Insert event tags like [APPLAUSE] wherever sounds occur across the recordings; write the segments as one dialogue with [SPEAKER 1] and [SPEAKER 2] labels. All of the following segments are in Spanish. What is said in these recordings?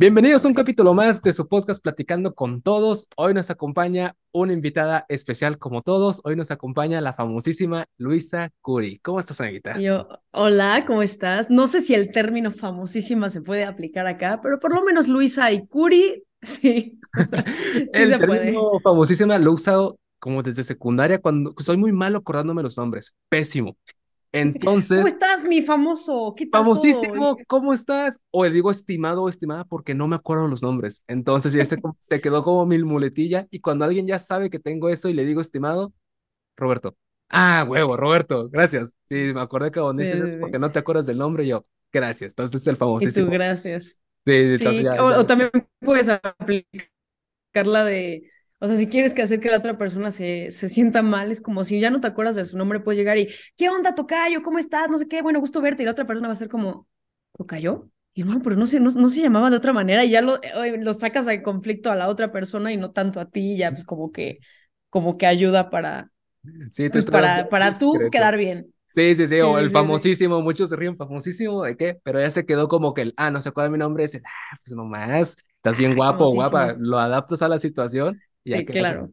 [SPEAKER 1] Bienvenidos a un capítulo más de su podcast Platicando con Todos. Hoy nos acompaña una invitada especial como todos. Hoy nos acompaña la famosísima Luisa Curi. ¿Cómo estás, amiguita?
[SPEAKER 2] Yo, hola, ¿cómo estás? No sé si el término famosísima se puede aplicar acá, pero por lo menos Luisa y Curi, [LAUGHS] [LAUGHS] sí.
[SPEAKER 1] el término famosísima lo he usado como desde secundaria cuando soy muy malo acordándome los nombres. Pésimo. Entonces. ¿Cómo
[SPEAKER 2] estás, mi famoso? ¿Qué tal famosísimo,
[SPEAKER 1] ¿cómo estás? O le digo estimado o estimada porque no me acuerdo los nombres. Entonces ya se, quedó como mi muletilla. Y cuando alguien ya sabe que tengo eso y le digo estimado, Roberto. Ah, huevo, Roberto, gracias. Sí, me acordé que cuando porque no te acuerdas del nombre, yo, gracias. Entonces es el famosísimo. Y tú,
[SPEAKER 2] gracias.
[SPEAKER 1] Sí, o,
[SPEAKER 2] también puedes aplicar la de o sea, si quieres que hacer que la otra persona se, sienta mal, es como si ya no te acuerdas de su nombre, puedes llegar y, ¿qué onda, Tocayo? ¿Cómo estás? No sé qué, bueno, gusto verte. Y la otra persona va a ser como, ¿Tocayo? Y no, pero no se, no, se llamaba de otra manera y ya lo, eh, lo sacas al conflicto a la otra persona y no tanto a ti, ya pues como que, como que ayuda para,
[SPEAKER 1] pues, para, para tú quedar bien. Sí, sí, sí, o el famosísimo, muchos se ríen, famosísimo, ¿de qué? Pero ya se quedó como que el, ah, no se acuerda mi nombre, dice, ah, pues nomás, estás bien guapo, guapa, lo adaptas a la situación claro.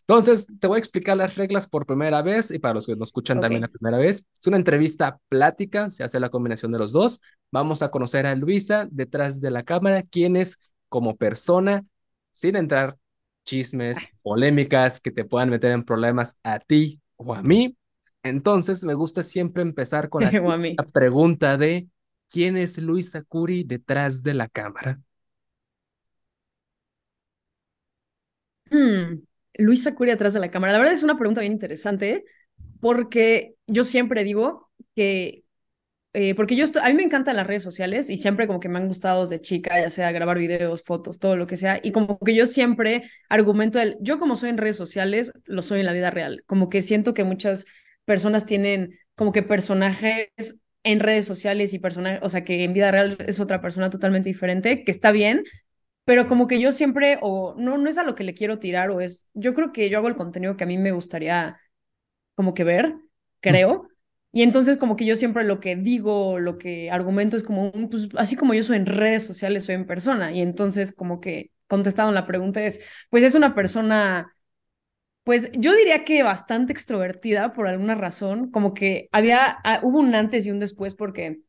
[SPEAKER 1] Entonces, te voy a explicar las reglas por primera vez y para los que nos escuchan también la primera vez. Es una entrevista plática, se hace la combinación de los dos. Vamos a conocer a Luisa detrás de la cámara, quién es como persona, sin entrar chismes, ah. polémicas que te puedan meter en problemas a ti o a mí. Entonces, me gusta siempre empezar con [LAUGHS] la pregunta de ¿quién es Luisa Curi detrás de la cámara?
[SPEAKER 2] Mm, Luisa Curia atrás de la cámara. La verdad es una pregunta bien interesante porque yo siempre digo que, eh, porque yo a mí me encantan las redes sociales y siempre como que me han gustado desde chica, ya sea grabar videos, fotos, todo lo que sea, y como que yo siempre argumento el, yo como soy en redes sociales, lo soy en la vida real, como que siento que muchas personas tienen como que personajes en redes sociales y personajes, o sea, que en vida real es otra persona totalmente diferente, que está bien, pero como que yo siempre, o no, no es a lo que le quiero tirar, o es, yo creo que yo hago el contenido que a mí me gustaría como que ver, creo. Y entonces como que yo siempre lo que digo, lo que argumento es como, un, pues así como yo soy en redes sociales, soy en persona. Y entonces como que contestado la pregunta es, pues es una persona, pues yo diría que bastante extrovertida por alguna razón, como que había, ah, hubo un antes y un después porque,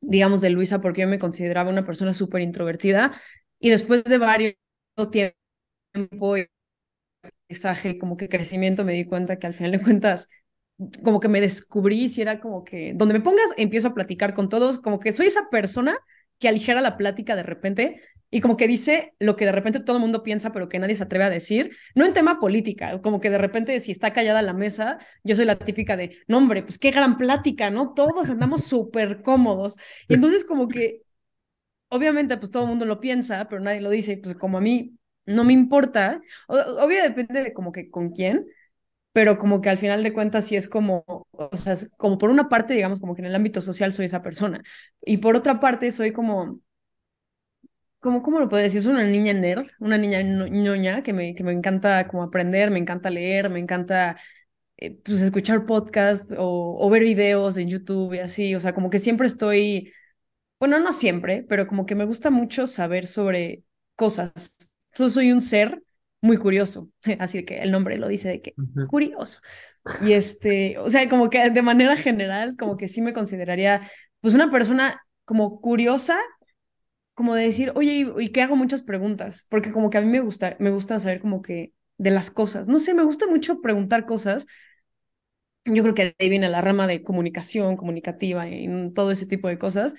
[SPEAKER 2] digamos, de Luisa, porque yo me consideraba una persona súper introvertida y después de varios tiempo y aprendizaje, como que crecimiento, me di cuenta que al final de cuentas, como que me descubrí, si era como que, donde me pongas, empiezo a platicar con todos, como que soy esa persona que aligera la plática de repente y como que dice lo que de repente todo el mundo piensa, pero que nadie se atreve a decir, no en tema política, como que de repente si está callada la mesa, yo soy la típica de, no hombre, pues qué gran plática, ¿no? Todos andamos súper cómodos. Y entonces como que obviamente pues todo el mundo lo piensa, pero nadie lo dice, pues como a mí no me importa, obvio depende de como que con quién, pero como que al final de cuentas sí es como, o sea, como por una parte, digamos, como que en el ámbito social soy esa persona, y por otra parte soy como, como ¿cómo lo puedo decir? Es una niña nerd, una niña ñoña que me, que me encanta como aprender, me encanta leer, me encanta eh, pues escuchar podcasts o ver videos en YouTube y así, o sea, como que siempre estoy bueno, no siempre, pero como que me gusta mucho saber sobre cosas. Yo soy un ser muy curioso, [LAUGHS] así que el nombre lo dice de que curioso. Y este, o sea, como que de manera general, como que sí me consideraría pues una persona como curiosa, como de decir, oye, y, qué que hago muchas preguntas, porque como que a mí me gusta, me gusta saber como que de las cosas. No sé, me gusta mucho preguntar cosas. Yo creo que ahí viene la rama de comunicación, comunicativa y todo ese tipo de cosas.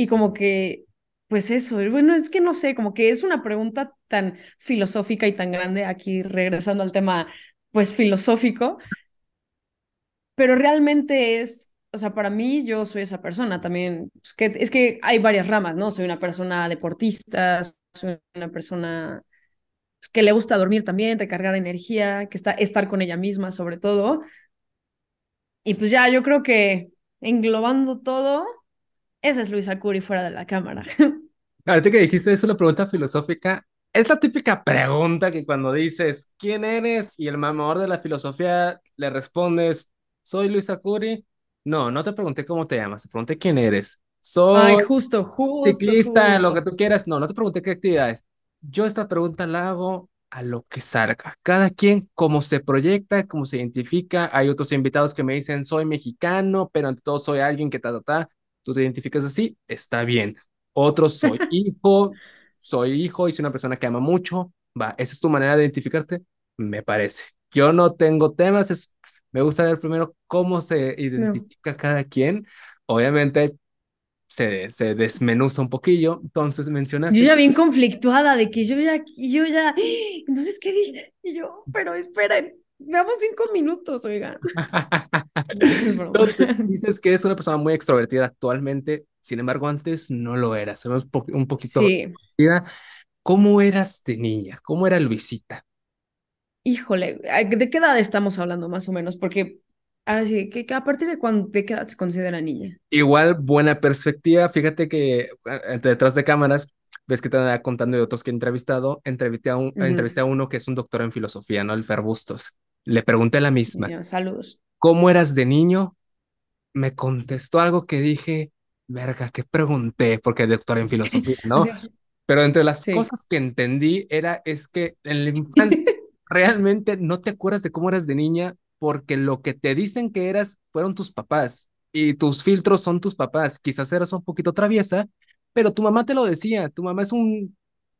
[SPEAKER 2] Y como que, pues eso, bueno, es que no sé, como que es una pregunta tan filosófica y tan grande, aquí regresando al tema, pues filosófico, pero realmente es o sea, para mí yo soy esa persona también. Es pues, que, es que hay varias ramas, ¿no? Soy una persona deportista, soy una persona pues, que le gusta dormir también, recargar energía, que está estar con ella misma sobre todo. Y pues ya, yo creo que englobando todo, esa es Luisa Curi fuera de la cámara. [LAUGHS]
[SPEAKER 1] Ahorita que dijiste es una pregunta filosófica, es la típica pregunta que cuando dices ¿quién eres? y el mamador de la filosofía le respondes soy Luisa Curi. No, no te pregunté cómo te llamas, te pregunté quién eres. Soy justo,
[SPEAKER 2] justo, ciclista, lo que
[SPEAKER 1] tú quieras. No, no te pregunté qué actividades. Yo esta pregunta la hago a lo que salga. Cada quien cómo se proyecta, cómo se identifica. Hay otros invitados que me dicen soy mexicano, pero ante todo soy alguien que ta ta ta tú te identificas así, está bien. otro soy [LAUGHS] hijo, soy hijo y soy una persona que ama mucho, va, esa es tu manera de identificarte, me parece. Yo no tengo temas, es, me gusta ver primero cómo se identifica cada quien. Obviamente se, se, desmenuza un poquillo, entonces mencionas. Yo ya bien
[SPEAKER 2] conflictuada de que yo ya, yo ya, [GASPS] entonces qué dije, y yo, pero esperen, Veamos cinco minutos, oiga. [LAUGHS]
[SPEAKER 1] dices que es una persona muy extrovertida actualmente, sin embargo, antes no lo eras, un poquito. Sí. ¿Cómo eras de niña? ¿Cómo era Luisita?
[SPEAKER 2] Híjole, ¿de qué edad estamos hablando más o menos? Porque ahora sí, que, a partir de, cuándo, de qué edad se considera niña?
[SPEAKER 1] Igual, buena perspectiva. Fíjate que detrás de cámaras ves que te andaba contando de otros que he entrevistado, entrevisté a, entrevisté a uno que es un doctor en filosofía, ¿no? El Fer Bustos. Le pregunté la misma. saludos. ¿Cómo eras de niño? Me contestó algo que dije, verga, ¿qué pregunté? Porque es doctor en filosofía, [LAUGHS] ¿no? Pero entre las cosas que entendí era, es que en la infancia [LAUGHS] realmente no te acuerdas de cómo eras de niña porque lo que te dicen que eras fueron tus papás y tus filtros son tus papás. Quizás eras un poquito traviesa, pero tu mamá te lo decía, tu mamá es un,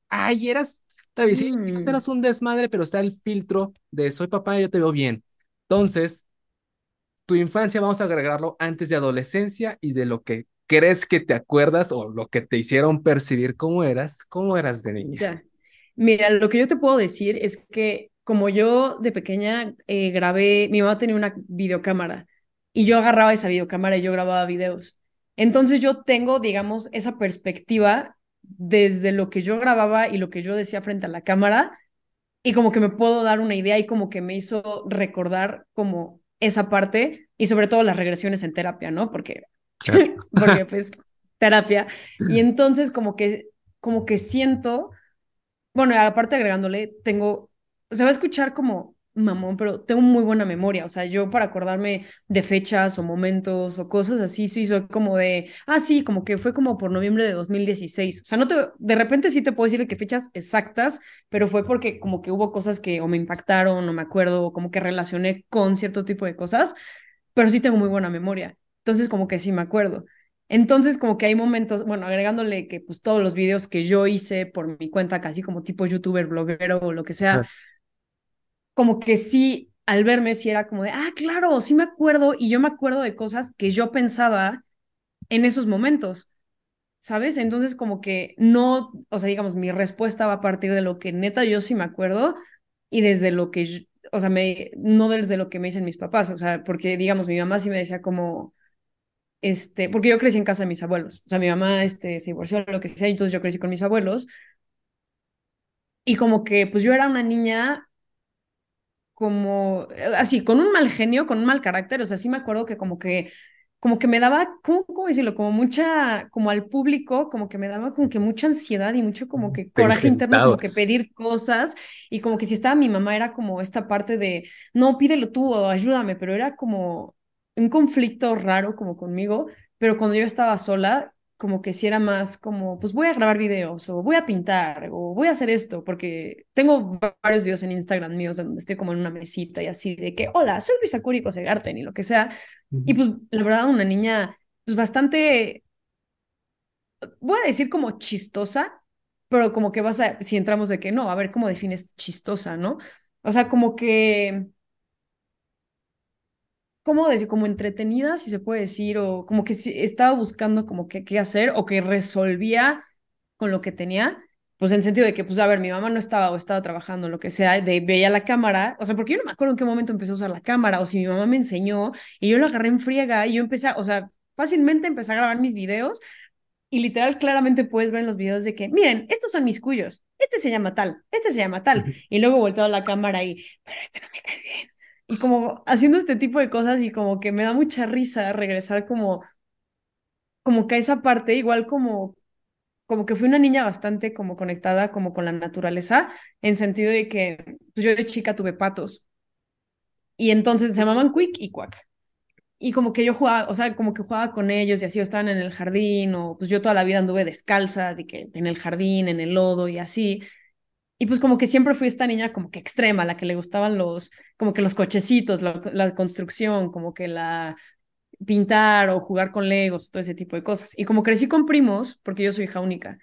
[SPEAKER 1] ay, eras Travis, mm. un desmadre, pero está el filtro de soy papá y yo te veo bien. Entonces, tu infancia vamos a agregarlo antes de adolescencia y de lo que crees que te acuerdas o lo que te hicieron percibir cómo eras, cómo eras de niña.
[SPEAKER 2] Mira, lo que yo te puedo decir es que como yo de pequeña eh, grabé, mi mamá tenía una videocámara y yo agarraba esa videocámara y yo grababa videos. Entonces yo tengo, digamos, esa perspectiva desde lo que yo grababa y lo que yo decía frente a la cámara y como que me puedo dar una idea y como que me hizo recordar como esa parte y sobre todo las regresiones en terapia, ¿no? Porque, [LAUGHS] porque [LAUGHS] pues terapia. Y entonces como que, como que siento, bueno, aparte agregándole, tengo, se va a escuchar como mamón, pero tengo muy buena memoria, o sea, yo para acordarme de fechas o momentos o cosas así, sí, soy como de, ah, sí, como que fue como por noviembre de 2016, o sea, no te, de repente sí te puedo decir que fechas exactas, pero fue porque como que hubo cosas que o me impactaron o me acuerdo, o como que relacioné con cierto tipo de cosas, pero sí tengo muy buena memoria, entonces como que sí me acuerdo. Entonces, como que hay momentos, bueno, agregándole que pues todos los videos que yo hice por mi cuenta, casi como tipo youtuber, bloguero o lo que sea, como que sí, al verme, sí era como de, ah, claro, sí me acuerdo y yo me acuerdo de cosas que yo pensaba en esos momentos, ¿sabes? Entonces como que no, o sea, digamos, mi respuesta va a partir de lo que neta yo sí me acuerdo y desde lo que, o sea, me, no desde lo que me dicen mis papás, o sea, porque digamos, mi mamá sí me decía como, este, porque yo crecí en casa de mis abuelos, o sea, mi mamá este, se divorció, lo que sea, entonces yo crecí con mis abuelos. Y como que, pues yo era una niña como, eh, así, con un mal genio, con un mal carácter, o sea, sí me acuerdo que como que como que me daba, ¿cómo, ¿cómo, decirlo? Como mucha, como al público, como que me daba como que mucha ansiedad y mucho como que coraje interno, como que pedir cosas y como que si estaba mi mamá era como esta parte de, no, pídelo tú o ayúdame, pero era como un conflicto raro como conmigo, pero cuando yo estaba sola como que si era más como, pues voy a grabar videos o voy a pintar o voy a hacer esto, porque tengo varios videos en Instagram míos donde estoy como en una mesita y así de que, hola, soy Luisa Curico Segarten y lo que sea. Y pues la verdad, una niña pues bastante, voy a decir como chistosa, pero como que vas a, si entramos de que no, a ver cómo defines chistosa, ¿no? O sea, como que ¿cómo Como entretenida, si se puede decir, o como que estaba buscando como qué hacer o que resolvía con lo que tenía, pues en sentido de que, pues a ver, mi mamá no estaba o estaba trabajando, lo que sea, de, veía la cámara, o sea, porque yo no me acuerdo en qué momento empecé a usar la cámara, o si mi mamá me enseñó y yo la agarré en friega y yo empecé, o sea, fácilmente empecé a grabar mis videos y literal claramente puedes ver en los videos de que, miren, estos son mis cuyos, este se llama tal, este se llama tal, y luego volteo a la cámara y, pero este no me cae bien, y como haciendo este tipo de cosas y como que me da mucha risa regresar como como que a esa parte igual como como que fui una niña bastante como conectada como con la naturaleza en sentido de que pues yo de chica tuve patos y entonces se llamaban Quick y Quack y como que yo jugaba, o sea, como que jugaba con ellos y así, o estaban en el jardín, o pues yo toda la vida anduve descalza, de que en el jardín, en el lodo y así. Y pues como que siempre fui esta niña como que extrema, la que le gustaban los, como que los cochecitos, la, construcción, como que la pintar o jugar con legos, todo ese tipo de cosas. Y como crecí con primos, porque yo soy hija única,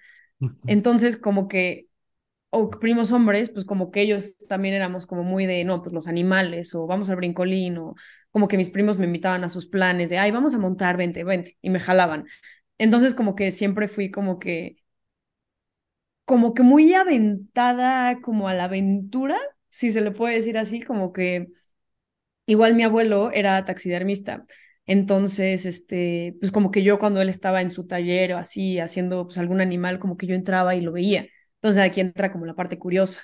[SPEAKER 2] entonces como que, o primos hombres, pues como que ellos también éramos como muy de, no, pues los animales, o vamos al brincolín, o como que mis primos me invitaban a sus planes de, ay, vamos a montar, vente, vente, y me jalaban. Entonces como que siempre fui como que como que muy aventada, como a la aventura, si se le puede decir así, como que igual mi abuelo era taxidermista. Entonces, este, pues como que yo cuando él estaba en su taller o así haciendo pues algún animal, como que yo entraba y lo veía. Entonces aquí entra como la parte curiosa,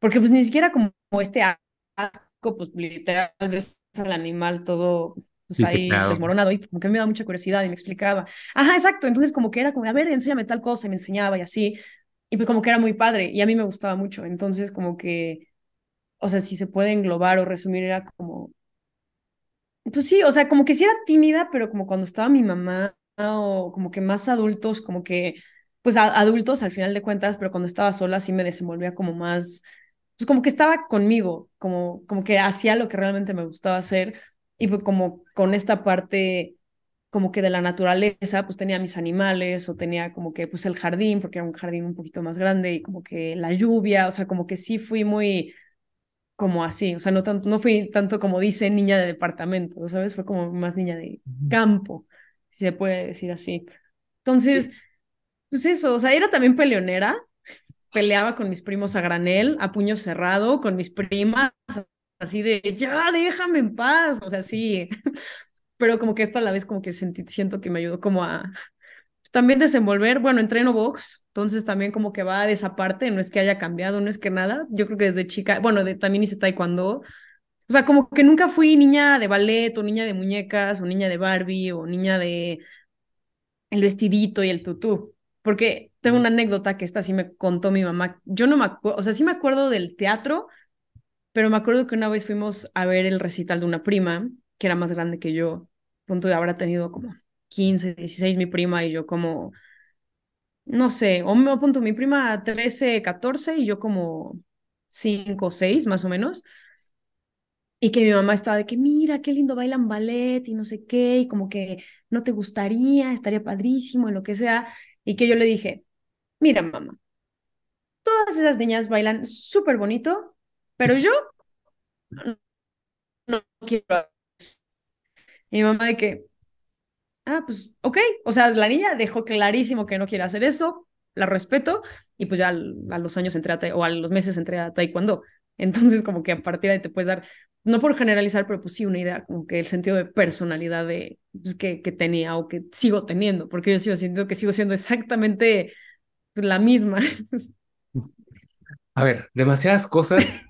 [SPEAKER 2] porque pues ni siquiera como este asco, pues literal ves al animal todo pues ahí desmoronado y como que me da mucha curiosidad y me explicaba. Ajá, exacto, entonces como que era como, a ver, enséñame tal cosa y me enseñaba y así y pues como que era muy padre y a mí me gustaba mucho. Entonces como que, o sea, si se puede englobar o resumir era como, pues sí, o sea, como que sí era tímida, pero como cuando estaba mi mamá o como que más adultos, como que, pues adultos al final de cuentas, pero cuando estaba sola sí me desenvolvía como más, pues como que estaba conmigo, como, como que hacía lo que realmente me gustaba hacer y pues como con esta parte como que de la naturaleza, pues tenía mis animales o tenía como que pues el jardín, porque era un jardín un poquito más grande y como que la lluvia, o sea, como que sí fui muy como así, o sea, no, tanto, no fui tanto como dicen niña de departamento, ¿sabes? Fue como más niña de campo, si se puede decir así. Entonces, pues eso, o sea, era también peleonera, peleaba con mis primos a granel, a puño cerrado, con mis primas, así de, ya, déjame en paz, o sea, sí, pero como que esta a la vez como que siento que me ayudó como a pues, también desenvolver, bueno, entreno box, entonces también como que va de esa parte, no es que haya cambiado, no es que nada, yo creo que desde chica, bueno, también hice taekwondo, o sea, como que nunca fui niña de ballet o niña de muñecas o niña de Barbie o niña de el vestidito y el tutú, porque tengo una anécdota que esta sí me contó mi mamá, yo no me acuerdo, o sea, sí me acuerdo del teatro, pero me acuerdo que una vez fuimos a ver el recital de una prima que era más grande que yo punto habrá tenido como 15, 16 mi prima y yo como, no sé, o me apunto mi prima 13, 14 y yo como 5, 6 más o menos. Y que mi mamá estaba de que, mira, qué lindo bailan ballet y no sé qué, y como que no te gustaría, estaría padrísimo y lo que sea. Y que yo le dije, mira, mamá, todas esas niñas bailan súper bonito, pero yo no, no quiero y mi mamá de que, ah, pues, ok. O sea, la niña dejó clarísimo que no quiere hacer eso, la respeto, y pues ya a los años entré a, o a los meses entré y taekwondo. Entonces, como que a partir de ahí te puedes dar, no por generalizar, pero pues sí una idea, como que el sentido de personalidad de, pues, que, que tenía o que sigo teniendo, porque yo sigo sintiendo que sigo siendo exactamente la misma. [LAUGHS]
[SPEAKER 1] A ver, demasiadas cosas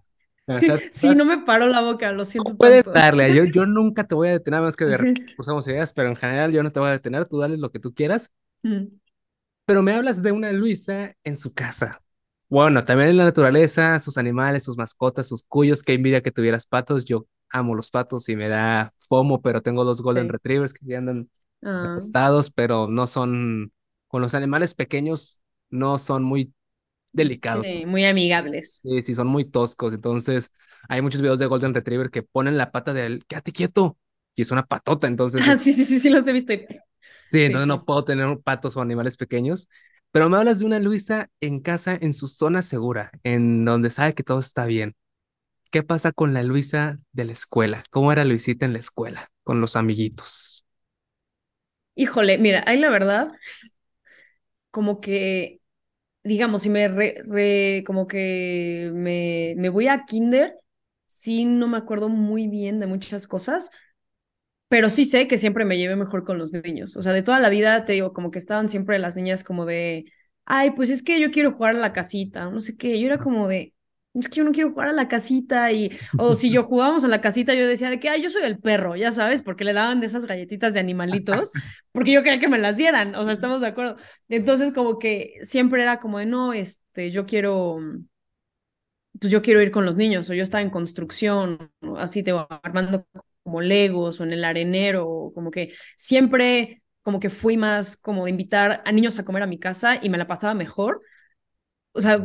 [SPEAKER 1] [LAUGHS] [LAUGHS]
[SPEAKER 2] sí, no me paro la boca, lo siento.
[SPEAKER 1] puedes darle, yo, yo nunca te voy a detener, más que de sí. ideas, pero en general yo no te voy a detener, tú dale lo que tú quieras. Mm. Pero me hablas de una Luisa en su casa. Bueno, también en la naturaleza, sus animales, sus mascotas, sus cuyos, qué envidia que tuvieras patos. Yo amo los patos y me da fomo, pero tengo dos golden retrievers que andan ah. acostados, pero no son, con los animales pequeños no son muy delicados. Sí,
[SPEAKER 2] muy amigables.
[SPEAKER 1] Sí, sí, son muy toscos. Entonces, hay muchos videos de Golden Retriever que ponen la pata de él, quédate quieto, y es una patota. Entonces. Ah, sí, sí, sí, sí, los he visto. Sí, entonces no puedo tener patos o animales pequeños. Pero me hablas de una Luisa en casa, en su zona segura, en donde sabe que todo está bien. ¿Qué pasa con la Luisa de la escuela? ¿Cómo era Luisita en la escuela, con los amiguitos?
[SPEAKER 2] Híjole, mira, ahí la verdad, como que digamos, si me re, como que me, me voy a kinder, sí no me acuerdo muy bien de muchas cosas, pero sí sé que siempre me llevé mejor con los niños. O sea, de toda la vida te digo, como que estaban siempre las niñas como de, ay, pues es que yo quiero jugar a la casita, no sé qué. Yo era como de, es que yo no quiero jugar a la casita y, o si yo [LAUGHS] jugábamos a la casita, yo decía de que, ay, yo soy el perro, ya sabes, porque le daban de esas galletitas de animalitos, [LAUGHS] porque yo quería que me las dieran, o sea, estamos de acuerdo. Entonces, como que siempre era como de, no, este, yo quiero, pues yo quiero ir con los niños, o yo estaba en construcción, así te va armando como legos o en el arenero, como que siempre como que fui más como de invitar a niños a comer a mi casa y me la pasaba mejor. O sea,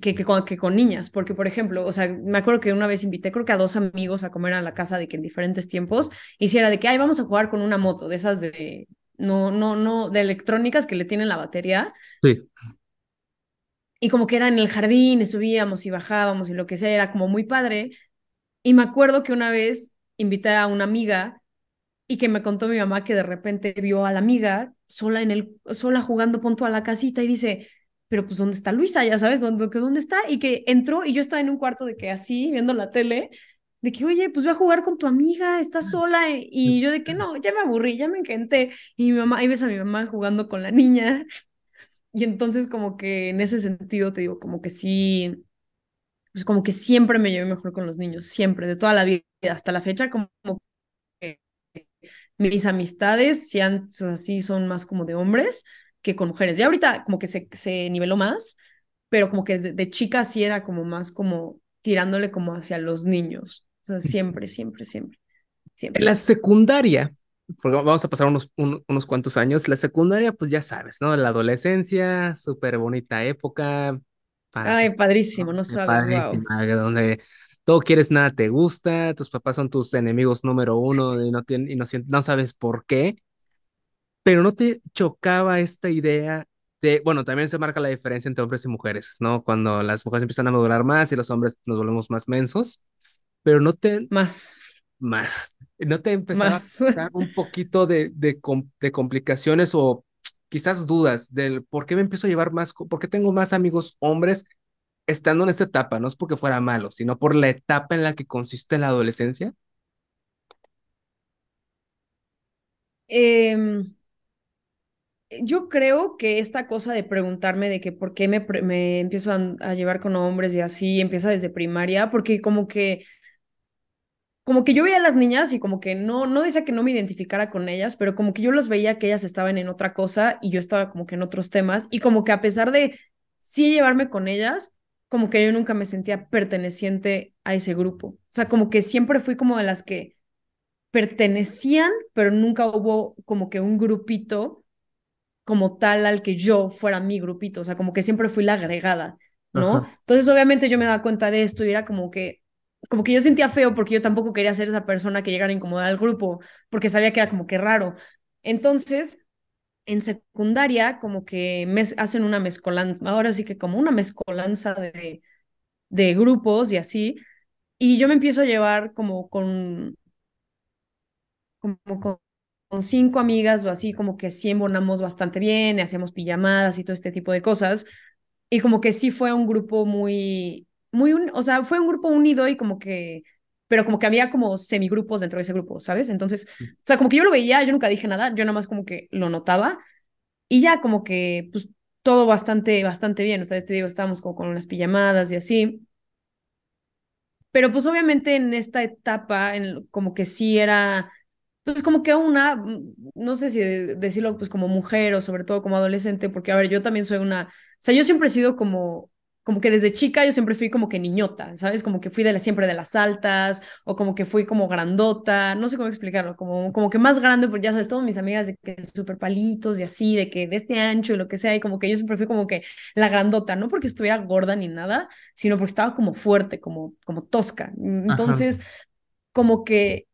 [SPEAKER 2] que, con, niñas, porque por ejemplo, o sea, me acuerdo que una vez invité creo que a dos amigos a comer a la casa de que en diferentes tiempos hiciera de que, ay, vamos a jugar con una moto, de esas de, no, no, no, de electrónicas que le tienen la batería. Sí. Y como que era en el jardín, y subíamos y bajábamos y lo que sea, era como muy padre. Y me acuerdo que una vez invité a una amiga y que me contó mi mamá que de repente vio a la amiga sola en el sola jugando punto a la casita y dice, pero pues ¿dónde está Luisa? Ya sabes, ¿dónde, dónde está? Y que entró y yo estaba en un cuarto de que así, viendo la tele, de que, oye, pues voy a jugar con tu amiga, está sola. E, y yo de que no, ya me aburrí, ya me encanté. Y mi mamá, ahí ves a mi mamá jugando con la niña. [LAUGHS] Y entonces como que en ese sentido te digo, como que sí, pues como que siempre me llevé mejor con los niños, siempre, de toda la vida hasta la fecha, como que mis amistades, si así son más como de hombres, que con mujeres. Ya ahorita como que se, se niveló más, pero como que de chica sí era como más como tirándole como hacia los niños. O sea, siempre, siempre, siempre. siempre. la secundaria,
[SPEAKER 1] porque vamos a pasar unos, unos cuantos años, la secundaria, pues ya sabes, ¿no? La adolescencia, súper bonita época. Ay,
[SPEAKER 2] padrísimo, no sabes. Padrísimo,
[SPEAKER 1] donde todo quieres, nada te gusta, tus papás son tus enemigos número uno y no, y no, no sabes por qué pero no te chocaba esta idea de, bueno, también se marca la diferencia entre hombres y mujeres, ¿no? Cuando las mujeres empiezan a madurar más y los hombres nos volvemos más mensos, pero no te... Más. Más. ¿No te empezaba a dar un poquito de, de, de, complicaciones o quizás dudas del por qué me empiezo a llevar más, por qué tengo más amigos hombres estando en esta etapa? No es porque fuera malo, sino por la etapa en la que consiste la adolescencia.
[SPEAKER 2] Eh, yo creo que esta cosa de preguntarme de que por qué me, empiezo a, llevar con hombres y así empieza desde primaria, porque como que como que yo veía a las niñas y como que no no decía que no me identificara con ellas, pero como que yo las veía que ellas estaban en otra cosa y yo estaba como que en otros temas y como que a pesar de sí llevarme con ellas, como que yo nunca me sentía perteneciente a ese grupo. O sea, como que siempre fui como de las que pertenecían, pero nunca hubo como que un grupito como tal al que yo fuera mi grupito, o sea, como que siempre fui la agregada, ¿no? Entonces, obviamente yo me daba cuenta de esto y era como que, como que yo sentía feo porque yo tampoco quería ser esa persona que llegara a incomodar al grupo, porque sabía que era como que raro. Entonces, en secundaria, como que me hacen una mezcolanza, ahora sí que como una mezcolanza de, de grupos y así, y yo me empiezo a llevar como con, como con con cinco amigas o así, como que sí embonamos bastante bien, hacíamos pijamadas y todo este tipo de cosas. Y como que sí fue un grupo muy, muy, un, o sea, fue un grupo unido y como que, pero como que había como semigrupos dentro de ese grupo, ¿sabes? Entonces, mm. o sea, como que yo lo veía, yo nunca dije nada, yo nada más como que lo notaba y ya como que, pues, todo bastante, bastante bien. O sea, te digo, estábamos como con unas pijamadas y así. Pero pues obviamente en esta etapa, en, como que sí era entonces, como que una, mm, no sé si decirlo pues como mujer o sobre todo como adolescente, porque a ver, yo también soy una, o sea, yo siempre he sido como como que desde chica yo siempre fui como que niñota, ¿sabes? Como que fui de siempre de las altas o como que fui como grandota, no sé cómo explicarlo, como, como que más grande, porque ya sabes, todas mis amigas de que súper palitos y así, de que de este ancho y lo que sea, y como que yo siempre fui como que la grandota, no porque estuviera gorda ni nada, sino porque estaba como fuerte, como, como tosca. Entonces, como que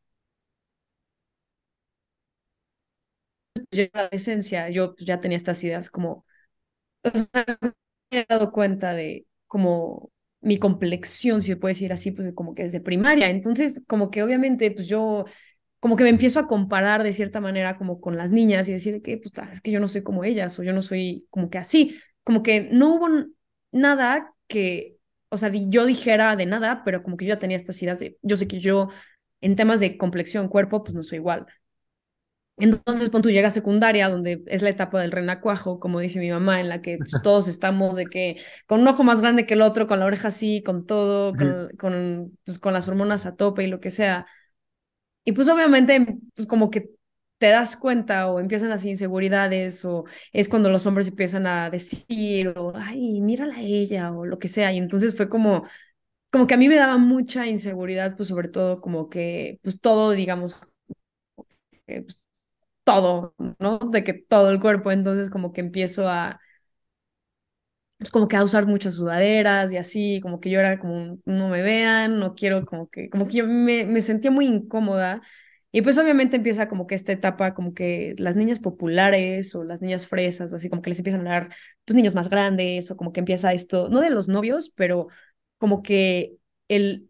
[SPEAKER 2] yo la esencia yo pues, ya tenía estas ideas como, o sea, me he dado cuenta de como mi complexión, si se puede decir así, pues como que desde primaria. Entonces, como que obviamente, pues yo, como que me empiezo a comparar de cierta manera como con las niñas y decir que, pues, ah, es que yo no soy como ellas o yo no soy como que así. Como que no hubo nada que, o sea, yo dijera de nada, pero como que yo ya tenía estas ideas de, yo sé que yo en temas de complexión, cuerpo, pues no soy igual. Entonces, pues tú llega a secundaria, donde es la etapa del renacuajo, como dice mi mamá, en la que pues, [LAUGHS] todos estamos de que con un ojo más grande que el otro, con la oreja así, con todo, con, pues, con, las hormonas a tope y lo que sea. Y pues obviamente, pues como que te das cuenta o empiezan las inseguridades o es cuando los hombres empiezan a decir, o, ay, mírala a ella o lo que sea. Y entonces fue como, como que a mí me daba mucha inseguridad, pues sobre todo como que, pues todo, digamos, pues, todo, ¿no? De que todo el cuerpo, entonces como que empiezo a, es pues como que a usar muchas sudaderas y así, como que yo era como, no me vean, no quiero, como que, como que yo me, sentía muy incómoda. Y pues obviamente empieza como que esta etapa, como que las niñas populares o las niñas fresas o así, como que les empiezan a hablar, pues niños más grandes o como que empieza esto, no de los novios, pero como que el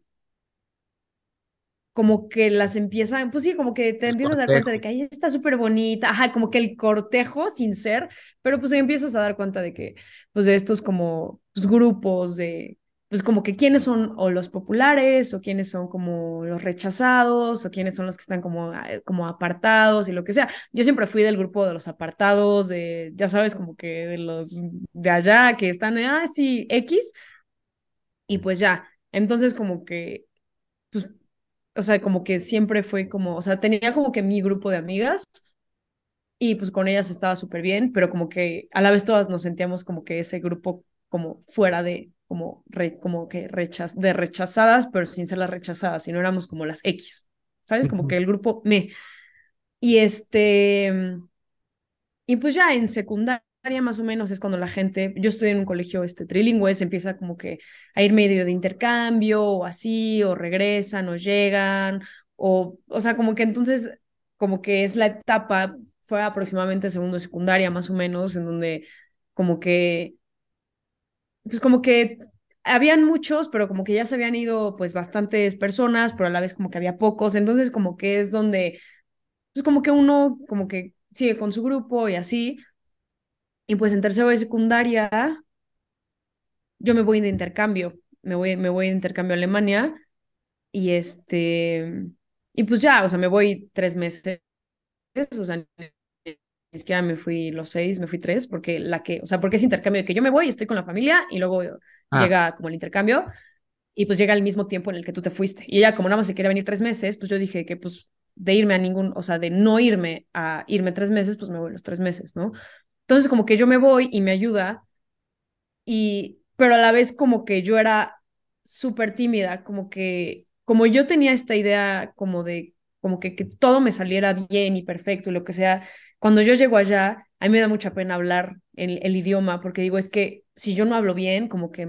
[SPEAKER 2] como que las empiezan, pues sí, como que te empiezas a dar cuenta de que ahí está súper bonita, ajá, como que el cortejo sin ser, pero pues empiezas a dar cuenta de que, pues de estos como pues, grupos de, pues como que quiénes son o los populares o quiénes son como los rechazados o quiénes son los que están como, eh, como apartados y lo que sea. Yo siempre fui del grupo de los apartados, de, ya sabes, como que de los de allá que están, ah, sí, X, y pues ya. Entonces como que, pues o sea, como que siempre fue como, o sea, tenía como que mi grupo de amigas y pues con ellas estaba súper bien, pero como que a la vez todas nos sentíamos como que ese grupo como fuera de, como, re, como que de rechazadas, pero sin ser las rechazadas, sino éramos como las X, ¿sabes? Como que el grupo me. Y este, y pues ya en secundaria más o menos es cuando la gente, yo estoy en un colegio este, trilingüe, se empieza como que a ir medio de intercambio o así, o regresan o llegan, o, o sea, como que entonces, como que es la etapa, fue aproximadamente segundo secundaria más o menos, en donde como que, pues como que habían muchos, pero como que ya se habían ido pues bastantes personas, pero a la vez como que había pocos, entonces como que es donde, pues como que uno como que sigue con su grupo y así, y pues en tercero de secundaria, yo me voy de intercambio, me voy, me voy de intercambio a Alemania y este, y pues ya, o sea, me voy tres meses, o sea, ni siquiera me fui los seis, me fui tres, porque la que, o sea, porque es intercambio de que yo me voy, estoy con la familia y luego ah. llega como el intercambio y pues llega al mismo tiempo en el que tú te fuiste. Y ella como nada más se quería venir tres meses, pues yo dije que pues de irme a ningún, o sea, de no irme a irme tres meses, pues me voy los tres meses, ¿no? Entonces como que yo me voy y me ayuda, y, pero a la vez como que yo era súper tímida, como que como yo tenía esta idea como de como que, que todo me saliera bien y perfecto y lo que sea, cuando yo llego allá, a mí me da mucha pena hablar el, el idioma, porque digo, es que si yo no hablo bien, como que,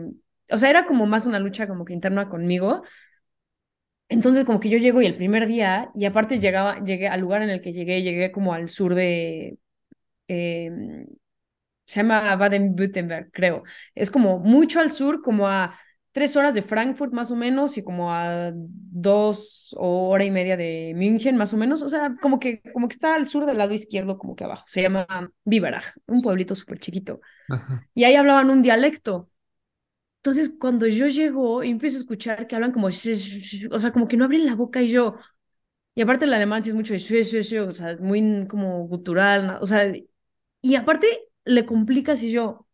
[SPEAKER 2] o sea, era como más una lucha como que interna conmigo. Entonces como que yo llego y el primer día, y aparte llegaba, llegué al lugar en el que llegué, llegué como al sur de, Em, se llama Baden-Württemberg, creo. Es como mucho al sur, como a tres horas de Frankfurt más o menos y como a dos o hora y media de München más o menos. O sea, como que, como que está al sur del lado izquierdo, como que abajo. Se llama Biberach, un pueblito súper chiquito. Y ahí hablaban un dialecto. Entonces, cuando yo llego empiezo a escuchar que hablan como, o sea, como que no abren la boca y yo. Y aparte el alemán sí es mucho, o sea, muy como gutural, o sea, y aparte, le complica si yo.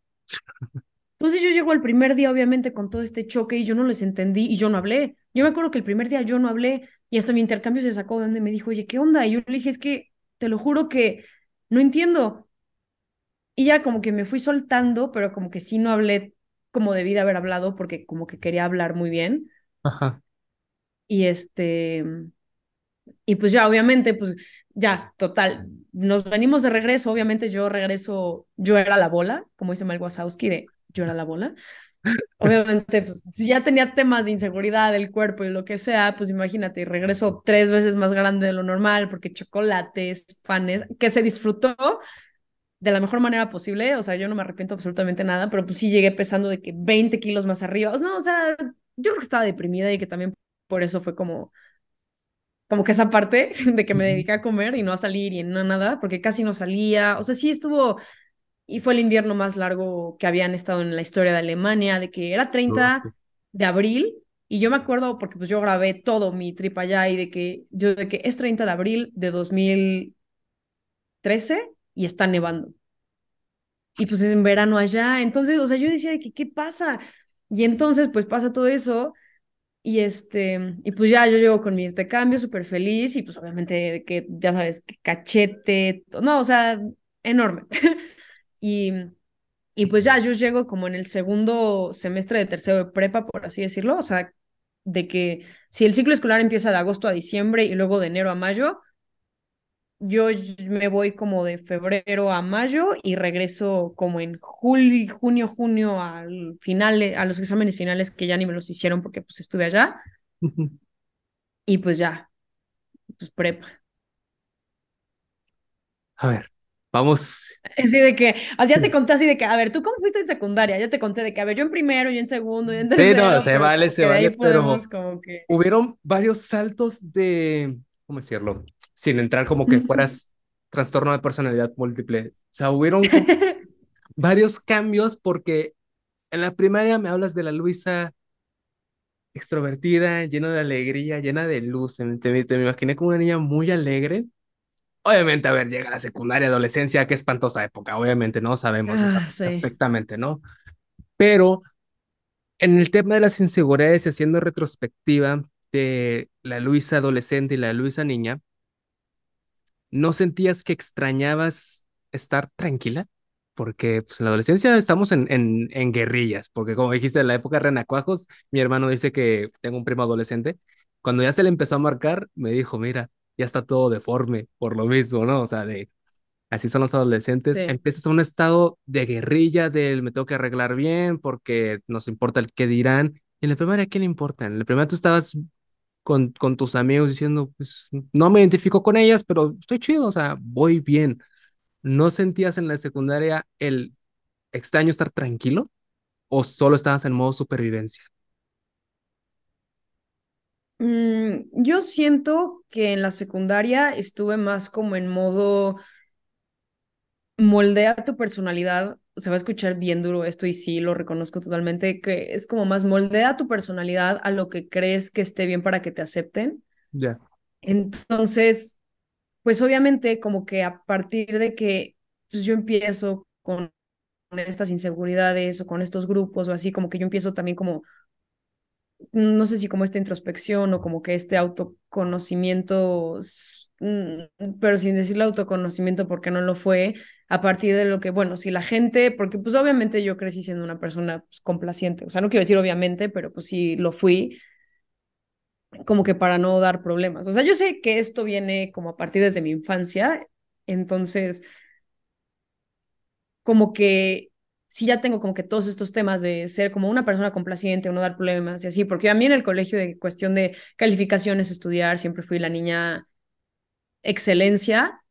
[SPEAKER 2] Entonces yo llego al primer día, obviamente, con todo este choque y yo no les entendí y yo no hablé. Yo me acuerdo que el primer día yo no hablé y hasta mi intercambio se sacó donde me dijo, oye, ¿qué onda? Y yo le dije, es que te lo juro que no entiendo. Y ya como que me fui soltando, pero como que sí no hablé como debí de haber hablado porque como que quería hablar muy bien. Ajá. Y este, y pues ya, obviamente, pues ya, total, nos venimos de regreso, obviamente yo regreso, yo era la bola, como dice Mel Wazowski, de yo era la bola. Obviamente, pues si ya tenía temas de inseguridad del cuerpo y lo que sea, pues imagínate, regreso tres veces más grande de lo normal porque chocolates, panes, que se disfrutó de la mejor manera posible, o sea, yo no me arrepiento absolutamente nada, pero pues sí llegué pesando de que 20 kilos más arriba, no, o sea, yo creo que estaba deprimida y que también por eso fue como, como que esa parte [LAUGHS] de que me dediqué a comer y no a salir y no nada, porque casi no salía, o sea, sí estuvo, y fue el invierno más largo que habían estado en la historia de Alemania, de que era 30 de abril, y yo me acuerdo, porque pues yo grabé todo mi trip allá y de que yo de que es 30 de abril de 2013 y está nevando. Y pues es en verano allá, entonces, o sea, yo decía de que, ¿qué pasa? Y entonces, pues pasa todo eso y este, y pues ya yo llego con mi intercambio súper feliz y pues obviamente que ya sabes, cachete, no, o sea, enorme. [LAUGHS] y, y pues ya yo llego como en el segundo semestre de tercero de prepa, por así decirlo, o sea, de que si el ciclo escolar empieza de agosto a diciembre y luego de enero a mayo, yo me voy como de febrero a mayo y regreso como en julio, junio, junio al final, a los exámenes finales que ya ni me los hicieron porque pues estuve allá. y pues ya, pues prepa.
[SPEAKER 1] A ver, vamos.
[SPEAKER 2] Así de que, así ya te conté así de que, a ver, ¿tú cómo fuiste en secundaria? Ya te conté de que, a ver, yo en primero, yo en segundo, yo en tercero. Sí, no, se vale, se vale, pero
[SPEAKER 1] hubieron varios saltos de, ¿cómo decirlo? sin entrar como que fueras trastorno de personalidad múltiple. O sea, hubieron [LAUGHS] varios cambios porque en la primaria me hablas de la Luisa extrovertida, llena de alegría, llena de luz. Te, me imaginé como una niña muy alegre. Obviamente, a ver, llega la secundaria, adolescencia, qué espantosa época, obviamente, no sabemos ah, perfectamente, ¿no? Pero en el tema de las inseguridades, haciendo retrospectiva de la Luisa adolescente y la Luisa niña, ¿no sentías que extrañabas estar tranquila? Porque pues, en la adolescencia estamos en, en, en guerrillas, porque como dijiste, en la época de renacuajos, mi hermano dice que tengo un primo adolescente. Cuando ya se le empezó a marcar, me dijo, mira, ya está todo deforme por lo mismo, ¿no? O sea, así son los adolescentes. Empiezas a un estado de guerrilla, del me tengo que arreglar bien porque nos importa el qué dirán. Y en la primaria, ¿qué le importa? En la primaria tú estabas con, tus amigos diciendo, pues no me identifico con ellas, pero estoy chido, o sea, voy bien. ¿No sentías en la secundaria el extraño estar tranquilo o solo estabas en modo supervivencia?
[SPEAKER 2] Mm, yo siento que en la secundaria estuve más como en modo moldea tu personalidad se va a escuchar bien duro esto y sí, lo reconozco totalmente, que es como más moldea tu personalidad a lo que crees que esté bien para que te acepten. Ya. Entonces, pues obviamente como que a partir de que pues, yo empiezo con estas inseguridades o con estos grupos o así, como que yo empiezo también como, no sé si como esta introspección o como que este autoconocimiento Mm, mm, pero sin decirle autoconocimiento porque no lo fue, a partir de lo que, bueno, si la gente, porque pues obviamente yo crecí siendo una persona pues, complaciente, o sea, no quiero decir obviamente, pero pues sí lo fui, como que para no dar problemas. O sea, yo sé que esto viene como a partir desde mi infancia, entonces, como que si ya tengo como que todos estos temas de ser como una persona complaciente o no dar problemas y así, porque a mí en el colegio de cuestión de calificaciones, estudiar, siempre fui la niña excelencia.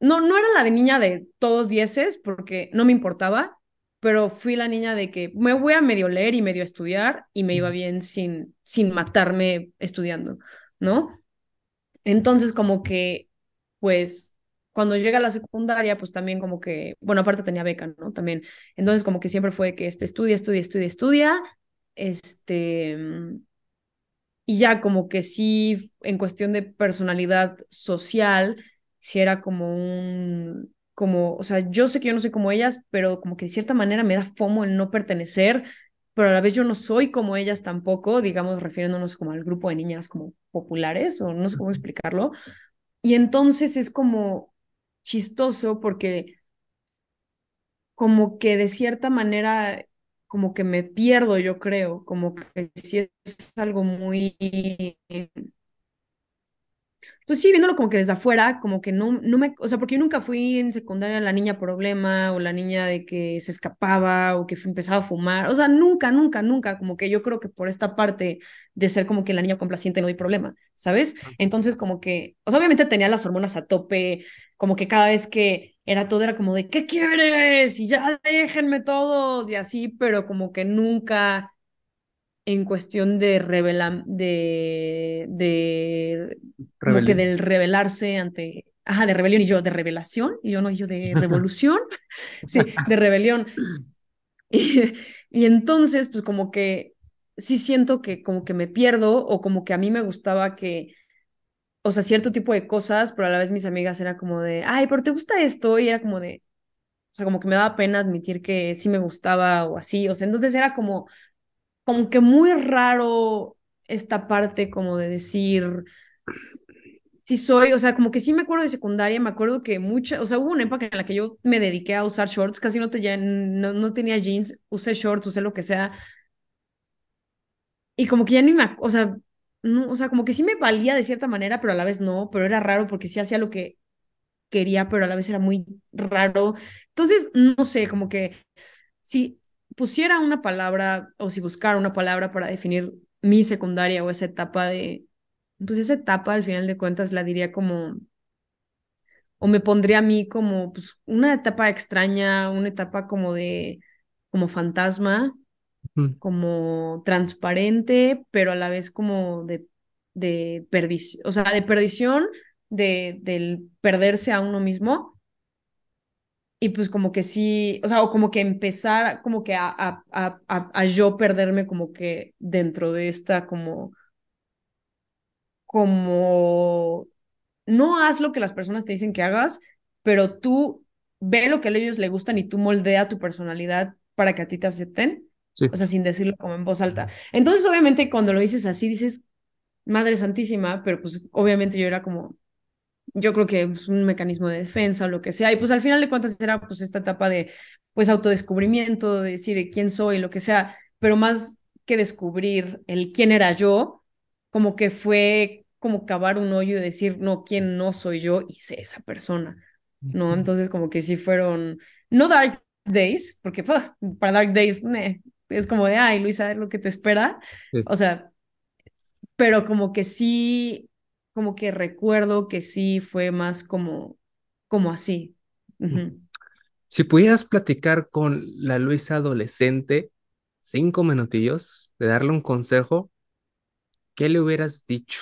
[SPEAKER 2] No, no era la de niña de todos dieces porque no me importaba, pero fui la niña de que me voy a medio leer y medio estudiar y me iba bien sin, sin matarme estudiando, ¿no? Entonces como que, pues, cuando llega a la secundaria, pues también como que, bueno, aparte tenía beca, ¿no? También. Entonces como que siempre fue que este estudia, estudia, estudia, estudia, este, y ya como que sí, en cuestión de personalidad social, si era como un, como, o sea, yo sé que yo no soy como ellas, pero como que de cierta manera me da fomo el no pertenecer, pero a la vez yo no soy como ellas tampoco, digamos, refiriéndonos como al grupo de niñas como populares, o no sé cómo explicarlo. Y entonces es como chistoso porque como que de cierta manera como que me pierdo, yo creo, como que sí es algo muy... Pues sí, viéndolo como que desde afuera, como que no, no me, o sea, porque yo nunca fui en secundaria la niña problema o la niña de que se escapaba o que empezaba a fumar, o sea, nunca, nunca, nunca, como que yo creo que por esta parte de ser como que la niña complaciente no hay problema, ¿sabes? Entonces como que, o sea, obviamente tenía las hormonas a tope, como que cada vez que era todo, era como de, ¿qué quieres? Y ya déjenme todos y así, pero como que nunca en cuestión de revelar, de, de, como que del revelarse ante, ajá, de rebelión y yo de revelación, y yo no, yo de revolución, [LAUGHS] sí, de rebelión. Y, y entonces, pues como que sí siento que como que me pierdo o como que a mí me gustaba que o sea, cierto tipo de cosas, pero a la vez mis amigas era como de, ay, pero te gusta esto, y era como de, o sea, como que me daba pena admitir que sí me gustaba o así, o sea, entonces era como, como que muy raro esta parte como de decir, sí soy, o sea, como que sí me acuerdo de secundaria, me acuerdo que mucha, o sea, hubo una época en la que yo me dediqué a usar shorts, casi no, te, no, no tenía jeans, usé shorts, usé lo que sea. Y como que ya ni me, o sea, no, o sea, como que sí me valía de cierta manera, pero a la vez no, pero era raro porque sí hacía lo que quería, pero a la vez era muy raro. Entonces, no sé, como que si pusiera una palabra o si buscara una palabra para definir mi secundaria o esa etapa de, pues esa etapa al final de cuentas la diría como, o me pondría a mí como pues, una etapa extraña, una etapa como de, como fantasma, como transparente, pero a la vez como de, perdición, o sea, de perdición, de, del perderse a uno mismo. Y pues como que sí, o sea, o como que empezar como que a, a yo perderme como que dentro de esta como, como, no haz lo que las personas te dicen que hagas, pero tú ve lo que a ellos le gustan y tú moldea tu personalidad para que a ti te acepten. O sea, sin decirlo como en voz alta. Entonces, obviamente, cuando lo dices así, dices, Madre Santísima, pero pues obviamente yo era como, yo creo que es pues, un mecanismo de defensa o lo que sea. Y pues al final de cuentas era pues esta etapa de pues autodescubrimiento, de decir eh, quién soy, lo que sea, pero más que descubrir el quién era yo, como que fue como cavar un hoyo y decir, no, quién no soy yo y sé esa persona, ¿no? Entonces como que sí fueron, no Dark Days, porque para Dark Days, meh, es como de, ay, Luisa, es lo que te espera. O sea, pero como que sí, como que recuerdo que sí fue más como, como así. Mm.
[SPEAKER 1] Si pudieras platicar con la Luisa adolescente cinco minutillos, de darle un consejo, ¿qué le hubieras dicho?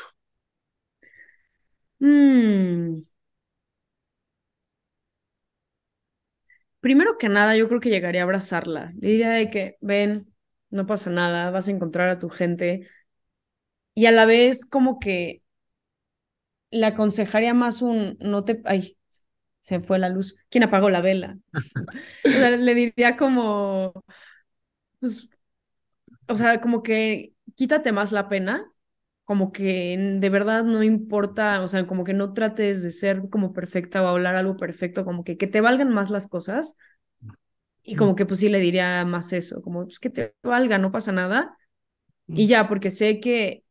[SPEAKER 2] Mm. primero que nada, yo creo que llegaría a abrazarla. Le diría de que, ven, no pasa nada, vas a encontrar a tu gente. Y a la vez como que le aconsejaría más un, no te, ay, se fue la luz. ¿Quién apagó la vela? [LAUGHS] le diría como, pues, o sea, como que quítate más la pena como que de verdad no importa, o sea, como que no trates de ser como perfecta o hablar algo perfecto, como que, que te valgan más las cosas. Y mm. como que pues sí le diría más eso, como pues que te valga, no pasa nada. Mm. Y ya, porque sé que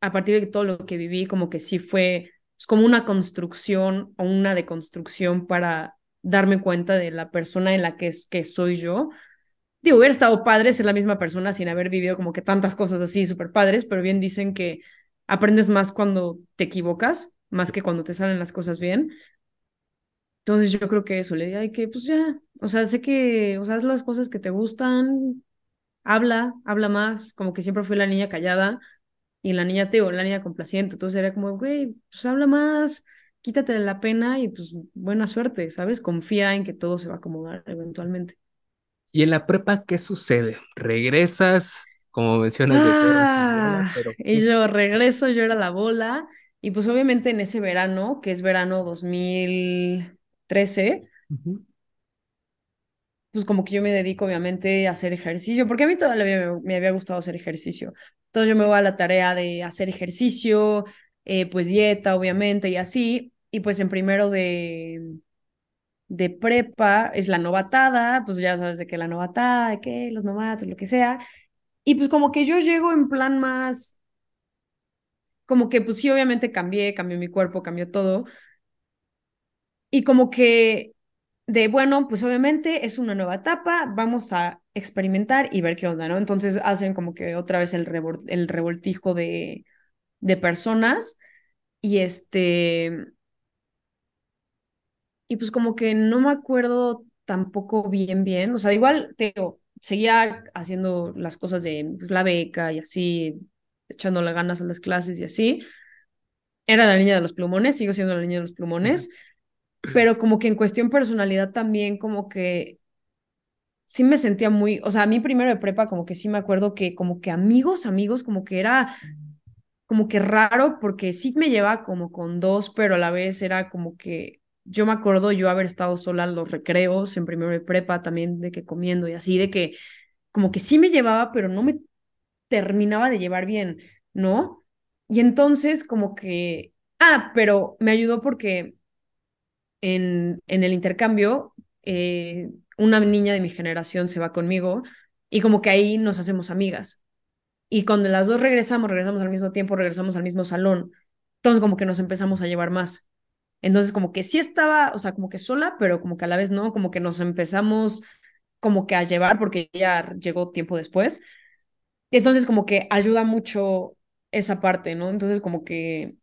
[SPEAKER 2] a partir de todo lo que viví, como que sí fue pues, como una construcción o una deconstrucción para darme cuenta de la persona en la que, es, que soy yo. Digo, hubiera estado padre ser la misma persona sin haber vivido como que tantas cosas así súper padres, pero bien dicen que aprendes más cuando te equivocas, más que cuando te salen las cosas bien. Entonces yo creo que eso, le diga que pues ya, o sea, sé que, o sea, haz las cosas que te gustan, habla, habla más, como que siempre fui la niña callada y la niña teo, la niña complaciente, entonces era como, güey, pues habla más, quítate de la pena y pues buena suerte, ¿sabes? Confía en que todo se va a acomodar eventualmente.
[SPEAKER 1] ¿Y en la prepa qué sucede? ¿Regresas? como mencionas.
[SPEAKER 2] Ah, y yo [LAUGHS] regreso, yo era la bola. Y pues obviamente en ese verano, que es verano 2013, pues como que yo me dedico obviamente a hacer ejercicio, porque a mí todavía me, había gustado hacer ejercicio. Entonces yo me voy a la tarea de hacer ejercicio, eh, pues dieta obviamente y así. Y pues en primero de, de prepa es la novatada, pues ya sabes de que la novatada, de qué, los novatos, lo que sea. Y pues como que yo llego en plan más, como que pues sí, obviamente cambié, cambió mi cuerpo, cambió todo. Y como que de, bueno, pues obviamente es una nueva etapa, vamos a experimentar y ver qué onda, ¿no? Entonces hacen como que otra vez el, el revoltijo de, de personas y este... Y pues como que no me acuerdo tampoco bien, bien, o sea, igual te seguía haciendo las cosas de pues, la beca y así, echándole ganas a las clases y así. Era la niña de los plumones, sigo siendo la niña de los plumones, pero como que en cuestión personalidad también como que sí me sentía muy, o sea, a mí primero de prepa como que sí me acuerdo que como que amigos, amigos, como que era como que raro porque sí me llevaba como con dos, pero a la vez era como que yo me acuerdo yo haber estado sola en los recreos, en primero de prepa también, de que comiendo y así, de que como que sí me llevaba, pero no me terminaba de llevar bien, ¿no? Y entonces como que, ah, pero me ayudó porque en, en el intercambio, eh, una niña de mi generación se va conmigo y como que ahí nos hacemos amigas. Y cuando las dos regresamos, regresamos al mismo tiempo, regresamos al mismo salón. Entonces como que nos empezamos a llevar más. Entonces, como que sí estaba, o sea, como que sola, pero como que a la vez no, como que nos empezamos como que a llevar porque ya llegó tiempo después. Entonces, como que ayuda mucho esa parte, ¿no? Entonces, como que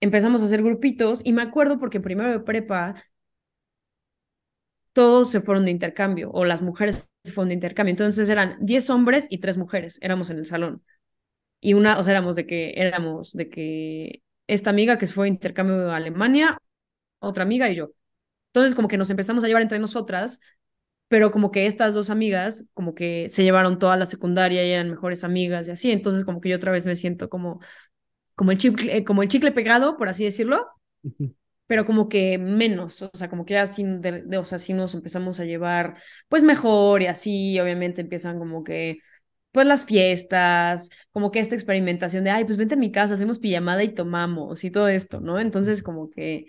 [SPEAKER 2] empezamos a hacer grupitos y me acuerdo porque primero de prepa todos se fueron de intercambio o las mujeres se fueron de intercambio. Entonces eran 10 hombres y 3 mujeres, éramos en el salón. Y una, o sea, éramos de que éramos de que esta amiga que fue a intercambio de Alemania, otra amiga y yo. Entonces como que nos empezamos a llevar entre nosotras, pero como que estas dos amigas como que se llevaron toda la secundaria y eran mejores amigas y así, entonces como que yo otra vez me siento como como el chicle, eh, como el chicle pegado, por así decirlo, pero como que menos, o sea, como que ya sin, o sea, nos empezamos a llevar pues mejor y así, obviamente empiezan como que pues las fiestas, como que esta experimentación de, ay, pues vente a mi casa, hacemos pijamada y tomamos y todo esto, ¿no? Entonces como que,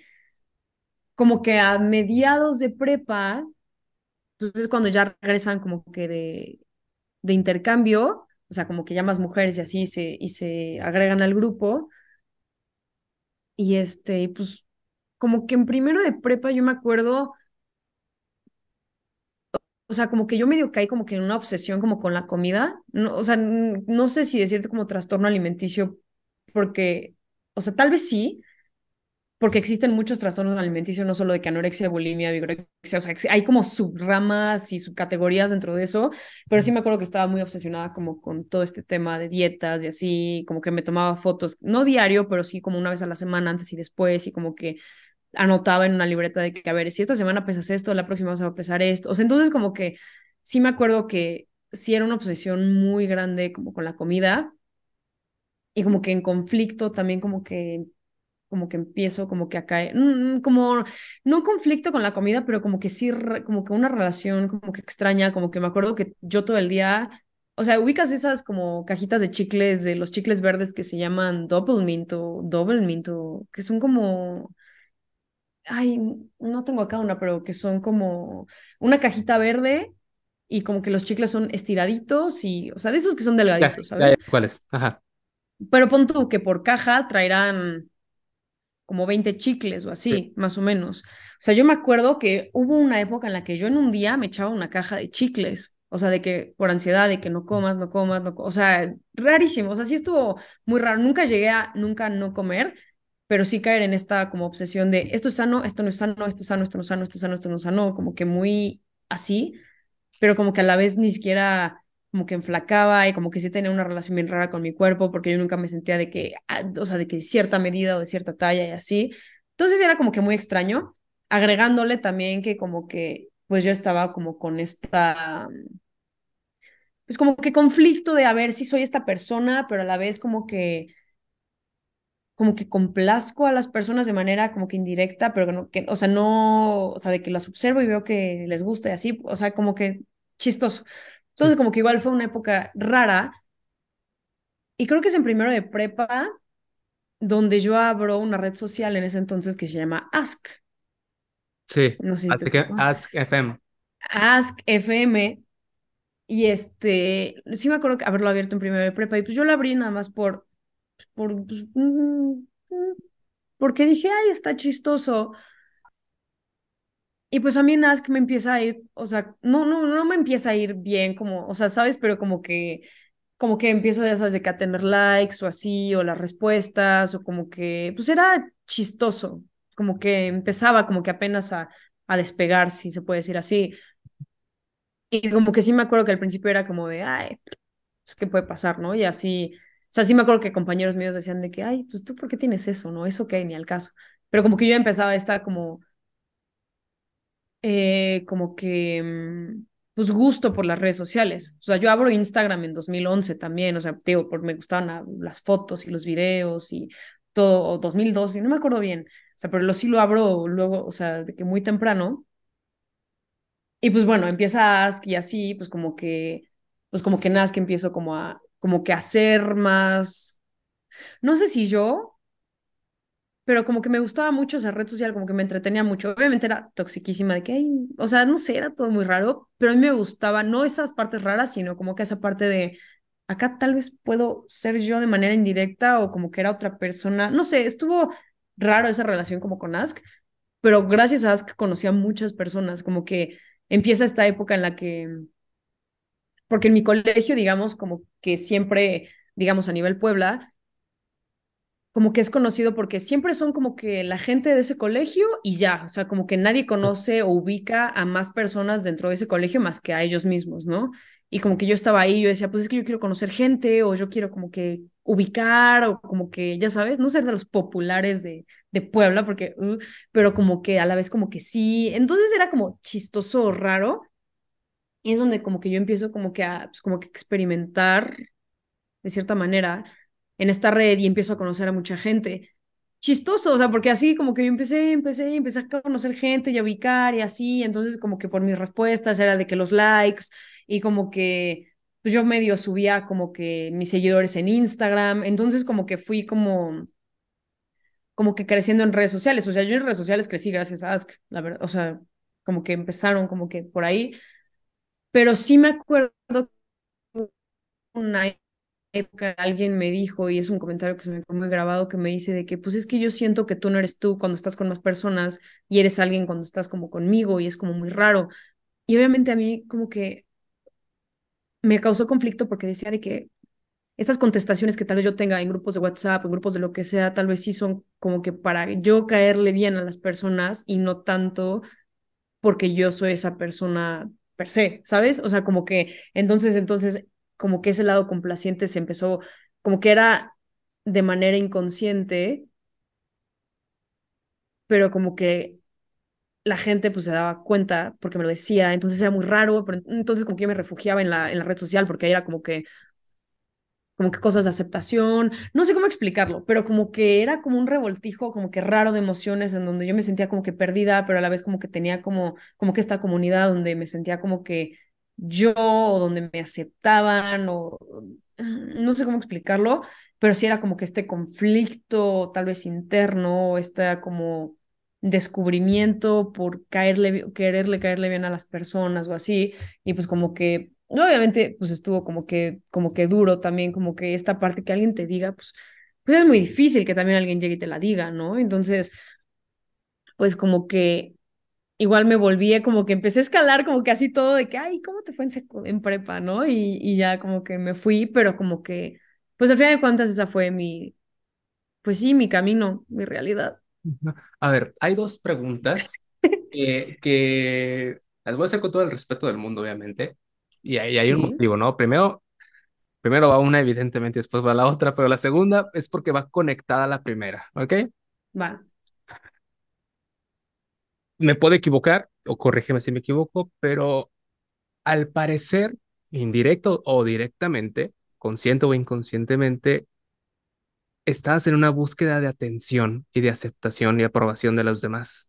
[SPEAKER 2] como que a mediados de prepa, entonces pues, cuando ya regresan como que de, de intercambio, o sea, como que ya más mujeres y así se, y se agregan al grupo. Y este, pues como que en primero de prepa yo me acuerdo o sea, como que yo medio caí como que en una obsesión como con la comida, o sea, no sé si decirte como trastorno alimenticio, porque, o sea, tal vez sí, porque existen muchos trastornos alimenticios, no solo de anorexia, bulimia, vigorexia, o sea, hay como subramas y subcategorías dentro de eso, pero sí me acuerdo que estaba muy obsesionada como con todo este tema de dietas y así, como que me tomaba fotos, no diario, pero sí como una vez a la semana antes y después, y como que anotaba en una libreta de que, a ver, si esta semana pesas esto, la próxima vas a pesar esto. O sea, entonces como que sí me acuerdo que sí era una obsesión muy grande como con la comida y como que en conflicto también como que como que empiezo como que acá... Mm, mm, como no conflicto con la comida, pero como que sí, como que una relación como que extraña, como que me acuerdo que yo todo el día, o sea, ubicas esas como cajitas de chicles, de los chicles verdes que se llaman double o double mint que son como, ay, no tengo acá una, pero que son como una cajita verde y como que los chicles son estiraditos y, o sea, de esos que son delgaditos, ¿sabes?
[SPEAKER 1] ¿Cuáles? Ajá.
[SPEAKER 2] Pero pon tú que por caja traerán como 20 chicles o así, más o menos. O sea, yo me acuerdo que hubo una época en la que yo en un día me echaba una caja de chicles. O sea, de que por ansiedad, de que no mm. comas, no comas, no comas. O sea, rarísimo. O sea, sí estuvo muy raro. Nunca llegué a nunca no comer, pero sí caer en esta como obsesión de esto es sano, esto no es sano, esto es sano, esto no es sano, esto es sano, esto no es sano, como que muy así, pero como que a la vez ni siquiera como que enflacaba y como que sí tenía una relación bien rara con mi cuerpo porque yo nunca me sentía de que, ah, o sea, de que cierta medida o de cierta talla y así. Entonces era como que muy extraño, agregándole también que como que pues yo estaba como con esta pues como que conflicto de a ver si soy esta persona, pero a la vez como que como que complazco a las personas de manera como que indirecta, pero que, no, que, o sea, no, o sea, de que las observo y veo que les gusta y así, o sea, como que chistoso. Entonces, como que igual fue una época rara. Y creo que es en primero de prepa donde yo abro una red social en ese entonces que se llama Ask.
[SPEAKER 1] Sí. Ask, Ask FM.
[SPEAKER 2] Ask FM. Y este, sí me acuerdo que haberlo abierto en primero de prepa y pues yo lo abrí nada más por pues, mm, mm, porque dije, ay, está chistoso. Y pues a mí es que me empieza a ir, o sea, no, no, no me empieza a ir bien, como, o sea, ¿sabes? Pero como que, como que empiezo, ya sabes, de que a tener likes o así, o las respuestas, o como que, pues era chistoso, como que empezaba como que apenas a, a despegar, si se puede decir así. Y como que sí me acuerdo que al principio era como de, ay, pues qué puede pasar, ¿no? Y así, o sea, sí me acuerdo que compañeros míos decían de que, ay, pues tú, ¿por qué tienes eso? No, eso que hay ni al caso. Pero como que yo empezaba a estar como, eh, como que, mm, pues gusto por las redes sociales. O sea, yo abro Instagram en 2011 también, o sea, digo, me gustaban las fotos y los videos y todo, o 2012, no me acuerdo bien. O sea, pero lo sí lo abro luego, o sea, de que muy temprano. Y pues bueno, empieza Ask y así, pues como que, pues como que nada que empiezo como a como que hacer más, no sé si yo, pero como que me gustaba mucho esa red social, como que me entretenía mucho. Obviamente era toxiquísima de que, o sea, no sé, era todo muy raro, pero a mí me gustaba no esas partes raras, sino como que esa parte de, acá tal vez puedo ser yo de manera indirecta o como que era otra persona. No sé, estuvo raro esa relación como con Ask, pero gracias a Ask conocí a muchas personas, como que empieza esta época en la que porque en mi colegio, digamos, como que siempre, digamos, a nivel Puebla, como que es conocido porque siempre son como que la gente de ese colegio y ya, o sea, como que nadie conoce o ubica a más personas dentro de ese colegio más que a ellos mismos, ¿no? Y como que yo estaba ahí, yo decía, pues es que yo quiero conocer gente o yo quiero como que ubicar o como que, ya sabes, no ser de los populares de, de Puebla, porque, uh, pero como que a la vez como que sí, entonces era como chistoso, raro, y es donde como que yo empiezo como que a, como que experimentar de cierta manera en esta red y empiezo a conocer a mucha gente. Chistoso, o sea, porque así como que yo empecé, empecé, empecé a conocer gente y a ubicar y así, entonces como que por mis respuestas era de que los likes y como que yo medio subía como que mis seguidores en Instagram, entonces como que fui como como que creciendo en redes sociales, o sea, yo en redes sociales crecí gracias a Ask, la verdad, o sea, como que empezaron como que por ahí pero sí me acuerdo que una época alguien me dijo, y es un comentario que se me quedó grabado, que me dice de que, pues es que yo siento que tú no eres tú cuando estás con más personas y eres alguien cuando estás como conmigo y es como muy raro. Y obviamente a mí como que me causó conflicto porque decía de que estas contestaciones que tal vez yo tenga en grupos de WhatsApp, en grupos de lo que sea, tal vez sí son como que para yo caerle bien a las personas y no tanto porque yo soy esa persona per se, ¿sabes? O sea, como que entonces, entonces, como que ese lado complaciente se empezó, como que era de manera inconsciente, pero como que la gente pues se daba cuenta porque me lo decía, entonces era muy raro, entonces como que me refugiaba en la, en la red social porque ahí era como que, como que cosas de aceptación, no sé cómo explicarlo, pero como que era como un revoltijo, como que raro de emociones en donde yo me sentía como que perdida, pero a la vez como que tenía como, como que esta comunidad donde me sentía como que yo, o donde me aceptaban, o no sé cómo explicarlo, pero sí era como que este conflicto tal vez interno, este como descubrimiento por caerle, quererle caerle bien a las personas o así, y pues como que obviamente, pues estuvo como que, como que duro también, como que esta parte que alguien te diga, pues, pues es muy difícil que también alguien llegue y te la diga, ¿no? Entonces, pues como que igual me volví, como que empecé a escalar, como que así todo de que, ay, ¿cómo te fue en, prepa, no? Y, ya como que me fui, pero como que, pues al final de cuentas esa fue mi, pues sí, mi camino, mi realidad.
[SPEAKER 1] A ver, hay dos preguntas [LAUGHS] que, que las voy a hacer con todo el respeto del mundo, obviamente y, ahí hay un motivo, ¿no? Primero, primero va una, evidentemente, después va la otra, pero la segunda es porque va conectada a la primera, ¿ok? Va. Me puedo equivocar, o corrígeme si me equivoco, pero al parecer, indirecto o directamente, consciente o inconscientemente, estás en una búsqueda de atención y de aceptación y aprobación de los demás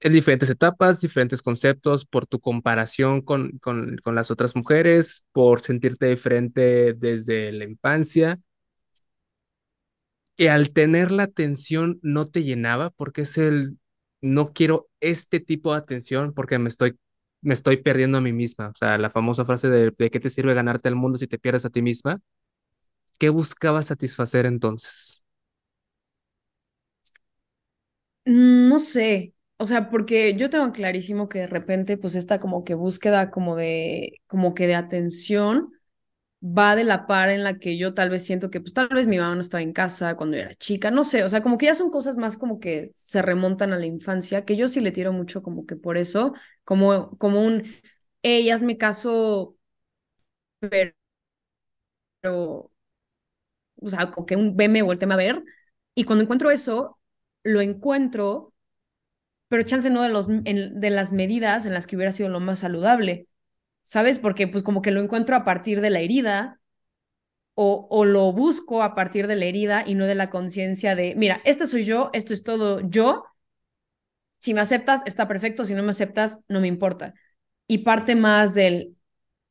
[SPEAKER 1] en diferentes etapas, diferentes conceptos, por tu comparación con, con, con, las otras mujeres, por sentirte diferente desde la infancia. Y al tener la atención no te llenaba porque es el, no quiero este tipo de atención porque me estoy, me estoy perdiendo a mí misma. O sea, la famosa frase de, de qué te sirve ganarte al mundo si te pierdes a ti misma. ¿Qué buscaba satisfacer entonces?
[SPEAKER 2] Mm, no sé, o sea, porque yo tengo clarísimo que de repente, pues esta como que búsqueda como de, como que de atención va de la par en la que yo tal vez siento que pues tal vez mi mamá no estaba en casa cuando yo era chica, no sé, o sea, como que ya son cosas más como que se remontan a la infancia, que yo sí le tiro mucho como que por eso, como, como un, es mi caso, pero, o sea, como que un veme, vuélteme a ver, y cuando encuentro eso, lo encuentro pero chance no de, los, de las medidas en las que hubiera sido lo más saludable, ¿sabes? Porque pues como que lo encuentro a partir de la herida o, o lo busco a partir de la herida y no de la conciencia de, mira, esta soy yo, esto es todo yo, si me aceptas está perfecto, si no me aceptas no me importa. Y parte más del,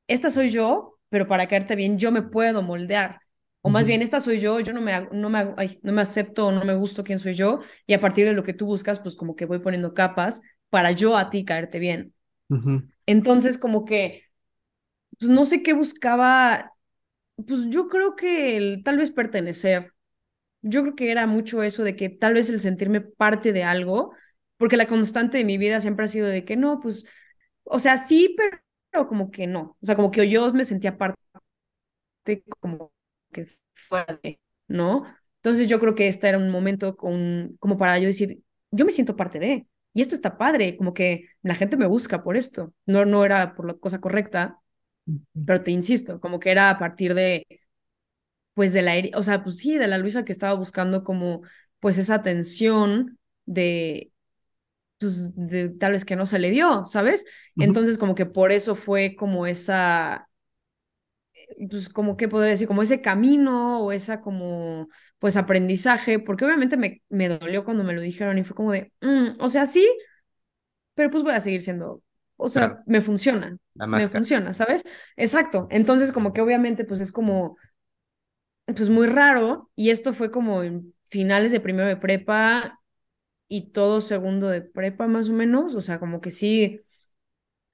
[SPEAKER 2] esta soy yo, pero para caerte bien yo me puedo moldear o más bien, esta soy yo, yo no me, no me, no me acepto, no me gusto quién soy yo, y a partir de lo que tú buscas, pues como que voy poniendo capas para yo a ti caerte bien. Entonces, como que, pues no sé qué buscaba, pues yo creo que tal vez pertenecer, yo creo que era mucho eso de que tal vez el sentirme parte de algo, porque la constante de mi vida siempre ha sido de que no, pues, o sea, sí, pero, como que no, o sea, como que yo me sentía parte de como que fuera ¿no? Entonces yo creo que este era un momento con, como para yo decir, yo me siento parte de, y esto está padre, como que la gente me busca por esto, no, no era por la cosa correcta, pero te insisto, como que era a partir de, pues de la, o sea, pues sí, de la Luisa que estaba buscando como, pues esa atención de, pues tal vez que no se le dio, ¿sabes? Entonces como que por eso fue como esa, pues como que podría decir, como ese camino o esa como, pues aprendizaje, porque obviamente me, me dolió cuando me lo dijeron y fue como de, mm, o sea, sí, pero pues voy a seguir siendo, o sea, me funciona, me funciona, ¿sabes? Exacto, entonces como que obviamente pues es como, pues muy raro y esto fue como en finales de primero de prepa y todo segundo de prepa más o menos, o sea, como que sí,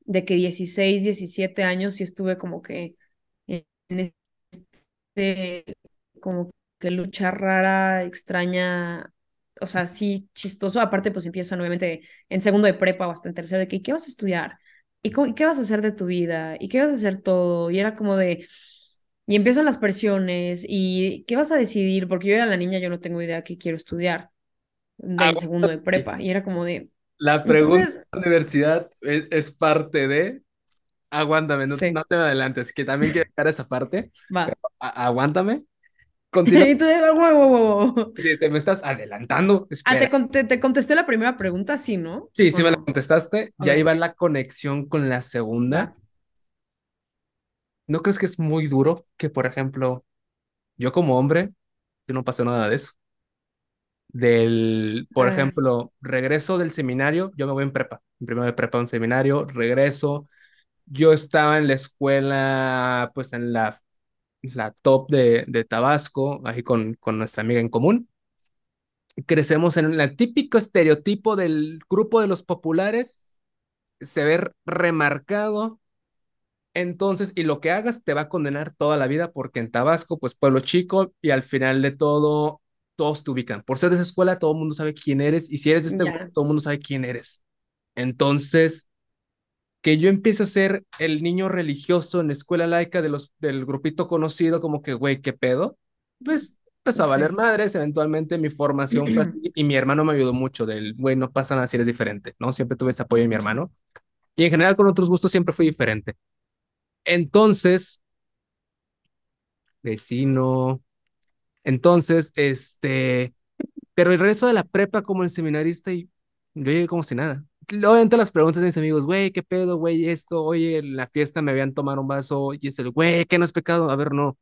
[SPEAKER 2] de que 16, 17 años sí estuve como que en este, como que lucha rara, extraña, o sea, sí, chistoso. Aparte, pues empieza nuevamente en segundo de prepa o hasta en tercero de que, ¿qué vas a estudiar? ¿Y, qué vas a hacer de tu vida? ¿Y qué vas a hacer todo? Y era como de, y empiezan las presiones, ¿y qué vas a decidir? Porque yo era la niña, yo no tengo idea qué quiero estudiar ah, en segundo de prepa. Y era como de...
[SPEAKER 1] La pregunta de la universidad e, es parte de Aguántame, no, te adelantes, que también quiero dejar esa parte. Aguántame. Continúa.
[SPEAKER 2] tú
[SPEAKER 1] Sí, te me estás adelantando. Ah,
[SPEAKER 2] ¿te, te, contesté la primera pregunta, sí, ¿no?
[SPEAKER 1] Sí, sí me la contestaste. ...y ahí va la conexión con la segunda. ¿No crees que es muy duro que, por ejemplo, yo como hombre, yo no pasé nada de eso? Del, por ejemplo, regreso del seminario, yo me voy en prepa, primero de prepa un seminario, regreso, yo estaba en la escuela, pues en la, la top de, de Tabasco, ahí con, con nuestra amiga en común. Crecemos en el típico estereotipo del grupo de los populares, se ve remarcado. Entonces, y lo que hagas te va a condenar toda la vida porque en Tabasco, pues pueblo chico y al final de todo, todos te ubican. Por ser de esa escuela, todo el mundo sabe quién eres y si eres de este grupo, todo el mundo sabe quién eres. Entonces, que yo empiezo a ser el niño religioso en la escuela laica de los, del grupito conocido, como que, güey, ¿qué pedo? Pues empezó pues a valer madres, eventualmente mi formación fue así, y mi hermano me ayudó mucho del, güey, no pasa nada si eres diferente, ¿no? Siempre tuve ese apoyo de mi hermano. Y en general con otros gustos siempre fui diferente. Entonces, vecino. Entonces, este, pero el resto de la prepa como el seminarista y yo llegué como si nada obviamente las preguntas de mis amigos, güey, ¿qué pedo, güey? Esto, oye, en la fiesta me habían tomado un vaso y es el, güey, ¿qué no es pecado? A ver, no,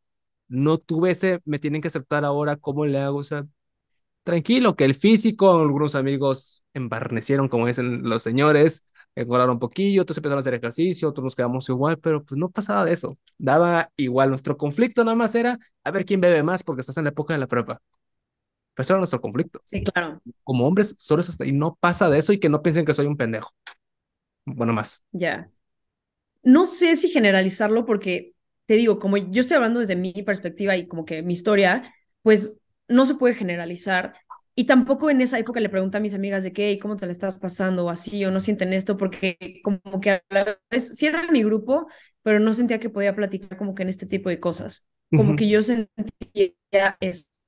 [SPEAKER 1] no tuve ese, me tienen que aceptar ahora, ¿cómo le hago? O sea, tranquilo, que el físico, algunos amigos embarnecieron, como dicen los señores, engordaron un poquillo, otros empezaron a hacer ejercicio, otros nos quedamos igual, pero pues no pasaba de eso, daba igual, nuestro conflicto nada más era a ver quién bebe más porque estás en la época de la prepa. Ese era nuestro conflicto. Sí, claro. Como hombres, solo eso y no pasa de eso y que no piensen que soy un pendejo. Bueno, más.
[SPEAKER 2] Ya. No sé si generalizarlo porque te digo, como yo estoy hablando desde mi perspectiva y como que mi historia, pues no se puede generalizar. Y tampoco en esa época le pregunté a mis amigas de qué, ¿cómo te la estás pasando? O así, o no sienten esto, porque como que a la vez sí era mi grupo, pero no sentía que podía platicar como que en este tipo de cosas. Como que yo sentía esto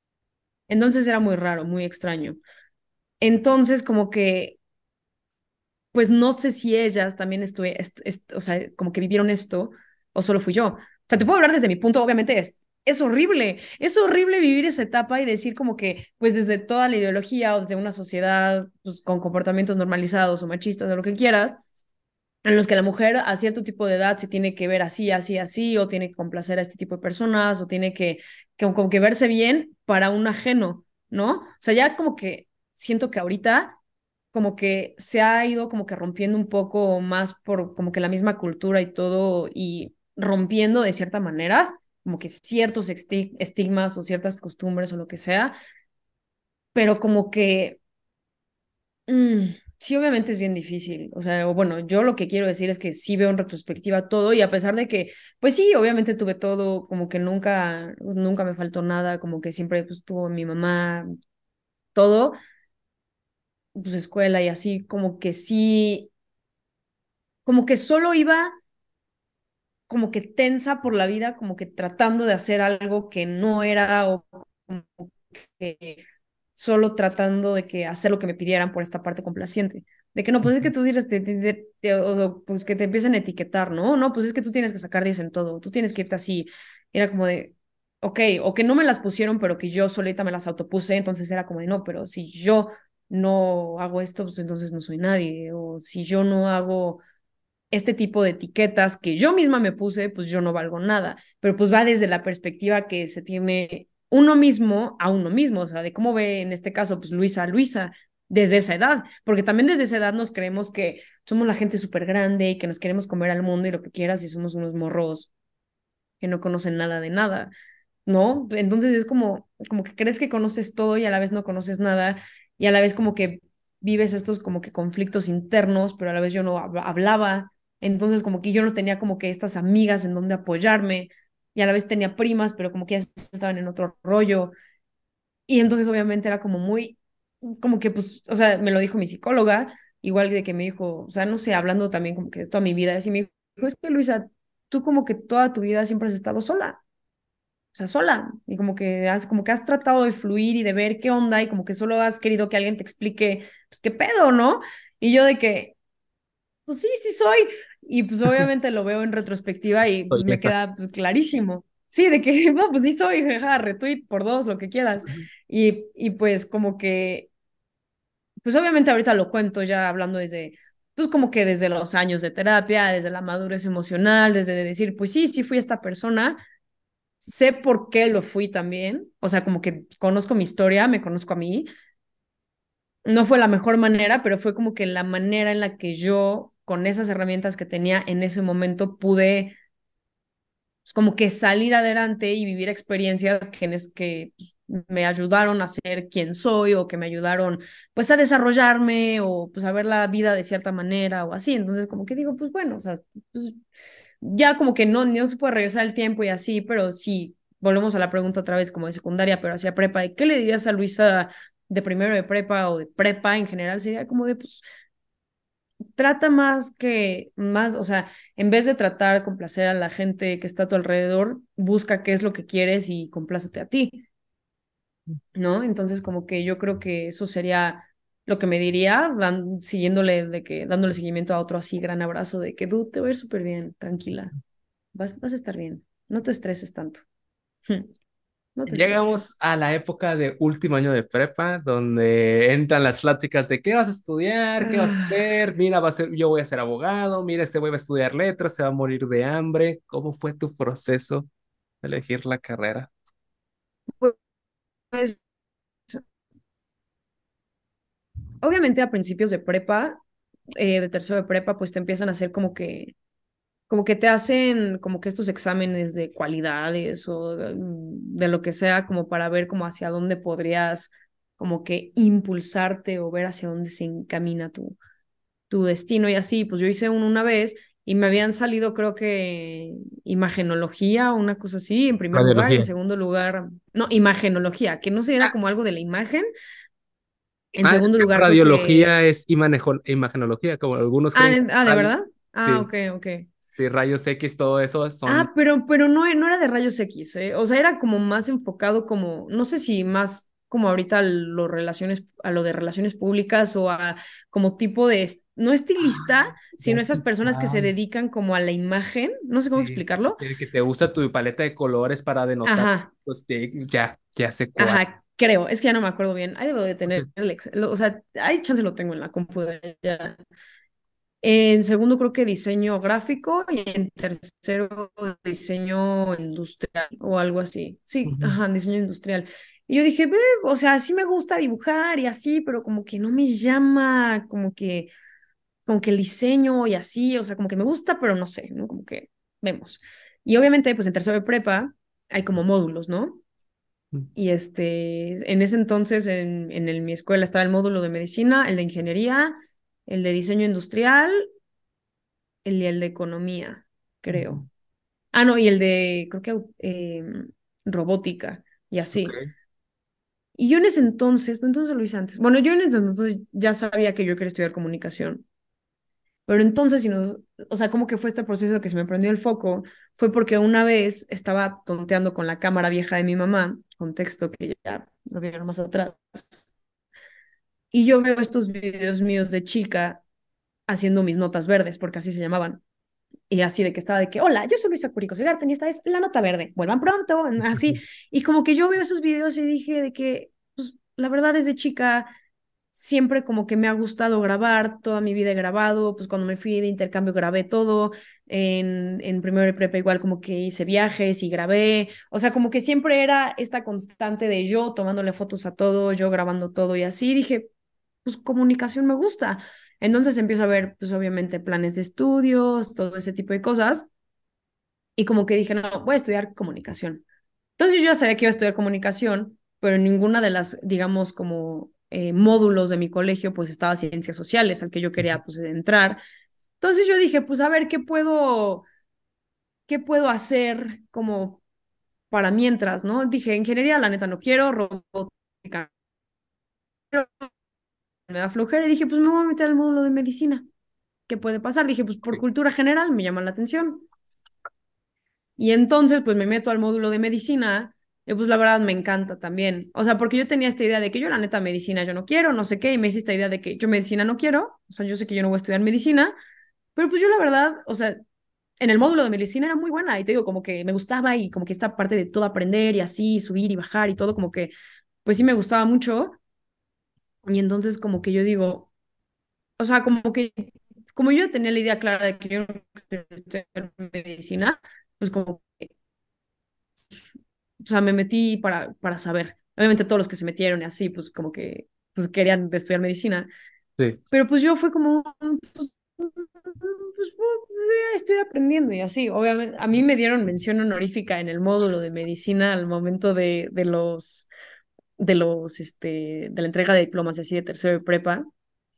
[SPEAKER 2] entonces era muy raro, muy extraño. Entonces como que, pues no sé si ellas también estuve, o sea, como que vivieron esto o solo fui yo. O sea, te puedo hablar desde mi punto, obviamente es, es horrible, es horrible vivir esa etapa y decir como que, pues desde toda la ideología o desde una sociedad pues, con comportamientos normalizados o machistas o lo que quieras, en los que la mujer a cierto tipo de edad se tiene que ver así, así, así, o tiene que complacer a este tipo de personas, o tiene que, como que verse bien para un ajeno, ¿no? O sea, ya como que siento que ahorita como que se ha ido como que rompiendo un poco más por como que la misma cultura y todo, y rompiendo de cierta manera, como que ciertos estigmas o ciertas costumbres o lo que sea, pero como que... Mm, sí, obviamente es bien difícil. O sea, bueno, yo lo que quiero decir es que sí veo en retrospectiva todo y a pesar de que, pues sí, obviamente tuve todo, como que nunca, nunca me faltó nada, como que siempre pues, tuvo mi mamá, todo, pues escuela y así, como que sí, como que solo iba como que tensa por la vida, como que tratando de hacer algo que no era o como que solo tratando de que hacer lo que me pidieran por esta parte complaciente. De que no, pues es que tú tienes, pues que te empiecen a etiquetar, ¿no? No, pues es que tú tienes que sacar 10 en todo, tú tienes que irte así. Era como de, ok, o que no me las pusieron, pero que yo solita me las autopuse, entonces era como de, no, pero si yo no hago esto, pues entonces no soy nadie, o si yo no hago este tipo de etiquetas que yo misma me puse, pues yo no valgo nada, pero pues va desde la perspectiva que se tiene uno mismo a uno mismo, o sea, de cómo ve en este caso, pues Luisa a Luisa desde esa edad, porque también desde esa edad nos creemos que somos la gente súper grande y que nos queremos comer al mundo y lo que quieras y somos unos morros que no conocen nada de nada, ¿no? Entonces es como, como que crees que conoces todo y a la vez no conoces nada y a la vez como que vives estos como que conflictos internos, pero a la vez yo no hablaba, entonces como que yo no tenía como que estas amigas en donde apoyarme, y a la vez tenía primas, pero como que ya estaban en otro rollo. Y entonces obviamente era como muy, como que pues, o sea, me lo dijo mi psicóloga, igual de que me dijo, o sea, no sé, hablando también como que de toda mi vida, así me dijo, es que Luisa, tú como que toda tu vida siempre has estado sola. O sea, sola, y como que has, como que has tratado de fluir y de ver qué onda, y como que solo has querido que alguien te explique, pues qué pedo, ¿no? Y yo de que, pues sí, sí soy, y pues obviamente lo veo en retrospectiva y pues, me queda pues, clarísimo. Sí, de que, [LAUGHS] no, pues sí soy, jaja, retweet por dos, lo que quieras. Y, y pues como que, pues obviamente ahorita lo cuento ya hablando desde, pues como que desde los años de terapia, desde la madurez emocional, desde decir, pues sí, sí fui esta persona, sé por qué lo fui también, o sea, como que conozco mi historia, me conozco a mí. No fue la mejor manera, pero fue como que la manera en la que yo con esas herramientas que tenía en ese momento pude pues, como que salir adelante y vivir experiencias que, pues, me ayudaron a ser quien soy o que me ayudaron pues a desarrollarme o pues a ver la vida de cierta manera o así. Entonces como que digo, pues bueno, o sea, pues, ya como que no, no se puede regresar el tiempo y así, pero si volvemos a la pregunta otra vez como de secundaria, pero hacia prepa, qué le dirías a Luisa de primero de prepa o de prepa en general? Sería como de pues trata más que más, o sea, en vez de tratar complacer a la gente que está a tu alrededor, busca qué es lo que quieres y complácete a ti. Mm. ¿No? Entonces, como que yo creo que eso sería lo que me diría, siguiéndole de que, dándole seguimiento a otro así gran abrazo de que, tú te voy a ir súper bien, tranquila, vas, vas a estar bien, no te estreses tanto. [LAUGHS] Hmm. Llegamos
[SPEAKER 1] a la época de último año de prepa, donde entran las pláticas de qué vas a
[SPEAKER 2] estudiar, qué vas
[SPEAKER 1] a ah. hacer, mira, va a ser, yo voy a ser abogado, mira, este güey va a estudiar letras, se va a morir de hambre. ¿Cómo fue tu proceso de elegir la carrera?
[SPEAKER 2] Pues, pues obviamente a principios de prepa, eh, de tercero de prepa, pues te empiezan a hacer como que como que te hacen como que estos exámenes de cualidades o mm, de, lo que sea, como para ver como hacia dónde podrías como que impulsarte o ver hacia dónde se encamina tu, tu destino y así. Pues yo hice uno una vez y me habían salido creo que imagenología o una cosa así en primer lugar, en segundo lugar, no, imagenología, que no sé, era ah. como algo de la imagen, en ah, segundo eh, lugar. Radiología
[SPEAKER 1] es imagenología, como algunos. Ah, creen... ah ¿de verdad?
[SPEAKER 2] Ah, ok, ok.
[SPEAKER 1] Sí, rayos X, todo eso ah, son... Ah,
[SPEAKER 2] pero, pero no, no era de rayos X, ¿eh? O sea, era como más enfocado como, no sé si más como ahorita a lo, relaciones, a lo de relaciones públicas o a como tipo de, no estilista, ah, sino esas personas que se dedican como a la imagen, no sé cómo explicarlo.
[SPEAKER 1] que te usa tu paleta de colores para denotar, Ajá. Pues, ya, ya sé cuál. Ajá,
[SPEAKER 2] creo, es que ya no me acuerdo bien, ahí debo de [LAUGHS] tener Alex o sea, hay chance lo tengo en la computadora, en segundo, creo que diseño gráfico y en tercero, diseño industrial o algo así. Sí, ajá, diseño industrial. Y yo dije, o sea, sí me gusta dibujar y así, pero como que no me llama, como que, con que el diseño y así, o sea, como que me gusta, pero no sé, ¿no? Como que vemos. Y obviamente, pues en tercero de prepa hay como módulos, ¿no? Mm. Y este, en ese entonces en, mi escuela estaba el módulo de medicina, el de ingeniería, el de diseño industrial, el de, economía, creo. Ah, no, y el de, creo que em, robótica y así. Y yo en ese entonces, no entonces lo hice antes, bueno, yo en ese entonces ya sabía que yo quería estudiar comunicación. Pero entonces, o sea, como que fue este proceso que se me prendió el foco, fue porque una vez estaba tonteando con la cámara vieja de mi mamá, contexto que ya lo vieron más atrás, y yo veo estos videos míos de chica haciendo mis notas verdes, porque así se llamaban. Y así de que estaba de que, hola, yo soy Luisa Curico Segarten y esta es la nota verde, vuelvan pronto, así. Y como que yo veo esos videos y dije de que, pues, la verdad desde chica siempre como que me ha gustado grabar, toda mi vida he grabado, pues cuando me fui de intercambio grabé todo, en, en primero y prepa igual como que hice viajes y grabé, o sea, como que siempre era esta constante de yo tomándole fotos a todo, yo grabando todo y así, dije, pues comunicación me gusta. Entonces empiezo a ver, pues obviamente, planes de estudios, todo ese tipo de cosas. Y como que dije, no, voy a estudiar comunicación. Entonces yo ya sabía que iba a estudiar comunicación, pero en ninguna de las, digamos, como eh, módulos de mi colegio, pues estaba ciencias sociales, al que yo quería, pues, entrar. Entonces yo dije, pues a ver, ¿qué puedo, qué puedo hacer como para mientras, no? Dije, ingeniería, la neta, no quiero, robótica, me da flojera y dije, pues me voy a meter al módulo de medicina. ¿Qué puede pasar? Dije, pues por cultura general me llama la atención. Y entonces, pues me meto al módulo de medicina y pues la verdad me encanta también. O sea, porque yo tenía esta idea de que yo la neta medicina yo no quiero, no sé qué, y me hice esta idea de que yo medicina no quiero, o sea, yo sé que yo no voy a estudiar medicina, pero pues yo la verdad, o sea, en el módulo de medicina era muy buena y te digo, como que me gustaba y como que esta parte de todo aprender y así, subir y bajar y todo, como que, pues sí me gustaba mucho. Y entonces como que yo digo, o sea, como que, como yo tenía la idea clara de que yo no quería estudiar medicina, pues como que, o sea, me metí para, para saber. Obviamente todos los que se metieron y así, pues como que pues querían estudiar medicina. Sí. Pero pues yo fue como, pues, pues estoy aprendiendo y así. Obviamente, a mí me dieron mención honorífica en el módulo de medicina al momento de, de los de los, este, de la entrega de diplomas así de tercero de prepa,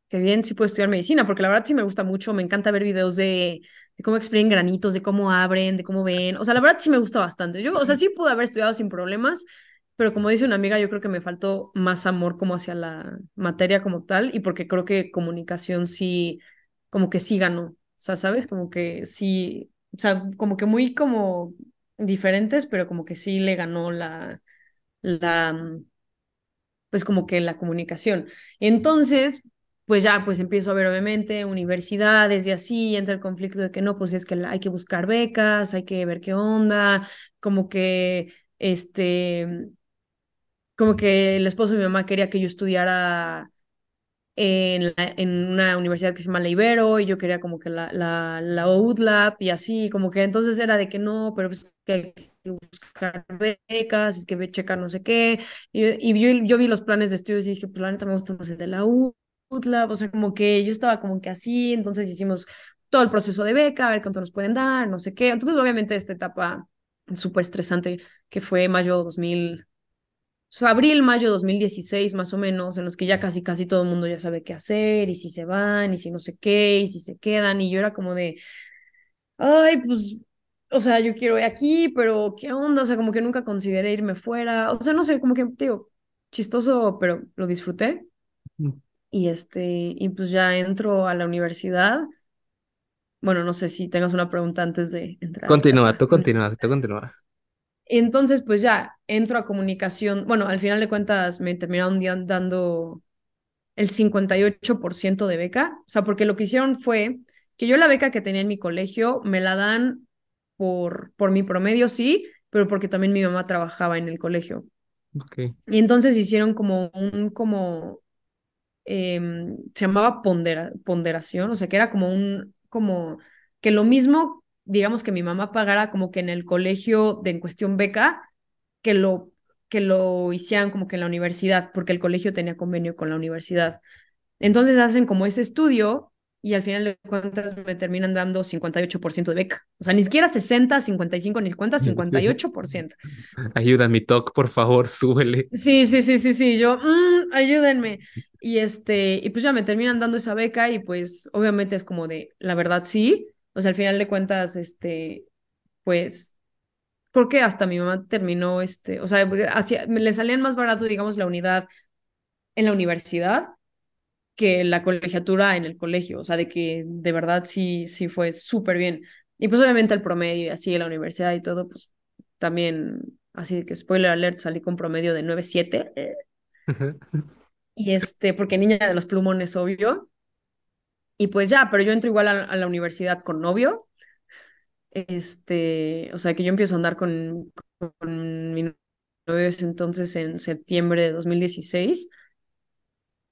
[SPEAKER 2] que bien si puedo estudiar medicina, porque la verdad sí me gusta mucho, me encanta ver videos de, cómo exprimen granitos, de cómo abren, de cómo ven, o sea, la verdad sí me gusta bastante. Yo, o sea, sí pude haber estudiado sin problemas, pero como dice una amiga, yo creo que me faltó más amor como hacia la materia como tal y porque creo que comunicación sí, como que sí ganó, o sea, ¿sabes? Como que sí, o sea, como que muy como diferentes, pero como que sí le ganó la, la, pues como que la comunicación. Entonces, pues ya, pues empiezo a ver obviamente universidades y así, entra el conflicto de que no, pues es que hay que buscar becas, hay que ver qué onda, como que, este, como que el esposo de mi mamá quería que yo estudiara en, la, en una universidad que se llama La Ibero y yo quería como que la, la, la y así, como que entonces era de que no, pero pues que buscar becas, es que ve checar no sé qué. Y, y yo, vi los planes de estudios y dije, pues la neta me gusta más el de la UTLAB, o sea, como que yo estaba como que así, entonces hicimos todo el proceso de beca, a ver cuánto nos pueden dar, no sé qué. Entonces, obviamente, esta etapa súper estresante que fue mayo 2000, abril, mayo 2016 más o menos, en los que ya casi, casi todo el mundo ya sabe qué hacer y si se van y si no sé qué y si se quedan y yo era como de, ay, pues o sea, yo quiero ir aquí, pero ¿qué onda? O sea, como que nunca consideré irme fuera. O sea, no sé, como que, digo, chistoso, pero lo disfruté. Mm. Y este, y pues ya entro a la universidad. Bueno, no sé si tengas una pregunta antes de entrar.
[SPEAKER 1] Continúa, tú continúa, tú continúa.
[SPEAKER 2] Entonces, pues ya entro a comunicación. Bueno, al final de cuentas me terminaron dando el 58% de beca. O sea, porque lo que hicieron fue que yo la beca que tenía en mi colegio me la dan por, mi promedio, sí, pero porque también mi mamá trabajaba en el colegio. Y entonces hicieron como un, como, em, se llamaba ponderación, o sea, que era como un, como, que lo mismo, digamos, que mi mamá pagara como que en el colegio de en cuestión beca, que lo, que lo hicieran como que en la universidad, porque el colegio tenía convenio con la universidad. Entonces hacen como ese estudio y al final de cuentas me terminan dando 58% de beca. O sea, ni siquiera 60, 55, ni 50, 58%.
[SPEAKER 1] [LAUGHS] Ayuda, mi TOC, por favor, súbele.
[SPEAKER 2] Sí, sí, sí, sí, sí, yo, mm, ayúdenme. Y este, y pues ya me terminan dando esa beca y pues obviamente es como de, la verdad sí, o sea, al final de cuentas, este, pues porque hasta mi mamá terminó, este, o sea, me le salían más barato, digamos, la unidad en la universidad que la colegiatura en el colegio, o sea, de que de verdad sí, sí fue súper bien. Y pues obviamente el promedio y así en la universidad y todo, pues también, así que spoiler alert, salí con promedio de 9.7. y este, porque niña de los plumones, obvio. Y pues ya, pero yo entro igual a, la universidad con novio. Este, o sea, que yo empiezo a andar con, con mi novio entonces en septiembre de 2016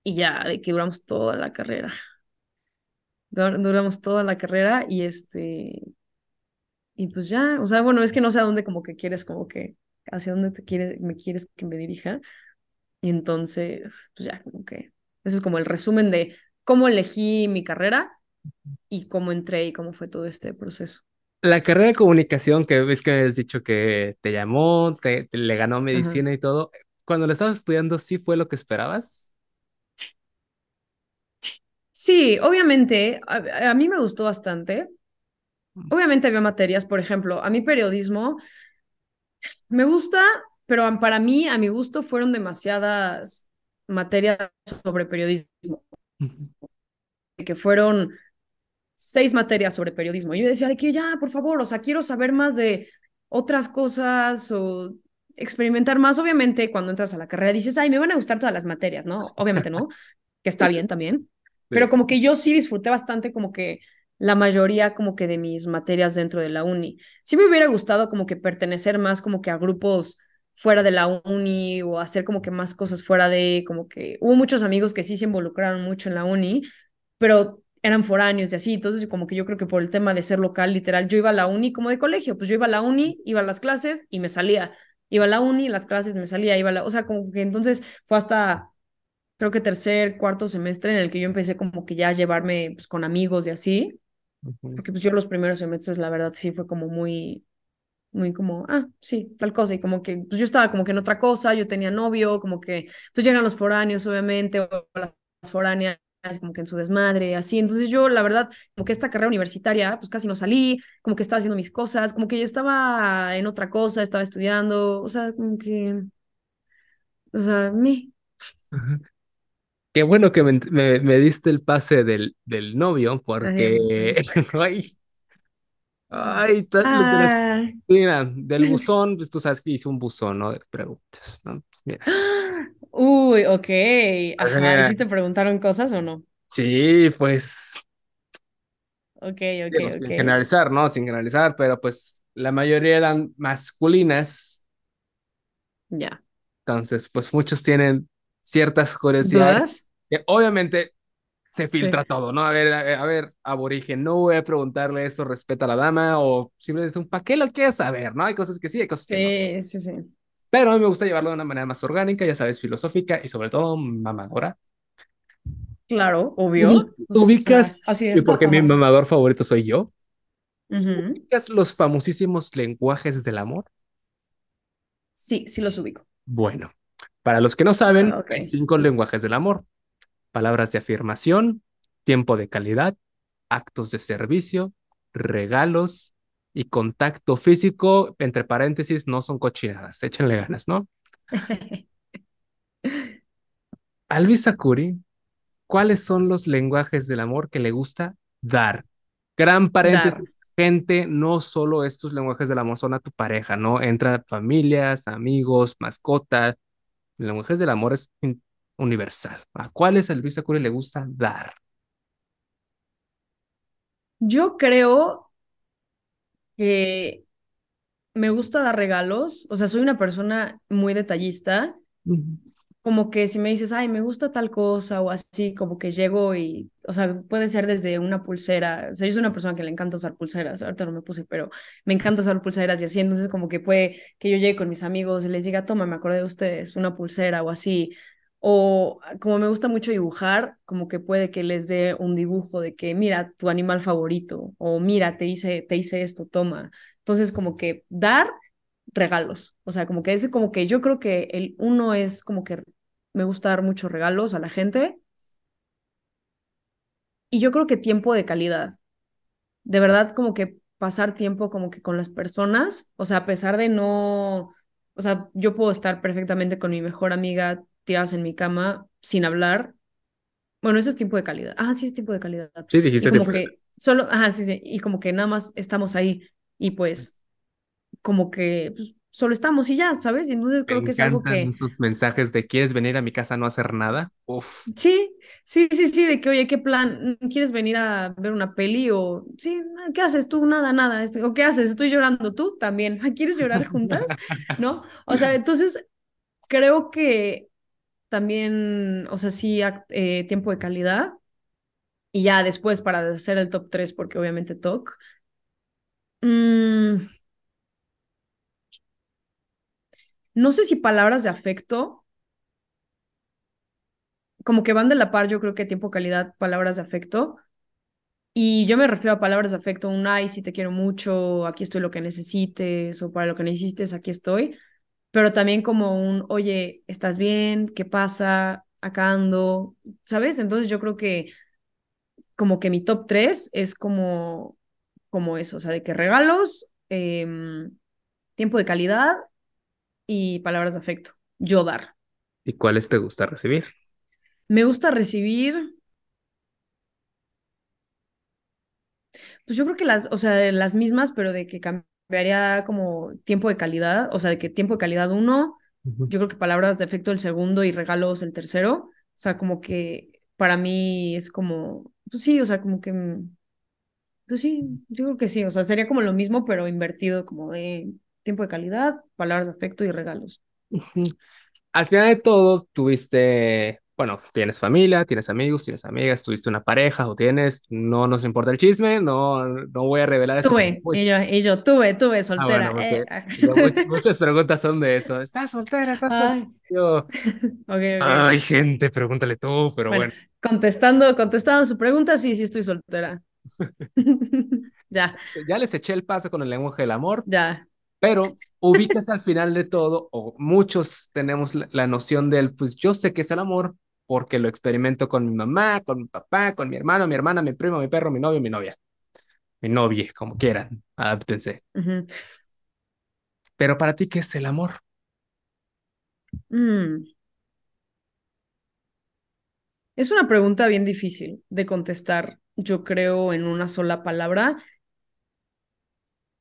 [SPEAKER 2] y ya, que duramos toda la carrera. Duramos toda la carrera y este, y pues ya, o sea, bueno, es que no sé a dónde como que quieres, como que, hacia dónde te quieres, me quieres que me dirija. Y entonces, pues ya, como que, ese es como el resumen de cómo elegí mi carrera y cómo entré y cómo fue todo este proceso.
[SPEAKER 1] La carrera de comunicación que ves que has dicho que te llamó, te, le ganó medicina y todo, cuando lo estabas estudiando, ¿sí fue lo que esperabas?
[SPEAKER 2] Sí, obviamente, a, mí me gustó bastante. Obviamente había materias, por ejemplo, a mí periodismo me gusta, pero para mí, a mi gusto, fueron demasiadas materias sobre periodismo, que fueron seis materias sobre periodismo. Y yo decía de que ya, por favor, o sea, quiero saber más de otras cosas o experimentar más. Obviamente, cuando entras a la carrera dices, ay, me van a gustar todas las materias, ¿no? Obviamente no, que está bien también. Pero como que yo sí disfruté bastante como que la mayoría como que de mis materias dentro de la uni. Sí me hubiera gustado como que pertenecer más como que a grupos fuera de la uni o hacer como que más cosas fuera de, como que hubo muchos amigos que sí se involucraron mucho en la uni, pero eran foráneos y así, entonces como que yo creo que por el tema de ser local, literal, yo iba a la uni como de colegio, pues yo iba a la uni, iba a las clases y me salía, iba a la uni, las clases me salía, iba a la, o sea, como que entonces fue hasta creo que tercer, cuarto semestre en el que yo empecé como que ya a llevarme pues, con amigos y así, porque pues yo los primeros semestres la verdad sí fue como muy, muy como, ah, sí, tal cosa, y como que pues yo estaba como que en otra cosa, yo tenía novio, como que pues llegan los foráneos obviamente, o las foráneas como que en su desmadre, así. Entonces yo, la verdad, como que esta carrera universitaria, pues casi no salí, como que estaba haciendo mis cosas, como que ya estaba en otra cosa, estaba estudiando, o sea, como que, o sea, me.
[SPEAKER 1] Qué bueno que me, diste el pase del, novio, porque. [LAUGHS] Ay, ay, ah. mira, del [LAUGHS] buzón, pues tú sabes que hice un buzón, ¿no? De preguntas, ¿no? Pues mira. [GASPS]
[SPEAKER 2] Uy, ok. Pues Ajá, ver si te preguntaron cosas o no?
[SPEAKER 1] Sí, pues.
[SPEAKER 2] Ok, ok, Sin generalizar,
[SPEAKER 1] ¿no? Sin generalizar, pero pues la mayoría eran masculinas. Ya. Entonces, pues muchos tienen ciertas curiosidades. Que obviamente se filtra todo, ¿no? A ver, a ver, aborigen, no voy a preguntarle esto respecto a la dama o simplemente un ¿para qué lo quieres saber? ¿No? Hay cosas que sí, hay cosas
[SPEAKER 2] que Sí, sí,
[SPEAKER 1] Pero a mí me gusta llevarlo de una manera más orgánica, ya sabes, filosófica y sobre todo mamadora.
[SPEAKER 2] Claro, obvio. ubicas, Así porque mi
[SPEAKER 1] mamador favorito soy yo. ¿Ubicas los famosísimos lenguajes del amor?
[SPEAKER 2] Sí, sí los ubico.
[SPEAKER 1] Bueno, para los que no saben, ah, hay cinco lenguajes del amor. Palabras de afirmación, tiempo de calidad, actos de servicio, regalos y contacto físico, entre paréntesis, no son cochinadas, échenle ganas, ¿no? [LAUGHS] Alvisa Curi, ¿cuáles son los lenguajes del amor que le gusta dar? Gran paréntesis, gente, no solo estos lenguajes del amor son a tu pareja, ¿no? Entra familias, amigos, mascotas, la mujer del amor es universal. ¿A cuáles a Luis Acuri le gusta dar?
[SPEAKER 2] Yo creo que me gusta dar regalos, o sea, soy una persona muy detallista como que si me dices, ay, me gusta tal cosa o así, como que llego y, o sea, puede ser desde una pulsera, o sea, yo soy una persona que le encanta usar pulseras, ahorita no me puse, pero me encanta usar pulseras y así, entonces como que puede que yo llegue con mis amigos y les diga, toma, me acordé de ustedes, una pulsera o así, o como me gusta mucho dibujar, como que puede que les dé un dibujo de que, mira, tu animal favorito, o mira, te hice, te hice esto, toma. Entonces como que dar regalos. O sea, como que ese como que yo creo que el uno es como que me gusta dar muchos regalos a la gente. Y yo creo que tiempo de calidad. De verdad, como que pasar tiempo como que con las personas. O sea, a pesar de no. O sea, yo puedo estar perfectamente con mi mejor amiga tiradas en mi cama sin hablar. Bueno, eso es tiempo de calidad. Ah, sí, es tiempo de calidad. Sí, dijiste como que solo, ajá, sí, sí. Y como que nada más estamos ahí. Y pues como que pues, solo estamos y ya, ¿sabes? Y entonces creo que es algo que...
[SPEAKER 1] Esos mensajes de ¿quieres venir a mi casa a no hacer nada? Uf.
[SPEAKER 2] Sí, sí, sí, sí, de que, oye, ¿qué plan? ¿Quieres venir a ver una peli? O, sí, ah, ¿qué haces tú? Nada, nada. Este, ¿O qué haces? Estoy llorando tú también. [LAUGHS] ¿Quieres llorar juntas? [LAUGHS] ¿No? O sea, entonces creo que también, o sea, sí, eh, tiempo de calidad. Y ya después para hacer el top 3, porque obviamente TOC. Mmm no sé si palabras de afecto, como que van de la par, yo creo que tiempo, calidad, palabras de afecto. Y yo me refiero a palabras de afecto, un ay, si te quiero mucho, aquí estoy lo que necesites, o para lo que necesites, aquí estoy. Pero también como un, oye, ¿estás bien? ¿Qué pasa? Acá ando, ¿sabes? Entonces yo creo que como que mi top tres es como, como eso, o sea, de que regalos, em, tiempo de calidad y palabras de afecto, yo dar.
[SPEAKER 1] ¿Y cuáles te gusta recibir?
[SPEAKER 2] Me gusta recibir. Pues yo creo que las, o sea, las mismas, pero de que cambiaría como tiempo de calidad, o sea, de que tiempo de calidad uno, yo creo que palabras de afecto el segundo y regalos el tercero, o sea, como que para mí es como, pues sí, o sea, como que, pues sí, yo creo que sí, o sea, sería como lo mismo, pero invertido como de tiempo de calidad, palabras de afecto y regalos.
[SPEAKER 1] Al final de todo, tuviste, bueno, tienes familia, tienes amigos, tienes amigas, tuviste una pareja o tienes, no nos importa el chisme, no, no voy a revelar tuve,
[SPEAKER 2] Y yo, y yo, tuve, tuve, ah, soltera. Eh, ah.
[SPEAKER 1] Muchas preguntas son de eso.
[SPEAKER 2] ¿Estás soltera? ¿Estás soltera? [LAUGHS] Ay,
[SPEAKER 1] gente, pregúntale tú, pero bueno,
[SPEAKER 2] Contestando, contestando su pregunta, sí, sí estoy soltera. [LAUGHS]
[SPEAKER 1] [LAUGHS] ya. Ya les eché el paso con el lenguaje del amor.
[SPEAKER 2] Ya. Pero
[SPEAKER 1] ubíquese al final de todo, o muchos tenemos la, noción del, pues yo sé que es el amor porque lo experimento con mi mamá, con mi papá, con mi hermano, mi hermana, mi primo, mi perro, mi novio, mi novia. Mi novia, como quieran, adaptense. Pero para ti, ¿qué es el amor?
[SPEAKER 2] Mm. Es una pregunta bien difícil de contestar, yo creo, en una sola palabra.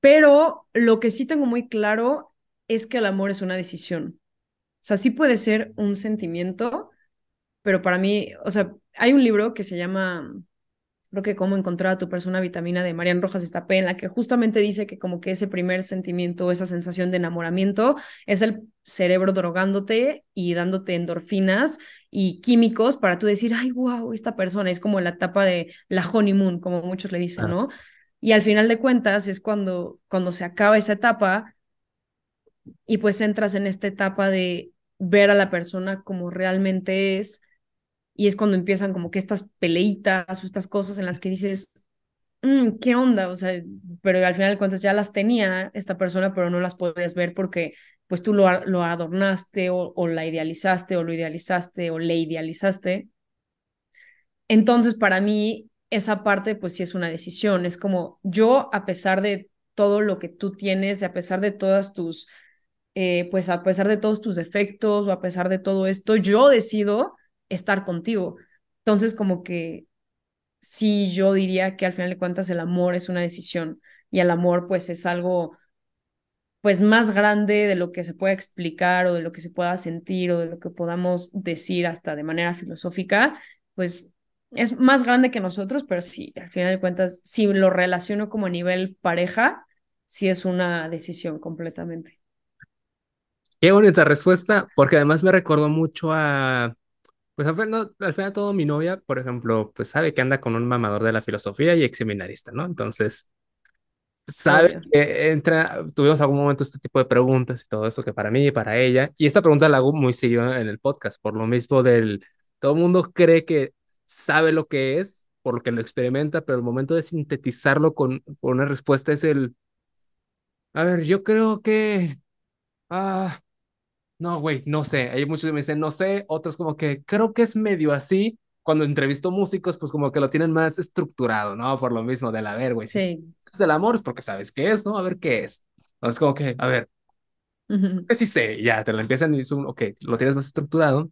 [SPEAKER 2] Pero lo que sí tengo muy claro es que el amor es una decisión. O sea, sí puede ser un sentimiento, pero para mí, o sea, hay un libro que se llama, creo que cómo encontrar a tu persona vitamina de Marian Rojas Estapé, en la que justamente dice que como que ese primer sentimiento, esa sensación de enamoramiento, es el cerebro drogándote y dándote endorfinas y químicos para tú decir, ay, wow, esta persona es como la etapa de la honeymoon, como muchos le dicen, ¿no? Y al final de cuentas es cuando, cuando se acaba esa etapa y pues entras en esta etapa de ver a la persona como realmente es y es cuando empiezan como que estas peleitas o estas cosas en las que dices, mm, ¿qué onda? O sea, pero al final de cuentas ya las tenía esta persona, pero no las podías ver porque pues tú lo, adornaste o, o la idealizaste o lo idealizaste o le idealizaste. Entonces, para mí, esa parte pues sí es una decisión, es como yo a pesar de todo lo que tú tienes, a pesar de todas tus, eh, pues a pesar de todos tus defectos o a pesar de todo esto, yo decido estar contigo. Entonces como que sí yo diría que al final de cuentas el amor es una decisión y el amor pues es algo pues más grande de lo que se pueda explicar o de lo que se pueda sentir o de lo que podamos decir hasta de manera filosófica, pues es más grande que nosotros, pero sí, al final de cuentas, si lo relaciono como a nivel pareja, sí es una decisión completamente.
[SPEAKER 1] Qué bonita respuesta, porque además me recordó mucho a, pues al final, todo mi novia, por ejemplo, pues sabe que anda con un mamador de la filosofía y ex seminarista, ¿no? Entonces, sabe que entra, tuvimos algún momento este tipo de preguntas y todo eso que para mí y para ella, y esta pregunta la hago muy seguido en el podcast, por lo mismo del, todo el mundo cree que sabe lo que es, por lo que lo experimenta, pero el momento de sintetizarlo con, con una respuesta es el, a ver, yo creo que, ah, no, güey, no sé. Hay muchos que me dicen, no sé, otros como que creo que es medio así. Cuando entrevisto músicos, pues como que lo tienen más estructurado, ¿no? Por lo mismo, del haber, güey. Sí. es del amor es porque sabes qué es, ¿no? A ver qué es. Entonces, como que, a ver, uh sí sé, ya te lo empiezan y es un, ok, lo tienes más estructurado.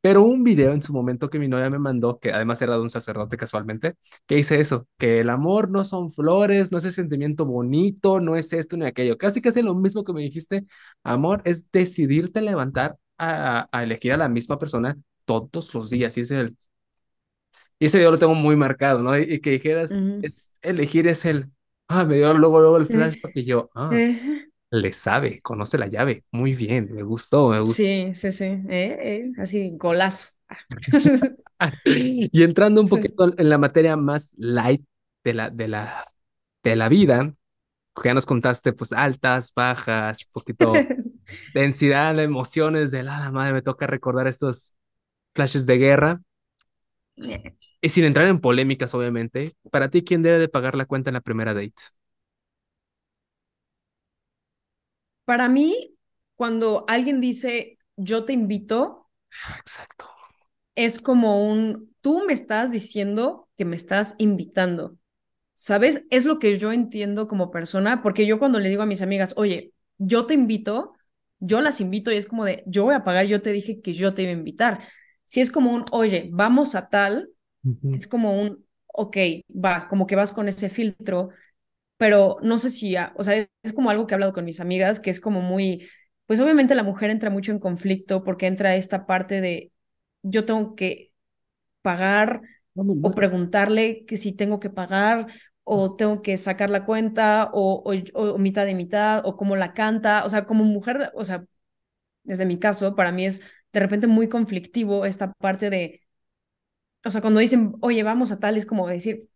[SPEAKER 1] Pero un video en su momento que mi novia me mandó, que además era de un sacerdote casualmente, que dice eso, que el amor no son flores, no es ese sentimiento bonito, no es esto ni aquello. Casi casi lo mismo que me dijiste, amor es decidirte levantar a, a elegir a la misma persona todos los días. Y es el... Y ese video lo tengo muy marcado, ¿no? Y, que dijeras, es, elegir es el... Ah, me dio luego, luego el flash y yo, ah" le sabe, conoce la llave. Muy bien, me gustó, me gustó.
[SPEAKER 2] Sí, sí, sí. Eh, eh, así, golazo. [LAUGHS]
[SPEAKER 1] [LAUGHS] y entrando un poquito en la materia más light de la, de la, de la vida, ya nos contaste, pues altas, bajas, un poquito [LAUGHS] densidad, de emociones, de la, la madre, me toca recordar estos flashes de guerra. Y sin entrar en polémicas, obviamente, para ti, ¿quién debe de pagar la cuenta en la primera date?
[SPEAKER 2] Para mí, cuando alguien dice, yo te invito, ah, Exacto. es como un, tú me estás diciendo que me estás invitando. ¿Sabes? Es lo que yo entiendo como persona, porque yo cuando le digo a mis amigas, oye, yo te invito, yo las invito y es como de, yo voy a pagar, yo te dije que yo te iba a invitar. Si es como un, oye, vamos a tal, es como un, ok, va, como que vas con ese filtro pero no sé si, o sea, es como algo que he hablado con mis amigas, que es como muy, pues obviamente la mujer entra mucho en conflicto porque entra esta parte de yo tengo que pagar o preguntarle que si tengo que pagar o tengo que sacar la cuenta o, o, o mitad de mitad o como la canta, o sea, como mujer, o sea, desde mi caso, para mí es de repente muy conflictivo esta parte de, o sea, cuando dicen, oye, vamos a tal, es como decir,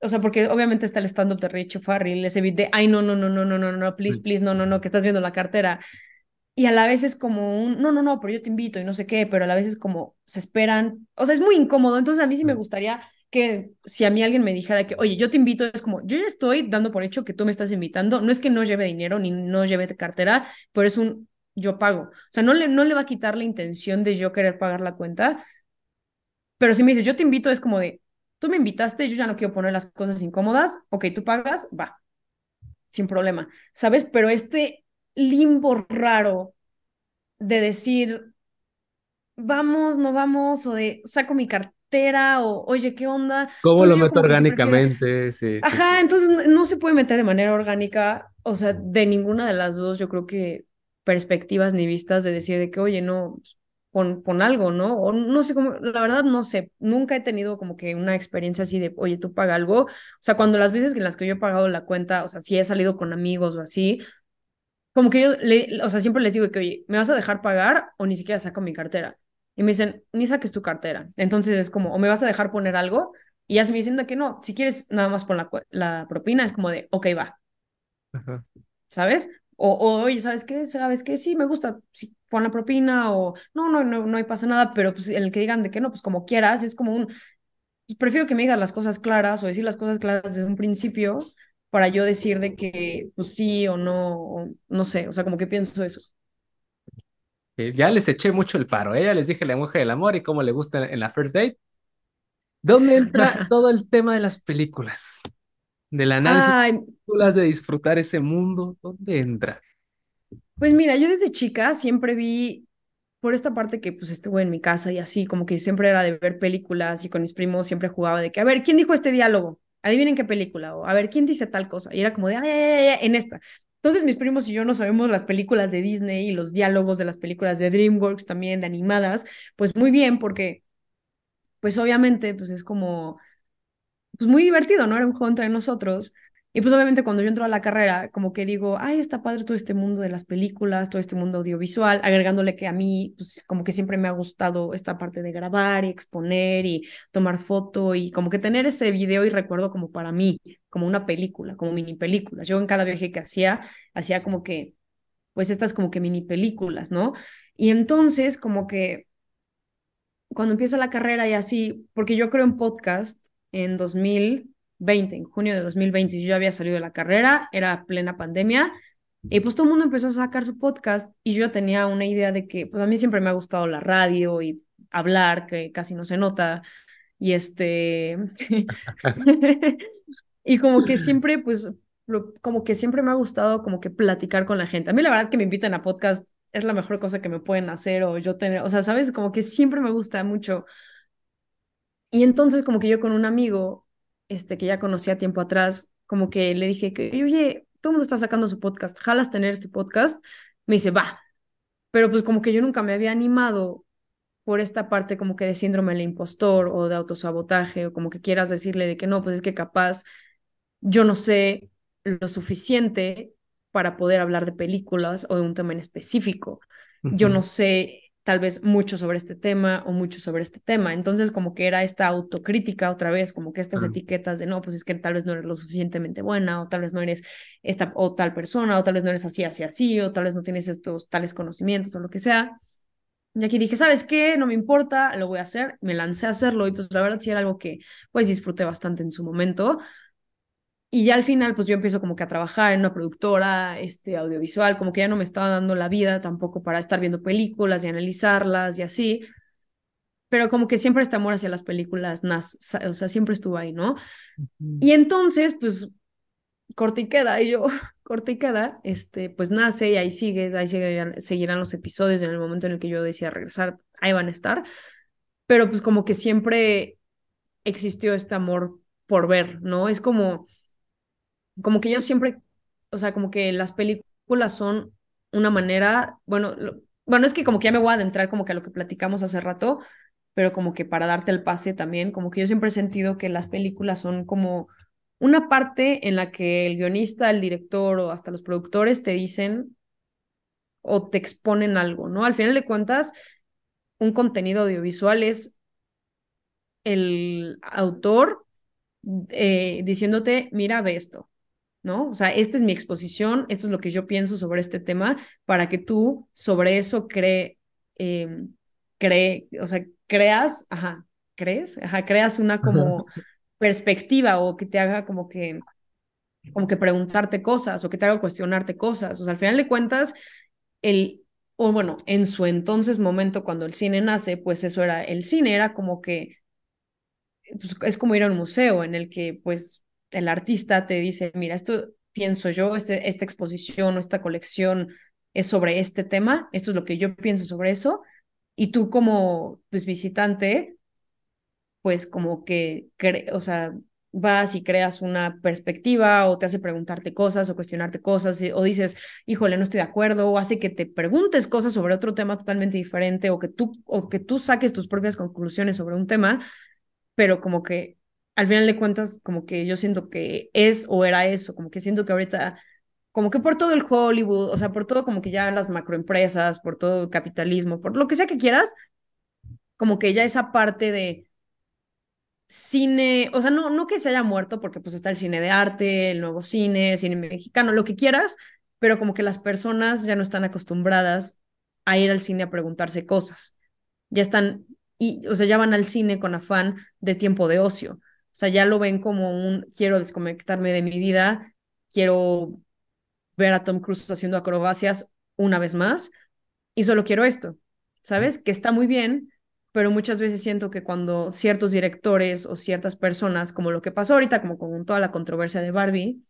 [SPEAKER 2] o sea, porque obviamente está el stand-up de Richie Farrell, ese beat de, ay, no, no, no, no, no, no, no, please, please, no, no, no, que estás viendo la cartera. Y a la vez es como un, no, no, no, pero yo te invito y no sé qué, pero a la vez es como, se esperan, o sea, es muy incómodo. Entonces a mí sí me gustaría que si a mí alguien me dijera que, oye, yo te invito, es como, yo ya estoy dando por hecho que tú me estás invitando. No es que no lleve dinero ni no lleve cartera, pero es un, yo pago. O sea, no le, no le va a quitar la intención de yo querer pagar la cuenta. Pero si me dices, yo te invito, es como de, tú me invitaste, yo ya no quiero poner las cosas incómodas, ok, tú pagas, va, sin problema, ¿sabes? Pero este limbo raro de decir, vamos, no vamos, o de saco mi cartera, o oye, ¿qué onda? ¿Cómo lo meto orgánicamente?
[SPEAKER 1] Sí, Ajá,
[SPEAKER 2] entonces no se puede meter de manera orgánica, o sea, de ninguna de las dos, yo creo que perspectivas ni vistas de decir de que, oye, no, pues, con, algo, ¿no? O no sé cómo, la verdad no sé, nunca he tenido como que una experiencia así de, oye, tú paga algo. O sea, cuando las veces en las que yo he pagado la cuenta, o sea, si he salido con amigos o así, como que yo, le, o sea, siempre les digo que, oye, ¿me vas a dejar pagar o ni siquiera saco mi cartera? Y me dicen, ni saques tu cartera. Entonces es como, o me vas a dejar poner algo. Y ya se me diciendo que no, si quieres nada más por la, propina, es como de, ok, va. ¿Sabes? O, o, oye, ¿sabes qué? ¿Sabes qué? Sí, me gusta. Sí, pon la propina o no, no, no, no hay pasa nada, pero pues el que digan de que no, pues como quieras, es como un, pues, prefiero que me digas las cosas claras o decir las cosas claras desde un principio para yo decir de que pues sí o no, no sé, o sea, como que pienso eso.
[SPEAKER 1] Eh, ya les eché mucho el paro, ¿eh? ya les dije la mujer del amor y cómo le gusta en la first date. ¿Dónde entra [LAUGHS] todo el tema de las películas? de la Ay. películas, de disfrutar ese mundo, ¿dónde entra?
[SPEAKER 2] Pues mira, yo desde chica siempre vi por esta parte que pues estuve en mi casa y así, como que siempre era de ver películas y con mis primos siempre jugaba de que, a ver, ¿quién dijo este diálogo? Adivinen qué película, o a ver, ¿quién dice tal cosa? Y era como de, ay, ay, ay, en esta. Entonces mis primos y yo no sabemos las películas de Disney y los diálogos de las películas de DreamWorks también, de animadas, pues muy bien, porque pues obviamente pues es como, pues muy divertido, ¿no? Era un juego entre nosotros, y pues obviamente cuando yo entro a la carrera, como que digo, ay, está padre todo este mundo de las películas, todo este mundo audiovisual, agregándole que a mí, pues como que siempre me ha gustado esta parte de grabar y exponer y tomar foto y como que tener ese video y recuerdo como para mí, como una película, como mini películas. Yo en cada viaje que hacía, hacía como que, pues estas como que mini películas, ¿no? Y entonces como que cuando empieza la carrera y así, porque yo creo en podcast en 2000 20, en junio de 2020, yo había salido de la carrera, era plena pandemia, y pues todo el mundo empezó a sacar su podcast y yo ya tenía una idea de que, pues a mí siempre me ha gustado la radio y hablar, que casi no se nota, y este, [LAUGHS] y como que siempre, pues, como que siempre me ha gustado como que platicar con la gente. A mí la verdad que me invitan a podcast es la mejor cosa que me pueden hacer o yo tener, o sea, sabes, como que siempre me gusta mucho. Y entonces como que yo con un amigo este, que ya conocía tiempo atrás, como que le dije que, oye, todo el mundo está sacando su podcast, jalas tener este podcast. Me dice, va. Pero pues como que yo nunca me había animado por esta parte como que de síndrome del impostor o de autosabotaje o como que quieras decirle de que no, pues es que capaz yo no sé lo suficiente para poder hablar de películas o de un tema en específico. Yo no sé tal vez mucho sobre este tema o mucho sobre este tema. Entonces, como que era esta autocrítica otra vez, como que estas etiquetas de no, pues es que tal vez no eres lo suficientemente buena o tal vez no eres esta o tal persona o tal vez no eres así, así, así o tal vez no tienes estos tales conocimientos o lo que sea. Y aquí dije, ¿sabes qué? No me importa, lo voy a hacer, me lancé a hacerlo y pues la verdad sí era algo que pues disfruté bastante en su momento. Y ya al final, pues yo empiezo como que a trabajar en una productora este, audiovisual, como que ya no me estaba dando la vida tampoco para estar viendo películas y analizarlas y así. Pero como que siempre este amor hacia las películas, nace, o sea, siempre estuvo ahí, ¿no? Y entonces, pues, corta y queda, y yo, [LAUGHS] corta y queda, este, pues nace y ahí sigue, ahí seguirán, seguirán los episodios en el momento en el que yo decía regresar, ahí van a estar. Pero pues como que siempre existió este amor por ver, ¿no? Es como como que yo siempre, o sea, como que las películas son una manera, bueno, bueno, es que como que ya me voy a adentrar como que a lo que platicamos hace rato, pero como que para darte el pase también, como que yo siempre he sentido que las películas son como una parte en la que el guionista, el director o hasta los productores te dicen o te exponen algo, ¿no? Al final de cuentas, un contenido audiovisual es el autor eh, diciéndote, mira, ve esto, ¿no? O sea, esta es mi exposición, esto es lo que yo pienso sobre este tema, para que tú sobre eso cree, em, cree, o sea, creas, ajá, crees, ajá, creas una como perspectiva o que te haga como que, como que preguntarte cosas o que te haga cuestionarte cosas. O sea, al final de cuentas, el, o bueno, en su entonces momento cuando el cine nace, pues eso era, el cine era como que, pues, es como ir a un museo en el que pues el artista te dice, mira, esto pienso yo, este, esta exposición o esta colección es sobre este tema, esto es lo que yo pienso sobre eso, y tú como pues, visitante, pues como que, o sea, vas y creas una perspectiva o te hace preguntarte cosas o cuestionarte cosas o dices, híjole, no estoy de acuerdo o hace que te preguntes cosas sobre otro tema totalmente diferente o que tú, o que tú saques tus propias conclusiones sobre un tema, pero como que al final de cuentas, como que yo siento que es o era eso, como que siento que ahorita, como que por todo el Hollywood, o sea, por todo como que ya las macroempresas, por todo el capitalismo, por lo que sea que quieras, como que ya esa parte de cine, o sea, no, no que se haya muerto, porque pues está el cine de arte, el nuevo cine, cine mexicano, lo que quieras, pero como que las personas ya no están acostumbradas a ir al cine a preguntarse cosas. Ya están, y, o sea, ya van al cine con afán de tiempo de ocio. O sea, ya lo ven como un quiero desconectarme de mi vida, quiero ver a Tom Cruise haciendo acrobacias una vez más y solo quiero esto, ¿sabes? Que está muy bien, pero muchas veces siento que cuando ciertos directores o ciertas personas, como lo que pasó ahorita, como con toda la controversia de Barbie,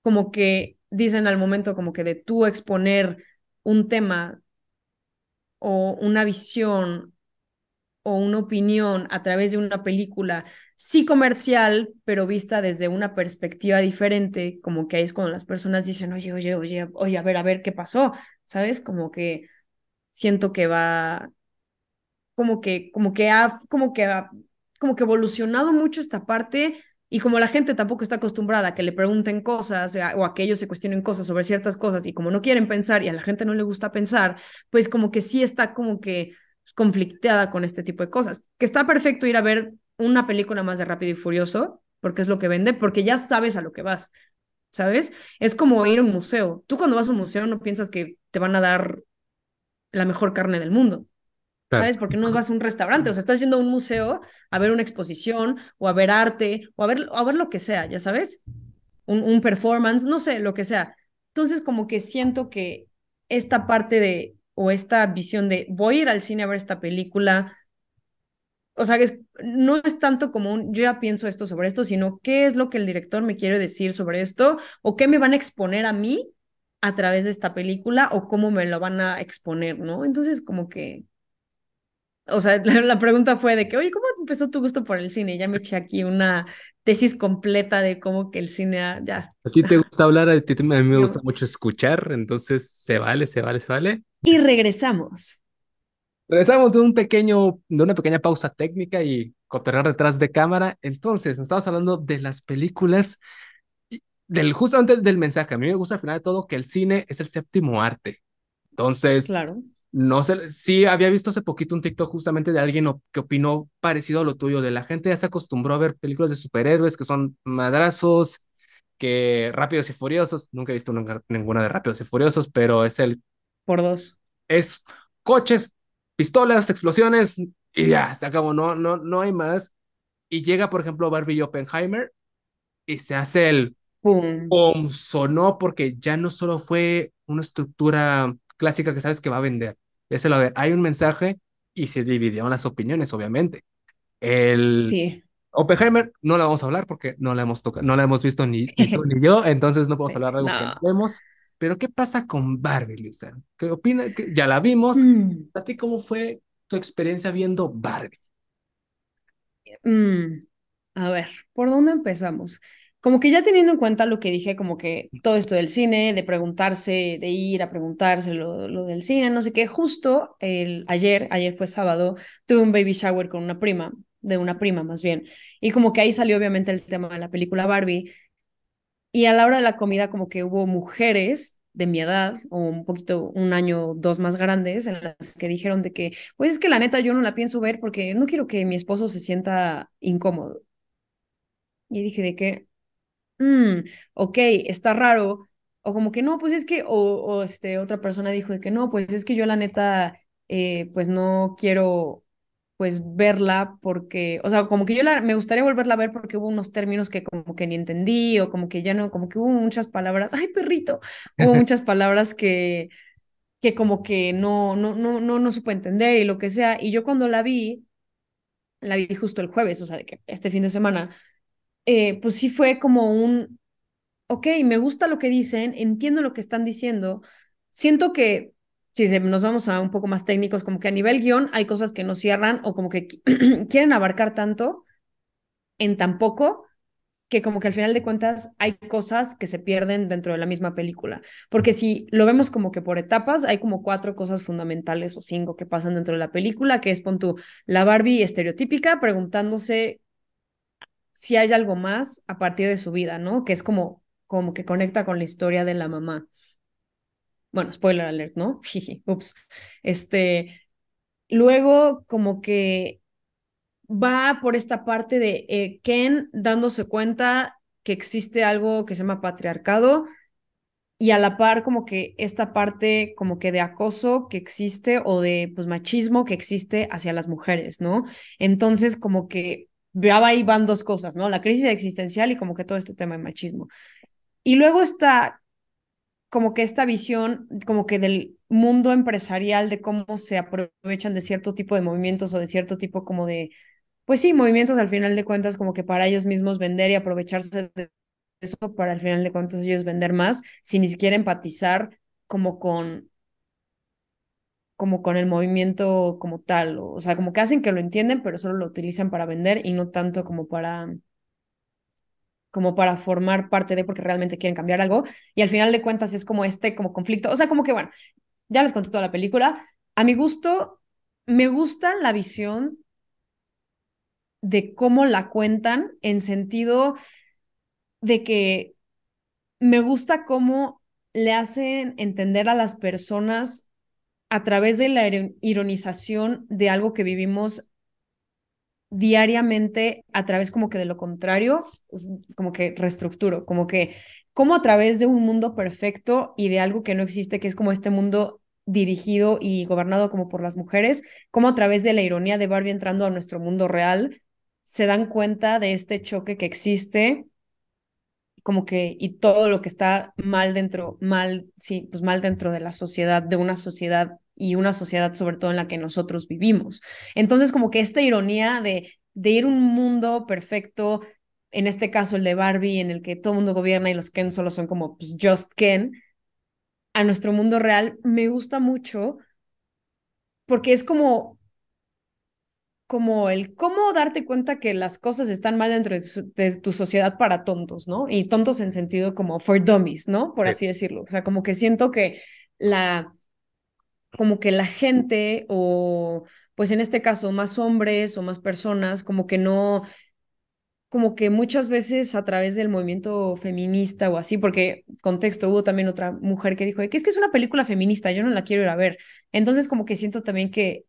[SPEAKER 2] como que dicen al momento como que de tú exponer un tema o una visión o una opinión a través de una película, sí comercial, pero vista desde una perspectiva diferente, como que ahí es cuando las personas dicen, oye, oye, oye, oye, a ver, a ver, ¿qué pasó? ¿Sabes? Como que siento que va, como que, como que ha, como que como que evolucionado mucho esta parte y como la gente tampoco está acostumbrada a que le pregunten cosas eh, o a que ellos se cuestionen cosas sobre ciertas cosas y como no quieren pensar y a la gente no le gusta pensar, pues como que sí está como que conflictada con este tipo de cosas. Que está perfecto ir a ver una película más de Rápido y Furioso, porque es lo que vende, porque ya sabes a lo que vas, ¿sabes? Es como ir a un museo. Tú cuando vas a un museo no piensas que te van a dar la mejor carne del mundo. ¿Sabes? Porque no vas a un restaurante, o sea, estás yendo a un museo a ver una exposición o a ver arte o a ver, a ver lo que sea, ya sabes, un, un performance, no sé, lo que sea. Entonces, como que siento que esta parte de o esta visión de voy a ir al cine a ver esta película. O sea, no es tanto como un yo ya pienso esto sobre esto, sino qué es lo que el director me quiere decir sobre esto o qué me van a exponer a mí a través de esta película o cómo me lo van a exponer, ¿no? Entonces, como que, o sea, [LAUGHS] la, pregunta fue de que, oye, ¿cómo empezó tu gusto por el cine? Ya me eché aquí una tesis completa de cómo que el cine, ah, ya.
[SPEAKER 1] A ti te gusta hablar, a, ti, a mí me [LAUGHS] gusta mucho escuchar, entonces se vale, se vale, se vale.
[SPEAKER 2] Y regresamos. Regresamos de un pequeño, de una pequeña
[SPEAKER 1] pausa técnica y cotorrear detrás de cámara. Entonces, nos estamos hablando de las películas, del justamente del mensaje. A mí me gusta al final de todo que el cine es el séptimo arte. Entonces, claro no sé, sí había visto hace poquito un TikTok justamente de alguien que opinó parecido a lo tuyo, de la gente ya se acostumbró a ver películas de superhéroes que son madrazos, que Rápidos y Furiosos, nunca he visto ninguna de Rápidos y Furiosos, pero es el... Por dos. Es coches, pistolas, explosiones y ya, se acabó, no, no, no hay más. Y llega, por ejemplo, Barbie y Oppenheimer y se hace el... ¡Pum! Sonó porque ya no solo fue una estructura clásica que sabes que va a vender. el, a ver, hay un mensaje y se dividieron las opiniones, obviamente. El sí. Oppenheimer no la vamos a hablar porque no la hemos tocado, no la hemos visto ni, yo, [LAUGHS] entonces no podemos hablar de algo que vemos. Pero ¿qué pasa con Barbie, Luisa? ¿Qué opina? Ya la vimos. Mm. ¿A ti cómo fue tu experiencia viendo Barbie?
[SPEAKER 2] Mm. A ver, ¿por dónde empezamos? como que ya teniendo en cuenta lo que dije, como que todo esto del cine, de preguntarse, de ir a preguntarse lo, del cine, no sé qué, justo el, ayer, ayer fue sábado, tuve un baby shower con una prima, de una prima más bien, y como que ahí salió obviamente el tema de la película Barbie, y a la hora de la comida como que hubo mujeres de mi edad o un poquito un año dos más grandes en las que dijeron de que pues es que la neta yo no la pienso ver porque no quiero que mi esposo se sienta incómodo y dije de que Mm, ok, está raro, o como que no, pues es que, o, o este, otra persona dijo que no, pues es que yo la neta, eh, pues no quiero pues verla porque, o sea, como que yo la, me gustaría volverla a ver porque hubo unos términos que como que ni entendí o como que ya no, como que hubo muchas palabras, ay perrito, hubo [LAUGHS] muchas palabras que, que como que no, no, no, no, no supe entender y lo que sea. Y yo cuando la vi, la vi justo el jueves, o sea, de que este fin de semana, eh, pues sí fue como un, ok, me gusta lo que dicen, entiendo lo que están diciendo, siento que si nos vamos a un poco más técnicos, como que a nivel guión hay cosas que no cierran o como que [CLEARS THROAT] quieren abarcar tanto en tan poco que como que al final de cuentas hay cosas que se pierden dentro de la misma película. Porque si lo vemos como que por etapas, hay como cuatro cosas fundamentales o cinco que pasan dentro de la película, que es, pon tú, la Barbie estereotípica preguntándose si hay algo más a partir de su vida, ¿no? Que es como, como que conecta con la historia de la mamá. Bueno, spoiler alert, ¿no? [LAUGHS] Ups. Este, luego como que va por esta parte de eh, Ken dándose cuenta que existe algo que se llama patriarcado y a la par como que esta parte como que de acoso que existe o de pues machismo que existe hacia las mujeres, ¿no? Entonces como que ahí van dos cosas, ¿no? La crisis existencial y como que todo este tema de machismo. Y luego está como que esta visión como que del mundo empresarial de cómo se aprovechan de cierto tipo de movimientos o de cierto tipo como de, pues sí, movimientos al final de cuentas como que para ellos mismos vender y aprovecharse de eso para al final de cuentas ellos vender más sin ni siquiera empatizar como con como con el movimiento como tal, o, sea, como que hacen que lo entienden, pero solo lo utilizan para vender y no tanto como para como para formar parte de porque realmente quieren cambiar algo y al final de cuentas es como este como conflicto, o sea, como que bueno, ya les conté toda la película, a mi gusto me gusta la visión de cómo la cuentan en sentido de que me gusta cómo le hacen entender a las personas a través de la ironización de algo que vivimos diariamente, a través como que de lo contrario, pues, como que reestructuro, como que como a través de un mundo perfecto y de algo que no existe, que es como este mundo dirigido y gobernado como por las mujeres, como a través de la ironía de Barbie entrando a nuestro mundo real, se dan cuenta de este choque que existe como que y todo lo que está mal dentro, mal, sí, pues mal dentro de la sociedad, de una sociedad y una sociedad sobre todo en la que nosotros vivimos. Entonces como que esta ironía de, de ir un mundo perfecto, en este caso el de Barbie, en el que todo el mundo gobierna y los Ken solo son como pues, just Ken, a nuestro mundo real, me gusta mucho porque es como como el cómo darte cuenta que las cosas están mal dentro de tu, sociedad para tontos, ¿no? Y tontos en sentido como for dummies, ¿no? Por así decirlo. O sea, como que siento que la, como que la gente o, pues en este caso, más hombres o más personas, como que no, como que muchas veces a través del movimiento feminista o así, porque contexto, hubo también otra mujer que dijo, que es que es una película feminista, yo no la quiero ir a ver. Entonces, como que siento también que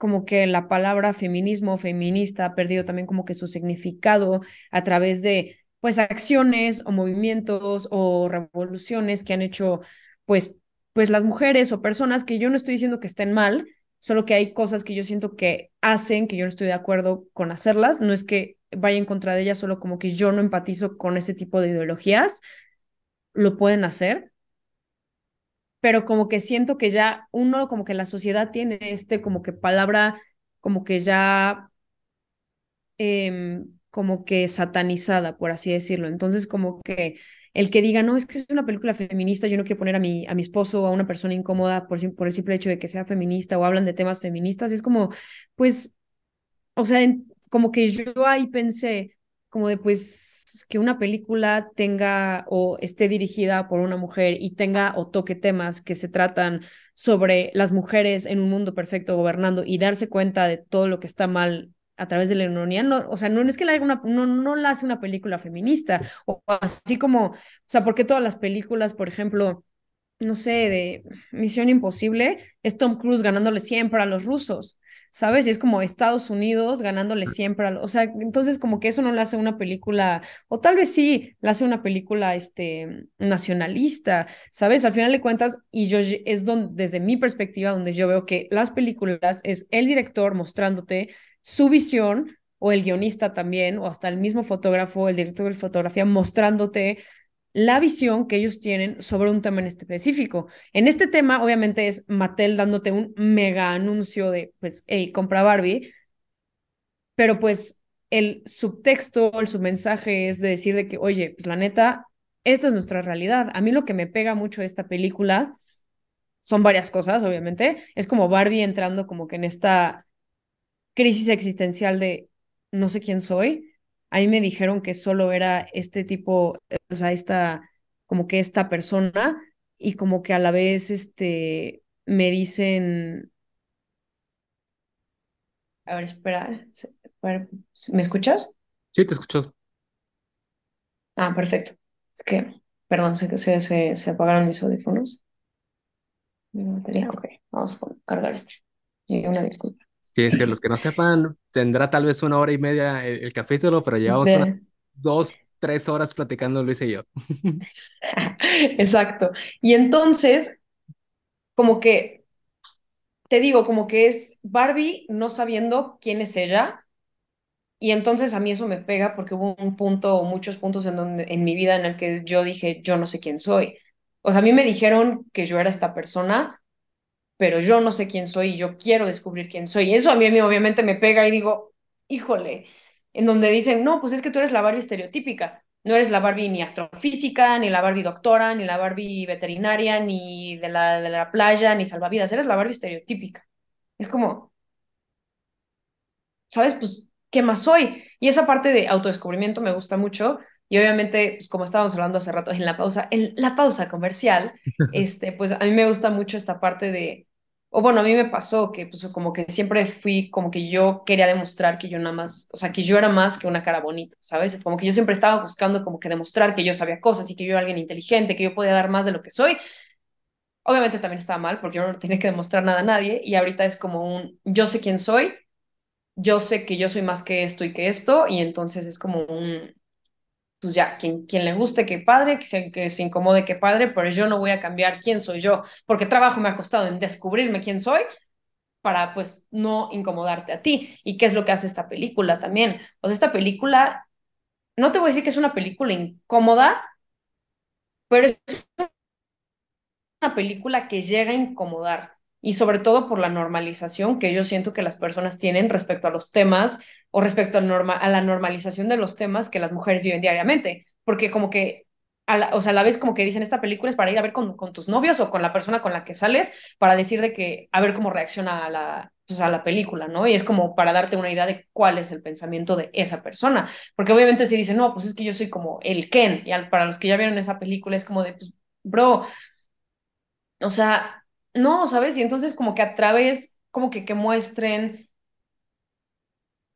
[SPEAKER 2] como que la palabra feminismo, feminista, ha perdido también como que su significado a través de pues acciones o movimientos o revoluciones que han hecho pues pues las mujeres o personas que yo no estoy diciendo que estén mal, solo que hay cosas que yo siento que hacen que yo no estoy de acuerdo con hacerlas, no es que vaya en contra de ellas, solo como que yo no empatizo con ese tipo de ideologías, lo pueden hacer, pero como que siento que ya uno, como que la sociedad tiene este, como que palabra, como que ya, em, como que satanizada, por así decirlo. Entonces, como que el que diga, no, es que es una película feminista, yo no quiero poner a mi, a mi esposo o a una persona incómoda por, por el simple hecho de que sea feminista o hablan de temas feministas, es como, pues, o sea, como que yo ahí pensé, como de pues que una película tenga o esté dirigida por una mujer y tenga o toque temas que se tratan sobre las mujeres en un mundo perfecto gobernando y darse cuenta de todo lo que está mal a través de la ironía, no, o sea, no es que la, una, no, no la hace una película feminista, o así como, o sea, porque todas las películas, por ejemplo, no sé, de Misión Imposible, es Tom Cruise ganándole siempre a los rusos, ¿sabes? Y es como Estados Unidos ganándole siempre a los... O sea, entonces como que eso no le hace una película, o tal vez sí, le hace una película este, nacionalista, ¿sabes? Al final de cuentas, y yo es donde, desde mi perspectiva donde yo veo que las películas es el director mostrándote su visión o el guionista también, o hasta el mismo fotógrafo, el director de fotografía, mostrándote la visión que ellos tienen sobre un tema en específico. En este tema, obviamente, es Mattel dándote un mega anuncio de, pues, hey, compra Barbie, pero pues el subtexto, el submensaje es de decir de que, oye, pues la neta, esta es nuestra realidad. A mí lo que me pega mucho de esta película son varias cosas, obviamente. Es como Barbie entrando como que en esta crisis existencial de no sé quién soy, ahí me dijeron que solo era este tipo, eh, o sea, esta, como que esta persona, y como que a la vez, este, me dicen... A ver, espera, ¿me escuchas? Sí, te escucho. Ah, perfecto. Es que, perdón, sé que se, se, se apagaron mis audífonos. Mi batería, ok, vamos a cargar este. Y una disculpa.
[SPEAKER 1] Sí, es que los que no sepan, tendrá tal vez una hora y media el, capítulo, pero llevamos unas dos, tres horas platicando Luis y yo. [LAUGHS]
[SPEAKER 2] Exacto. Y entonces, como que, te digo, como que es Barbie no sabiendo quién es ella. Y entonces a mí eso me pega porque hubo un punto o muchos puntos en, donde, en mi vida en el que yo dije, yo no sé quién soy. O sea, a mí me dijeron que yo era esta persona pero yo no sé quién soy y yo quiero descubrir quién soy. Y eso a mí obviamente me pega y digo, híjole, en donde dicen, no, pues es que tú eres la Barbie estereotípica, no eres la Barbie ni astrofísica, ni la Barbie doctora, ni la Barbie veterinaria, ni de la, de la playa, ni salvavidas, eres la Barbie estereotípica. Es como, ¿sabes? Pues, ¿qué más soy? Y esa parte de autodescubrimiento me gusta mucho. Y obviamente, pues, como estábamos hablando hace rato en la pausa, en la pausa comercial, [LAUGHS] este, pues a mí me gusta mucho esta parte de, o bueno, a mí me pasó que pues como que siempre fui como que yo quería demostrar que yo nada más, o sea, que yo era más que una cara bonita, ¿sabes? Como que yo siempre estaba buscando como que demostrar que yo sabía cosas y que yo era alguien inteligente, que yo podía dar más de lo que soy. Obviamente también estaba mal porque yo no tenía que demostrar nada a nadie y ahorita es como un yo sé quién soy, yo sé que yo soy más que esto y que esto y entonces es como un pues ya, quien, quien le guste, qué padre, que se, que se incomode, qué padre, pero yo no voy a cambiar quién soy yo, porque trabajo me ha costado en descubrirme quién soy para pues no incomodarte a ti. ¿Y qué es lo que hace esta película también? Pues esta película, no te voy a decir que es una película incómoda, pero es una película que llega a incomodar y sobre todo por la normalización que yo siento que las personas tienen respecto a los temas o respecto a, la normalización de los temas que las mujeres viven diariamente, porque como que, o sea, a la vez como que dicen, esta película es para ir a ver con, con, tus novios o con la persona con la que sales, para decir de que, a ver cómo reacciona a la, pues, a la película, ¿no? Y es como para darte una idea de cuál es el pensamiento de esa persona, porque obviamente si dicen, no, pues es que yo soy como el Ken, y para los que ya vieron esa película es como de, pues, bro, o sea, no, ¿sabes? Y entonces como que a través, como que que muestren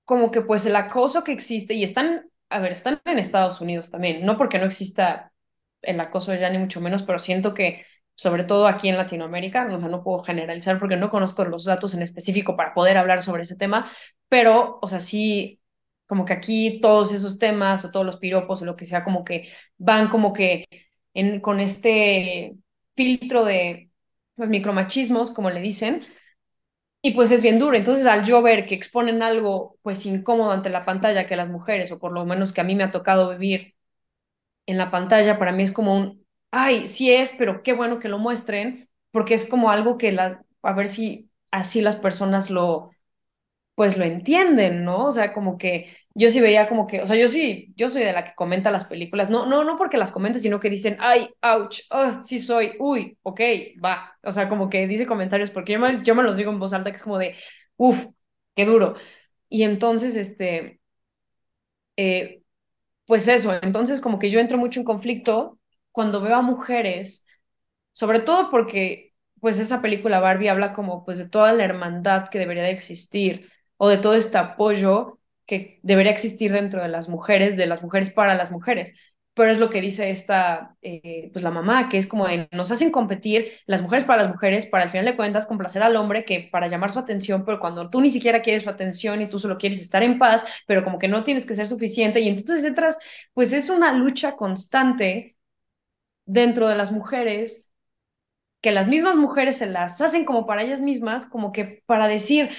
[SPEAKER 2] como que pues el acoso que existe, y están, a ver, están en Estados Unidos también, no porque no exista el acoso ya ni mucho menos, pero siento que sobre todo aquí en Latinoamérica, o sea, no puedo generalizar porque no conozco los datos en específico para poder hablar sobre ese tema, pero, o sea, sí, como que aquí todos esos temas o todos los piropos o lo que sea, como que van como que con este filtro de los pues, micromachismos, como le dicen, y pues es bien duro. Entonces, al yo ver que exponen algo pues incómodo ante la pantalla que las mujeres, o por lo menos que a mí me ha tocado vivir en la pantalla, para mí es como un, ay, sí es, pero qué bueno que lo muestren, porque es como algo que la, a ver si así las personas lo, pues lo entienden, ¿no? O sea, como que yo sí veía como que, o sea, yo sí, yo soy de la que comenta las películas, no, no, no porque las comente, sino que dicen, ay, ouch, oh, sí soy, uy, ok, va, o sea, como que dice comentarios, porque yo me, los digo en voz alta, que es como de, uff, qué duro. Y entonces, este, eh, pues eso, entonces como que yo entro mucho en conflicto cuando veo a mujeres, sobre todo porque, pues esa película Barbie habla como, pues, de toda la hermandad que debería de existir, o de todo este apoyo que debería existir dentro de las mujeres, de las mujeres para las mujeres. Pero es lo que dice esta, eh, pues la mamá, que es como de, nos hacen competir las mujeres para las mujeres para al final de cuentas complacer al hombre que para llamar su atención, pero cuando tú ni siquiera quieres su atención y tú solo quieres estar en paz, pero como que no tienes que ser suficiente y entonces detrás, pues es una lucha constante dentro de las mujeres que las mismas mujeres se las hacen como para ellas mismas, como que para decir,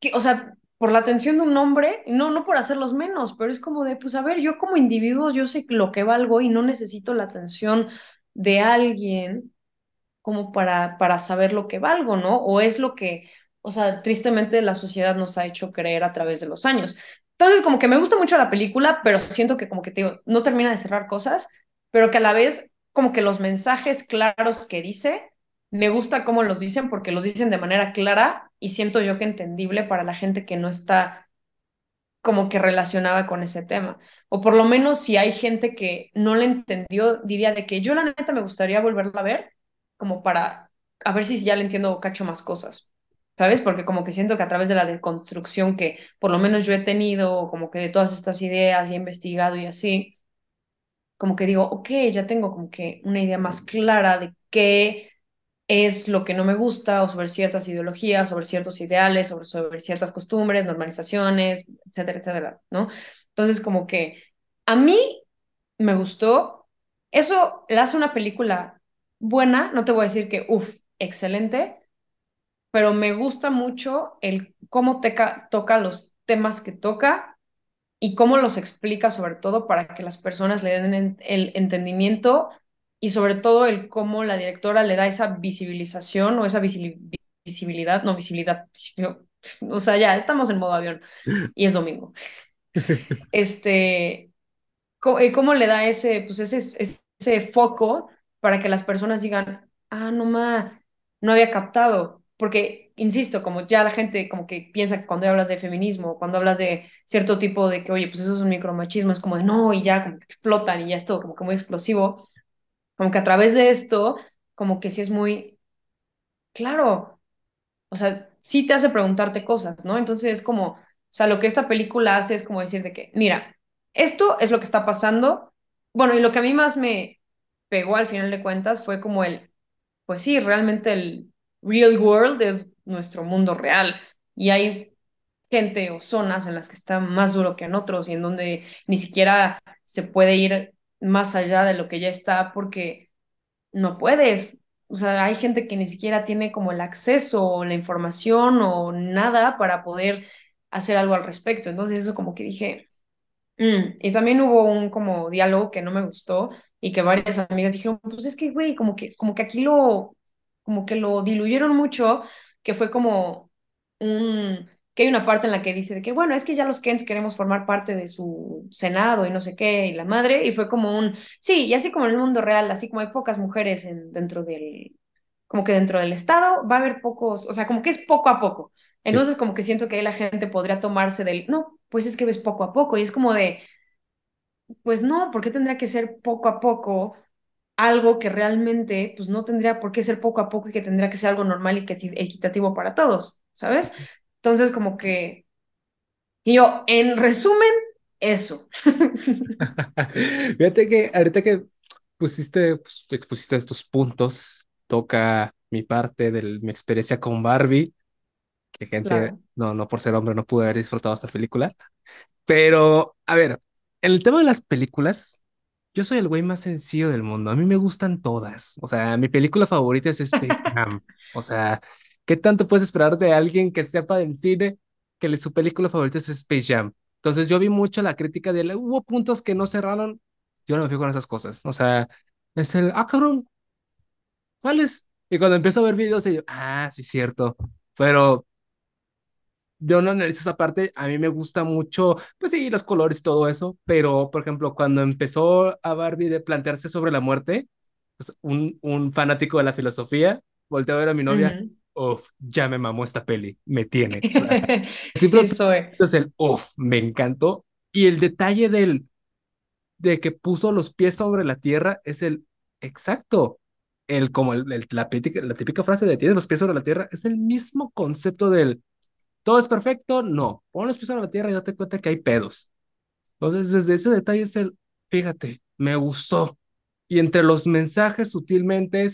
[SPEAKER 2] que, o sea, por la atención de un hombre, no, no por hacerlos menos, pero es como de, pues a ver, yo como individuo, yo sé lo que valgo y no necesito la atención de alguien como para, para saber lo que valgo, ¿no? O es lo que, o sea, tristemente la sociedad nos ha hecho creer a través de los años. Entonces, como que me gusta mucho la película, pero siento que como que te no termina de cerrar cosas, pero que a la vez como que los mensajes claros que dice me gusta cómo los dicen porque los dicen de manera clara y siento yo que entendible para la gente que no está como que relacionada con ese tema. O por lo menos si hay gente que no le entendió, diría de que yo la neta me gustaría volverla a ver como para a ver si ya le entiendo o cacho más cosas. ¿Sabes? Porque como que siento que a través de la deconstrucción que por lo menos yo he tenido, como que de todas estas ideas y he investigado y así, como que digo, ok, ya tengo como que una idea más clara de qué es lo que no me gusta o sobre ciertas ideologías, sobre ciertos ideales, sobre, sobre ciertas costumbres, normalizaciones, etcétera, etcétera, ¿no? Entonces, como que a mí me gustó, eso la hace una película buena, no te voy a decir que, uff, excelente, pero me gusta mucho el cómo toca los temas que toca y cómo los explica sobre todo para que las personas le den el entendimiento y sobre todo el cómo la directora le da esa visibilización o esa visibilidad, no visibilidad, o sea, ya estamos en modo avión y es domingo. [LAUGHS] Este, ¿cómo, eh, cómo le da ese, pues ese, ese foco para que las personas digan, ah, no ma, no había captado? Porque, insisto, como ya la gente como que piensa que cuando hablas de feminismo, cuando hablas de cierto tipo de que, oye, pues eso es un micromachismo, es como de no, y ya como que explotan y ya es todo como que muy explosivo como que a través de esto, como que sí es muy claro. O sea, sí te hace preguntarte cosas, ¿no? Entonces es como, o sea, lo que esta película hace es como decirte que, mira, esto es lo que está pasando. Bueno, y lo que a mí más me pegó al final de cuentas fue como el, pues sí, realmente el real world es nuestro mundo real y hay gente o zonas en las que está más duro que en otros y en donde ni siquiera se puede ir más allá de lo que ya está porque no puedes. O sea, hay gente que ni siquiera tiene como el acceso o la información o nada para poder hacer algo al respecto. Entonces eso como que dije, mm". y también hubo un como diálogo que no me gustó y que varias amigas dijeron, pues es que, güey, como que, como que aquí lo, como que lo diluyeron mucho, que fue como un hay una parte en la que dice de que, bueno, es que ya los Kents queremos formar parte de su Senado y no sé qué, y la madre, y fue como un, sí, y así como en el mundo real, así como hay pocas mujeres en, dentro del, como que dentro del Estado, va a haber pocos, o sea, como que es poco a poco. Entonces, como que siento que ahí la gente podría tomarse del, no, pues es que ves poco a poco, y es como de, pues no, porque tendría que ser poco a poco? algo que realmente pues no tendría por qué ser poco a poco y que tendría que ser algo normal y equitativo para todos, ¿sabes? Entonces, como que y yo, en resumen, eso. [LAUGHS] [LAUGHS]
[SPEAKER 1] Fíjate que ahorita que pusiste, pues, expusiste estos puntos, toca mi parte de mi experiencia con Barbie, que gente, no, no por ser hombre, no pude haber disfrutado esta película. Pero, a ver, en el tema de las películas, yo soy el güey más sencillo del mundo. A mí me gustan todas. O sea, mi película favorita es este. [LAUGHS] O sea, ¿Qué tanto puedes esperar de alguien que sepa del cine que su película favorita es Space Jam? Entonces yo vi mucho la crítica de, él, hubo puntos que no cerraron, yo no me fijo en esas cosas. O sea, es el, ah, cabrón, ¿cuál es? Y cuando empiezo a ver videos, yo, ah, sí, cierto. Pero yo no analizo esa parte, a mí me gusta mucho, pues sí, los colores y todo eso, pero por ejemplo, cuando empezó a Barbie de plantearse sobre la muerte, pues un, un fanático de la filosofía, volteó a ver a mi novia, Uff, ya me mamó esta peli, me tiene. [LAUGHS] entonces Es el of, me encantó. Y el detalle del, de que puso los pies sobre la tierra es el exacto. El, como el, la, típica, frase de tiene los pies sobre la tierra, es el mismo concepto del todo es perfecto, no. Pon los pies sobre la tierra y date cuenta que hay pedos. Entonces, desde ese detalle es el, fíjate, me gustó. Y entre los mensajes sutilmente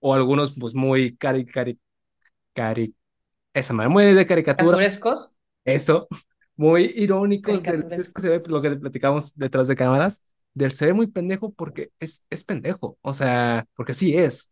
[SPEAKER 1] o algunos pues muy cari cari cari esa madre, muy de caricatura.
[SPEAKER 2] ¿Caturescos?
[SPEAKER 1] Eso, muy irónicos. es lo que platicamos detrás de cámaras, del se ve muy pendejo porque es, es pendejo, o sea, porque sí es.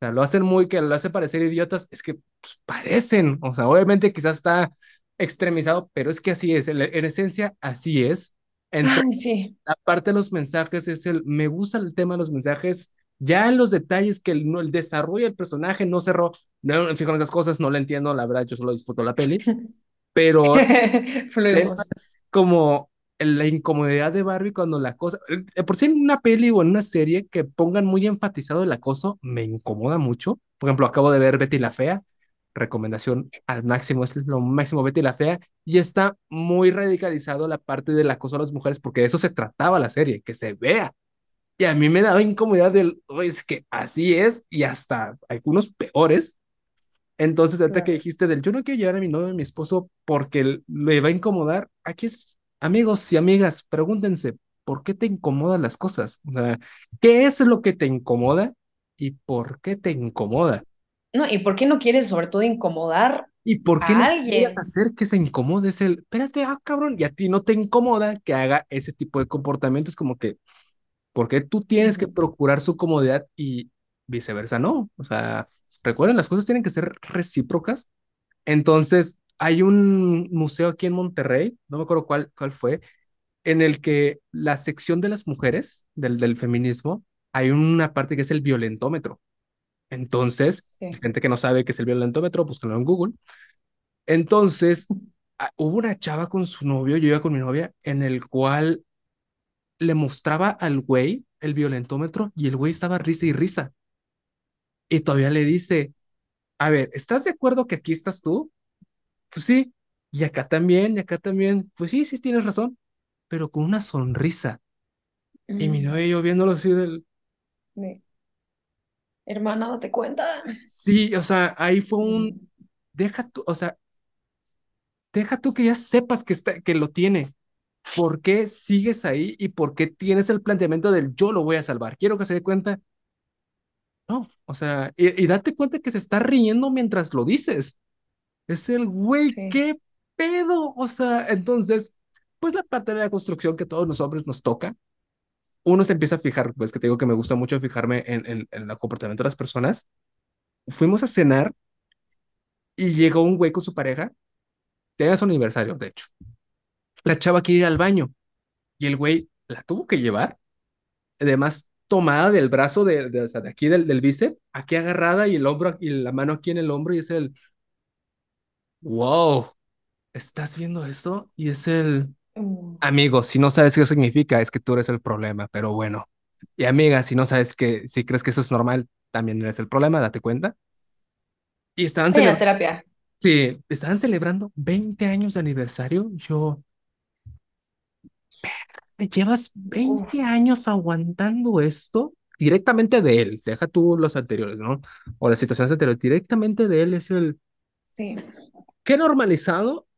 [SPEAKER 1] sea, lo hacen muy, que lo hace parecer idiotas, es que pues, parecen, o sea, obviamente quizás está extremizado, pero es que así es, en, esencia así es. Entonces, Ay, sí. parte de los mensajes, es el, me gusta el tema de los mensajes, ya los detalles que el, el desarrollo del personaje no cerró, no fijo en esas cosas, no la entiendo, la verdad, yo solo disfruto la peli, [LAUGHS] pero [LAUGHS] como la incomodidad de Barbie cuando la cosa, por si en una peli o en una serie que pongan muy enfatizado el acoso, me incomoda mucho. Por ejemplo, acabo de ver Betty la Fea, recomendación al máximo, es lo máximo Betty la Fea, y está muy radicalizado la parte del acoso a las mujeres, porque de eso se trataba la serie, que se vea y a mí me daba incomodidad del, es que así es, y hasta algunos peores. Entonces, hasta que dijiste del, yo no quiero llevar a mi novio a mi esposo porque le va a incomodar, aquí es, amigos y amigas, pregúntense, ¿por qué te incomodan las cosas? O sea, ¿qué es lo que te incomoda y por qué te incomoda?
[SPEAKER 2] No, y por qué no quieres sobre todo incomodar
[SPEAKER 1] ¿Y por qué no quieres hacer que se incomode? Es el, espérate, ah, cabrón, y a ti no te incomoda que haga ese tipo de comportamientos como que, porque tú tienes que procurar su comodidad y viceversa, no. O sea, recuerden, las cosas tienen que ser recíprocas. Entonces, hay un museo aquí en Monterrey, no me acuerdo cuál, cuál fue, en el que la sección de las mujeres, del, del feminismo, hay una parte que es el violentómetro. Entonces, gente que no sabe qué es el violentómetro, busquenlo en Google. Entonces, hubo una chava con su novio, yo iba con mi novia, en el cual le mostraba al güey el violentómetro y el güey estaba risa y risa. Y todavía le dice, a ver, ¿estás de acuerdo que aquí estás tú? Pues sí, y acá también, y acá también. Pues sí, sí tienes razón, pero con una sonrisa. Y mi mm. novia yo viéndolo así del...
[SPEAKER 2] Hermana, date cuenta.
[SPEAKER 1] Sí, o sea, ahí fue un... Mm. Deja tú, o sea, deja tú que ya sepas que, está, que lo tiene. ¿Por qué sigues ahí y por qué tienes el planteamiento del yo lo voy a salvar? Quiero que se dé cuenta. No, o sea, y, date cuenta que se está riendo mientras lo dices. Es el güey, qué pedo. O sea, entonces, pues la parte de la construcción que todos los hombres nos toca, uno se empieza a fijar, pues que te digo que me gusta mucho fijarme en, en, en el comportamiento de las personas. Fuimos a cenar y llegó un güey con su pareja. Tenía su aniversario, de hecho. La chava quiere ir al baño y el güey la tuvo que llevar. Además, tomada del brazo de, de aquí del, del bíceps, aquí agarrada y el hombro y la mano aquí en el hombro y es el, wow, ¿estás viendo esto? Y es el, mm. amigo, si no sabes qué significa, es que tú eres el problema, pero bueno. Y amiga, si no sabes que, si crees que eso es normal, también eres el problema, date cuenta.
[SPEAKER 2] Y estaban la terapia.
[SPEAKER 1] Sí, estaban celebrando 20 años de aniversario. Yo, llevas 20 años aguantando esto directamente de él, deja tú los anteriores, ¿no? O las situaciones anteriores, directamente de él es el... Sí. ¿Qué normalizado?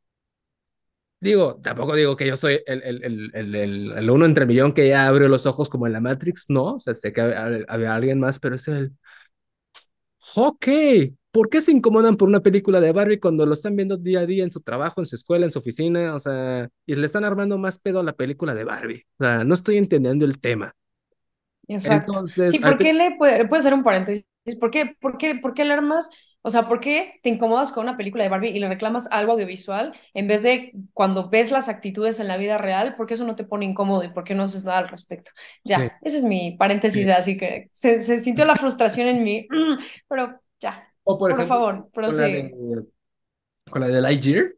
[SPEAKER 1] Digo, tampoco digo que yo soy el, el, el, el, el uno entre el millón que ya abrió los ojos como en la Matrix, no, o sea, sé que había, había alguien más, pero es el... Ok, ¿por qué se incomodan por una película de Barbie cuando lo están viendo día a día en su trabajo, en su escuela, en su oficina? O sea, y le están armando más pedo a la película de Barbie. O sea, no estoy entendiendo el tema.
[SPEAKER 2] Exacto. Entonces, sí, ¿por qué le puede, puede ser un paréntesis? ¿Por qué, por qué, por qué le armas? O sea, ¿por qué te incomodas con una película de Barbie y le reclamas algo audiovisual en vez de cuando ves las actitudes en la vida real? ¿Por qué eso no te pone incómodo y por qué no haces nada al respecto? Ya, ese es mi paréntesis, así que se, se sintió la frustración en mí, [CLEARS THROAT] pero ya, o por, favor, con la, de,
[SPEAKER 1] con la de Lightyear,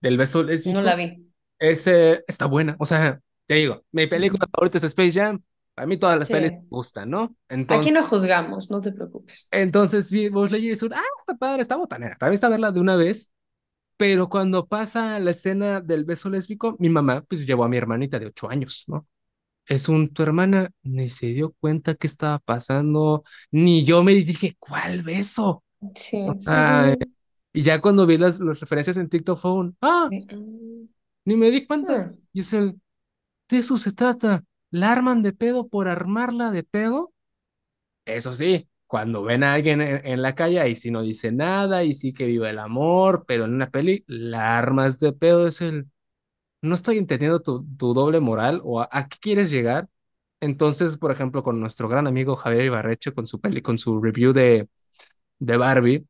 [SPEAKER 1] del beso lésbico. No la vi. Es, está buena, o sea, te digo, mi película favorita es Space Jam, a mí todas las pelis me gustan, ¿no? Entonces, Aquí
[SPEAKER 2] no juzgamos, no te preocupes.
[SPEAKER 1] Entonces vi Buzz Lightyear Sur, ah, está padre, está botanera. También está verla de una vez, pero cuando pasa la escena del beso lésbico, mi mamá pues llevó a mi hermanita de ocho años, ¿no? es un, tu hermana ni se dio cuenta qué estaba pasando, ni yo me dije, ¿cuál beso? Sí. y ya cuando vi las, las, referencias en TikTok fue un, ah, ni me di cuenta. Hmm. Y es el, de eso se trata, la arman de pedo por armarla de pedo. Eso sí, cuando ven a alguien en, la calle, y si no dice nada, y sí que vive el amor, pero en una peli, la armas de pedo es el, no estoy entendiendo tu, doble moral o a, qué quieres llegar. Entonces, por ejemplo, con nuestro gran amigo Javier Ibarreche, con su, peli, con su review de, de Barbie,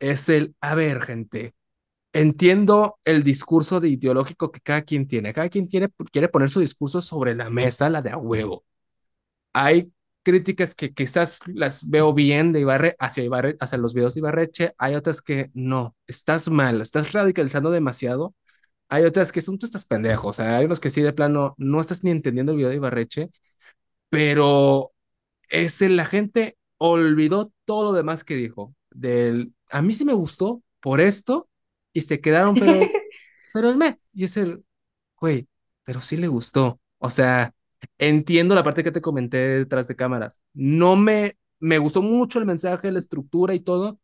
[SPEAKER 1] es el, a ver, gente, entiendo el discurso ideológico que cada quien tiene. Cada quien tiene, quiere poner su discurso sobre la mesa, la de a huevo. Hay críticas que quizás las veo bien de Ibarre hacia, Ibarre, hacia los videos de Ibarreche, hay otras que no, estás mal, estás radicalizando demasiado hay otras que son tú estás pendejo, o sea, hay unos que sí de plano no estás ni entendiendo el video de Ibarreche, pero el la gente olvidó todo lo demás que dijo. Del, a mí sí me gustó por esto y se quedaron, pero, [LAUGHS] pero el me, y es el, güey, pero sí le gustó. O sea, entiendo la parte que te comenté detrás de cámaras. No me, me gustó mucho el mensaje, la estructura y todo.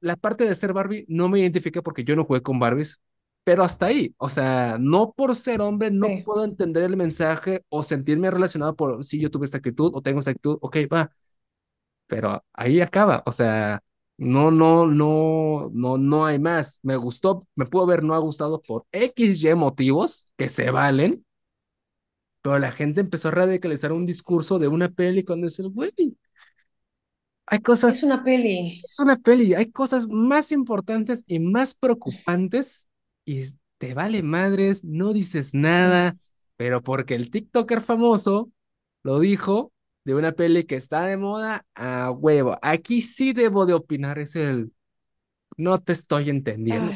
[SPEAKER 1] La parte de ser Barbie no me identifica porque yo no jugué con Barbies, pero hasta ahí, o sea, no por ser hombre no puedo entender el mensaje o sentirme relacionado por si yo tuve esta actitud o tengo esta actitud, ok, va, pero ahí acaba, o sea, no, no, no, no, no hay más, me gustó, me pudo ver no ha gustado por X, Y motivos que se valen, pero la gente empezó a radicalizar un discurso de una peli cuando es el güey. Hay cosas. Es una peli. Es una peli. Hay cosas más importantes y más preocupantes y te vale madres, no dices nada, pero porque el TikToker famoso lo dijo de una peli que está de moda a huevo. Aquí sí debo de opinar, es el no te estoy entendiendo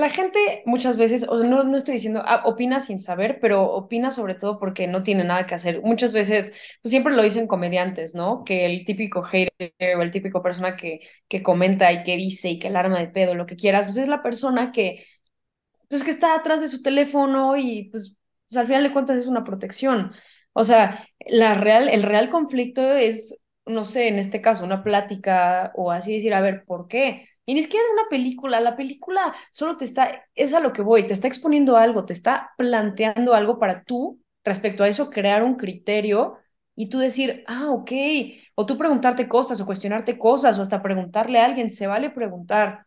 [SPEAKER 2] la gente muchas veces, no, no estoy diciendo, ah, opina sin saber, pero opina sobre todo porque no tiene nada que hacer. Muchas veces, pues siempre lo dicen comediantes, ¿no? Que el típico hater o el típico persona que, que comenta y que dice y que alarma de pedo, lo que quieras, pues es la persona que, pues que está atrás de su teléfono y pues, pues al final de cuentas es una protección. O sea, la real, el real conflicto es, no sé, en este caso, una plática o así decir, a ver, ¿por qué? Y ni siquiera una película, la película solo te está, es a lo que voy, te está exponiendo algo, te está planteando algo para tú, respecto a eso, crear un criterio y tú decir, ah, ok, o tú preguntarte cosas o cuestionarte cosas o hasta preguntarle a alguien, se vale preguntar,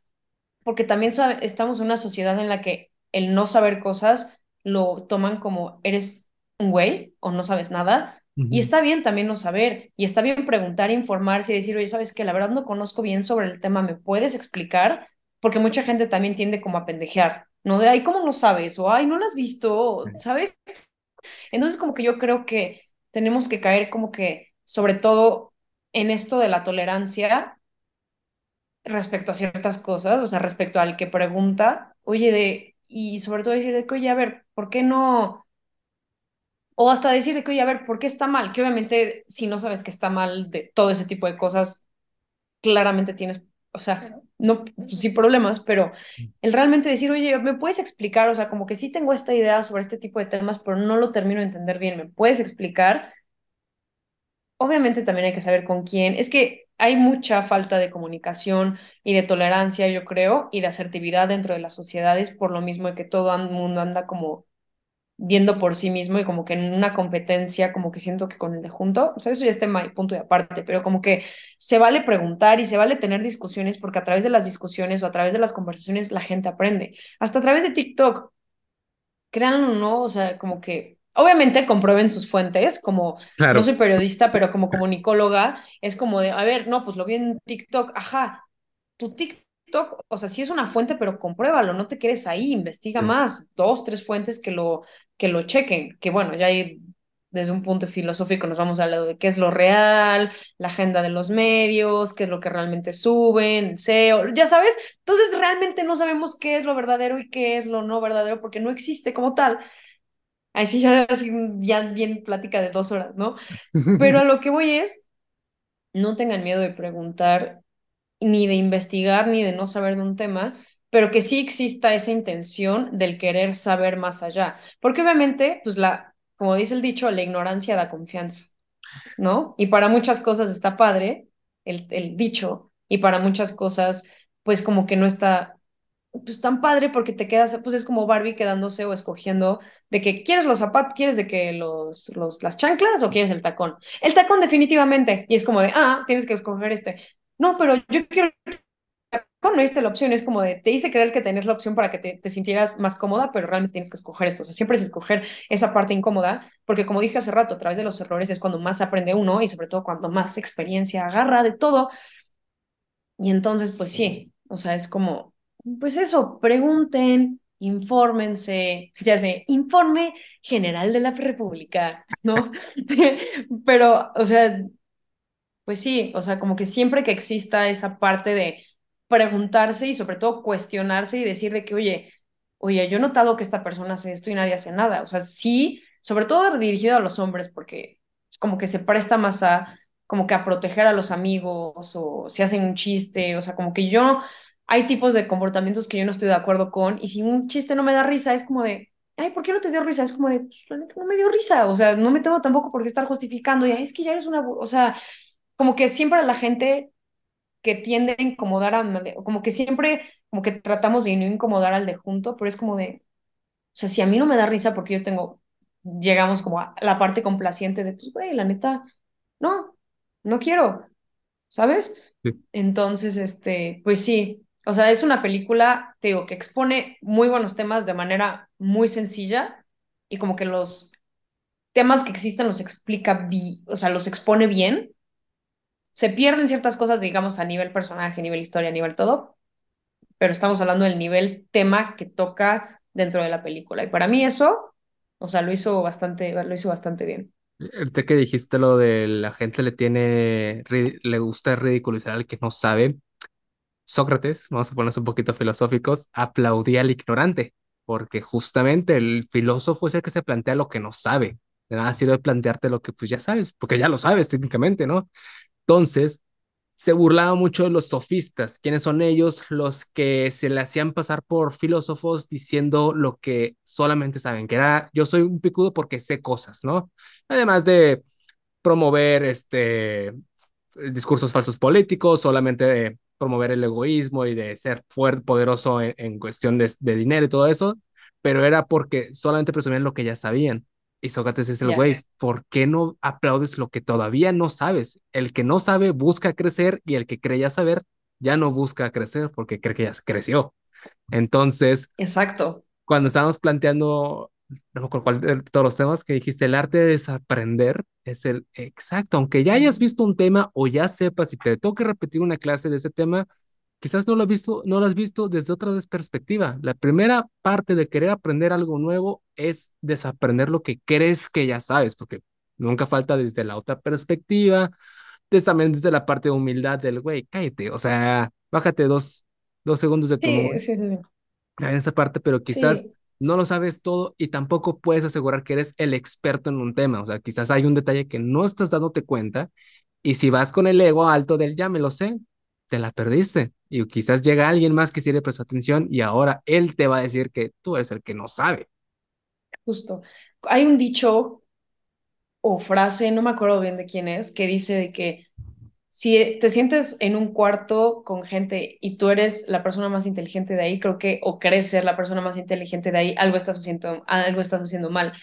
[SPEAKER 2] porque también estamos en una sociedad en la que el no saber cosas lo toman como eres un güey o no sabes nada, y está bien también no saber, y está bien preguntar, informarse y decir, oye, sabes que la verdad no conozco bien sobre el tema, ¿me puedes explicar? Porque mucha gente también tiende como a pendejear, ¿no? De, ahí, ¿cómo lo sabes? O, ay, no lo has visto, ¿sabes? Entonces, como que yo creo que tenemos que caer como que, sobre todo en esto de la tolerancia respecto a ciertas cosas, o sea, respecto al que pregunta, oye, de, y sobre todo decir, de, oye, a ver, ¿por qué no? o hasta decir que, oye, a ver, ¿por qué está mal? Que obviamente si no sabes que está mal de todo ese tipo de cosas, claramente tienes, o sea, no, sí pues, problemas, pero mm. el realmente decir, oye, ¿me puedes explicar? O sea, como que sí tengo esta idea sobre este tipo de temas, pero no lo termino de entender bien, ¿me puedes explicar? Obviamente también hay que saber con quién. Es que hay mucha falta de comunicación y de tolerancia, yo creo, y de asertividad dentro de las sociedades, por lo mismo de que todo el mundo anda como viendo por sí mismo y como que en una competencia, como que siento que con el de junto, o sea, eso ya está en punto de aparte, pero como que se vale preguntar y se vale tener discusiones porque a través de las discusiones o a través de las conversaciones la gente aprende. Hasta a través de TikTok, crean o no, o sea, como que obviamente comprueben sus fuentes, como no soy periodista, pero como comunicóloga, es como de, a ver, no, pues lo vi en TikTok, ajá, tu TikTok o sea, si es una fuente, pero compruébalo, no te quedes ahí, investiga más, dos, tres fuentes que lo, que lo chequen, que bueno, ya hay desde un punto filosófico nos vamos a hablar de qué es lo real, la agenda de los medios, qué es lo que realmente suben, SEO, ya sabes, entonces realmente no sabemos qué es lo verdadero y qué es lo no verdadero porque no existe como tal. sí [LAUGHS] ya, ya bien plática de dos horas, ¿no? Pero a [LAUGHS] lo que voy es, no tengan miedo de preguntar ni de investigar, ni de no saber de un tema, pero que sí exista esa intención del querer saber más allá. Porque obviamente, pues la, como dice el dicho, la ignorancia da confianza, ¿no? Y para muchas cosas está padre el, el dicho, y para muchas cosas, pues como que no está pues tan padre porque te quedas, pues es como Barbie quedándose o escogiendo de que quieres los zapatos, quieres de que los, los, las chanclas o quieres el tacón. El tacón definitivamente, y es como de, ah, tienes que escoger este no, pero yo quiero Con esta la opción, es como de, te hice creer que tenés la opción para que te, te, sintieras más cómoda, pero realmente tienes que escoger esto. O sea, siempre es escoger esa parte incómoda, porque como dije hace rato, a través de los errores es cuando más aprende uno y sobre todo cuando más experiencia agarra de todo. Y entonces, pues sí, o sea, es como, pues eso, pregunten, infórmense, ya sé, informe general de la República, ¿no? [LAUGHS] pero, o sea, pues sí, o sea, como que siempre que exista esa parte de preguntarse y sobre todo cuestionarse y decirle que, oye, oye, yo he notado que esta persona hace esto y nadie hace nada. O sea, sí, sobre todo dirigido a los hombres, porque es como que se presta más a, como que a proteger a los amigos o se hacen un chiste, o sea, como que yo, hay tipos de comportamientos que yo no estoy de acuerdo con y si un chiste no me da risa, es como de, ay, ¿por qué no te dio risa? Es como de, pues, no me dio risa, o sea, no me tengo tampoco por qué estar justificando, y es que ya eres una, o sea, como que siempre a la gente que tiende a incomodar a, como que siempre, como que tratamos de no incomodar al de junto, pero es como de, o sea, si a mí no me da risa porque yo tengo, llegamos como a la parte complaciente de, pues, güey, la neta, no, no quiero, ¿sabes? Entonces, este, pues sí, o sea, es una película, te digo, que expone muy buenos temas de manera muy sencilla y como que los temas que existen los explica, o sea, los expone bien se pierden ciertas cosas, digamos, a nivel personaje, a nivel historia, a nivel todo, pero estamos hablando del nivel tema que toca dentro de la película. Y para mí eso, o sea, lo hizo bastante, lo hizo bastante bien.
[SPEAKER 1] Ahorita que dijiste lo de la gente le tiene, le gusta ridiculizar al que no sabe, Sócrates, vamos a ponernos un poquito filosóficos, aplaudía al ignorante, porque justamente el filósofo es el que se plantea lo que no sabe. De nada sirve plantearte lo que pues ya sabes, porque ya lo sabes técnicamente, ¿no? Entonces, se burlaba mucho de los sofistas. quienes son ellos? Los que se le hacían pasar por filósofos diciendo lo que solamente saben, que era yo soy un picudo porque sé cosas, ¿no? Además de promover este discursos falsos políticos, solamente de promover el egoísmo y de ser fuerte, poderoso en, en cuestión de dinero y todo eso, pero era porque solamente presumían lo que ya sabían y Sócrates es el güey, ¿por qué no aplaudes lo que todavía no sabes? El que no sabe busca crecer y el que cree ya saber ya no busca crecer porque cree que ya creció. Entonces, exacto. Cuando estábamos planteando no me todos los temas que dijiste, el arte de desaprender es el exacto, aunque ya hayas visto un tema o ya sepas y te toque repetir una clase de ese tema, Quizás no lo, has visto, no lo has visto desde otra perspectiva. La primera parte de querer aprender algo nuevo es desaprender lo que crees que ya sabes, porque nunca falta desde la otra perspectiva, también desde la parte de humildad del, güey, cállate, o sea, bájate dos, dos segundos de tu... Sí, sí, sí. En esa parte, pero quizás no lo sabes todo y tampoco puedes asegurar que eres el experto en un tema. O sea, quizás hay un detalle que no estás dándote cuenta y si vas con el ego alto del ya me lo sé, la perdiste. Y quizás llega alguien más que sí le prestó atención y ahora él te va a decir que tú eres el que no sabe.
[SPEAKER 2] Justo. Hay un dicho o frase, no me acuerdo bien de quién es, que dice de que si te sientes en un cuarto con gente y tú eres la persona más inteligente de ahí, creo que o crees ser la persona más inteligente de ahí, algo estás haciendo, algo estás haciendo mal.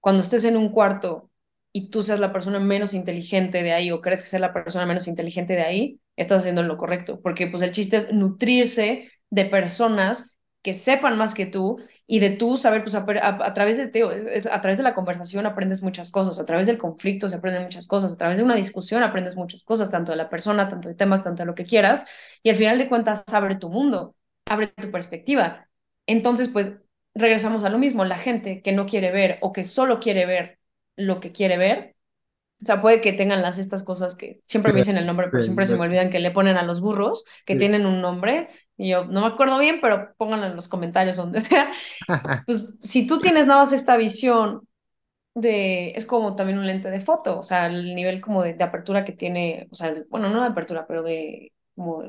[SPEAKER 2] Cuando estés en un cuarto y tú seas la persona menos inteligente de ahí o crees que ser la persona menos inteligente de ahí, estás haciendo lo correcto, porque pues el chiste es nutrirse de personas que sepan más que tú y de tú saber, pues a, través de te, a través de la conversación aprendes muchas cosas, a través del conflicto se aprenden muchas cosas, a través de una discusión aprendes muchas cosas, tanto de la persona, tanto de temas, tanto de lo que quieras, y al final de cuentas abre tu mundo, abre tu perspectiva. Entonces, pues regresamos a lo mismo, la gente que no quiere ver o que solo quiere ver lo que quiere ver, o sea, puede que tengan las estas cosas que siempre me dicen el nombre, pero siempre se me olvidan que le ponen a los burros, que tienen un nombre, y yo no me acuerdo bien, pero pónganlo en los comentarios donde [LAUGHS] sea. [LAUGHS] Pues si tú tienes nada más esta visión de, es como también un lente de foto, o sea, el nivel como de, apertura que tiene, o sea, bueno, no de apertura, pero de, como,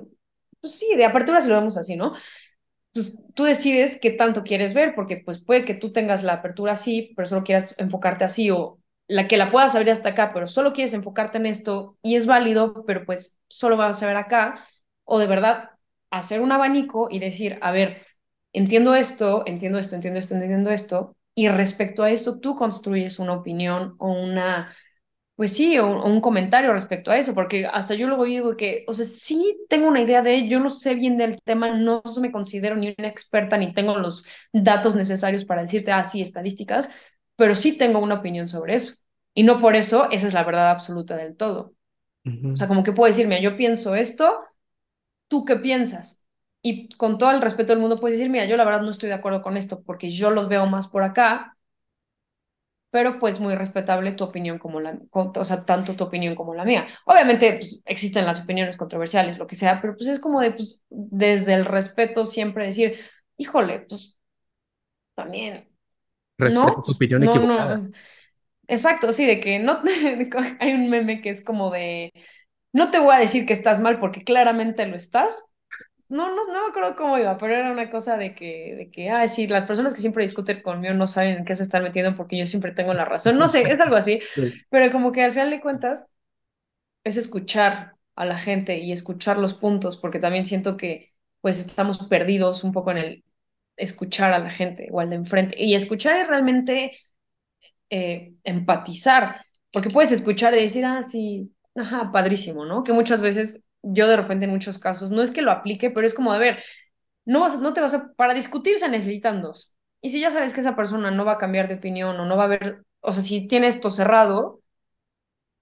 [SPEAKER 2] pues sí, de apertura si lo vemos así, ¿no? Pues tú decides qué tanto quieres ver, porque pues puede que tú tengas la apertura así, pero solo quieras enfocarte así o la que la puedas abrir hasta acá, pero solo quieres enfocarte en esto y es válido, pero pues solo vas a ver acá, o de verdad hacer un abanico y decir, a ver, entiendo esto, entiendo esto, entiendo esto, entiendo esto, y respecto a esto tú construyes una opinión o una, pues sí, o, un comentario respecto a eso, porque hasta yo luego digo que, o sea, sí tengo una idea de, yo no sé bien del tema, no me considero ni una experta, ni tengo los datos necesarios para decirte, ah, sí, estadísticas, pero sí tengo una opinión sobre eso. Y no por eso esa es la verdad absoluta del todo. O sea, como que puedo decirme, yo pienso esto, ¿tú qué piensas? Y con todo el respeto del mundo puedes decir, mira, yo la verdad no estoy de acuerdo con esto porque yo lo veo más por acá, pero pues muy respetable tu opinión como la, o sea, tanto tu opinión como la mía. Obviamente pues, existen las opiniones controversiales, lo que sea, pero pues es como de, pues, desde el respeto siempre decir, híjole, pues también Respeto tu opinión equivocada. No. Exacto, sí, de que no [LAUGHS] hay un meme que es como de no te voy a decir que estás mal porque claramente lo estás. No, no, no me acuerdo cómo iba, pero era una cosa de que, de que, ah, sí, las personas que siempre discuten conmigo no saben en qué se están metiendo porque yo siempre tengo la razón. No sé, es algo así, [LAUGHS] pero como que al final de cuentas es escuchar a la gente y escuchar los puntos, porque también siento que pues estamos perdidos un poco en el escuchar a la gente o al de enfrente. Y escuchar es realmente eh, empatizar, porque puedes escuchar y decir, ah, sí, ajá, padrísimo, ¿no? Que muchas veces yo de repente en muchos casos, no es que lo aplique, pero es como, a ver, no, vas, no te vas a, para discutir se necesitan dos. Y si ya sabes que esa persona no va a cambiar de opinión o no va a haber, o sea, si tiene esto cerrado,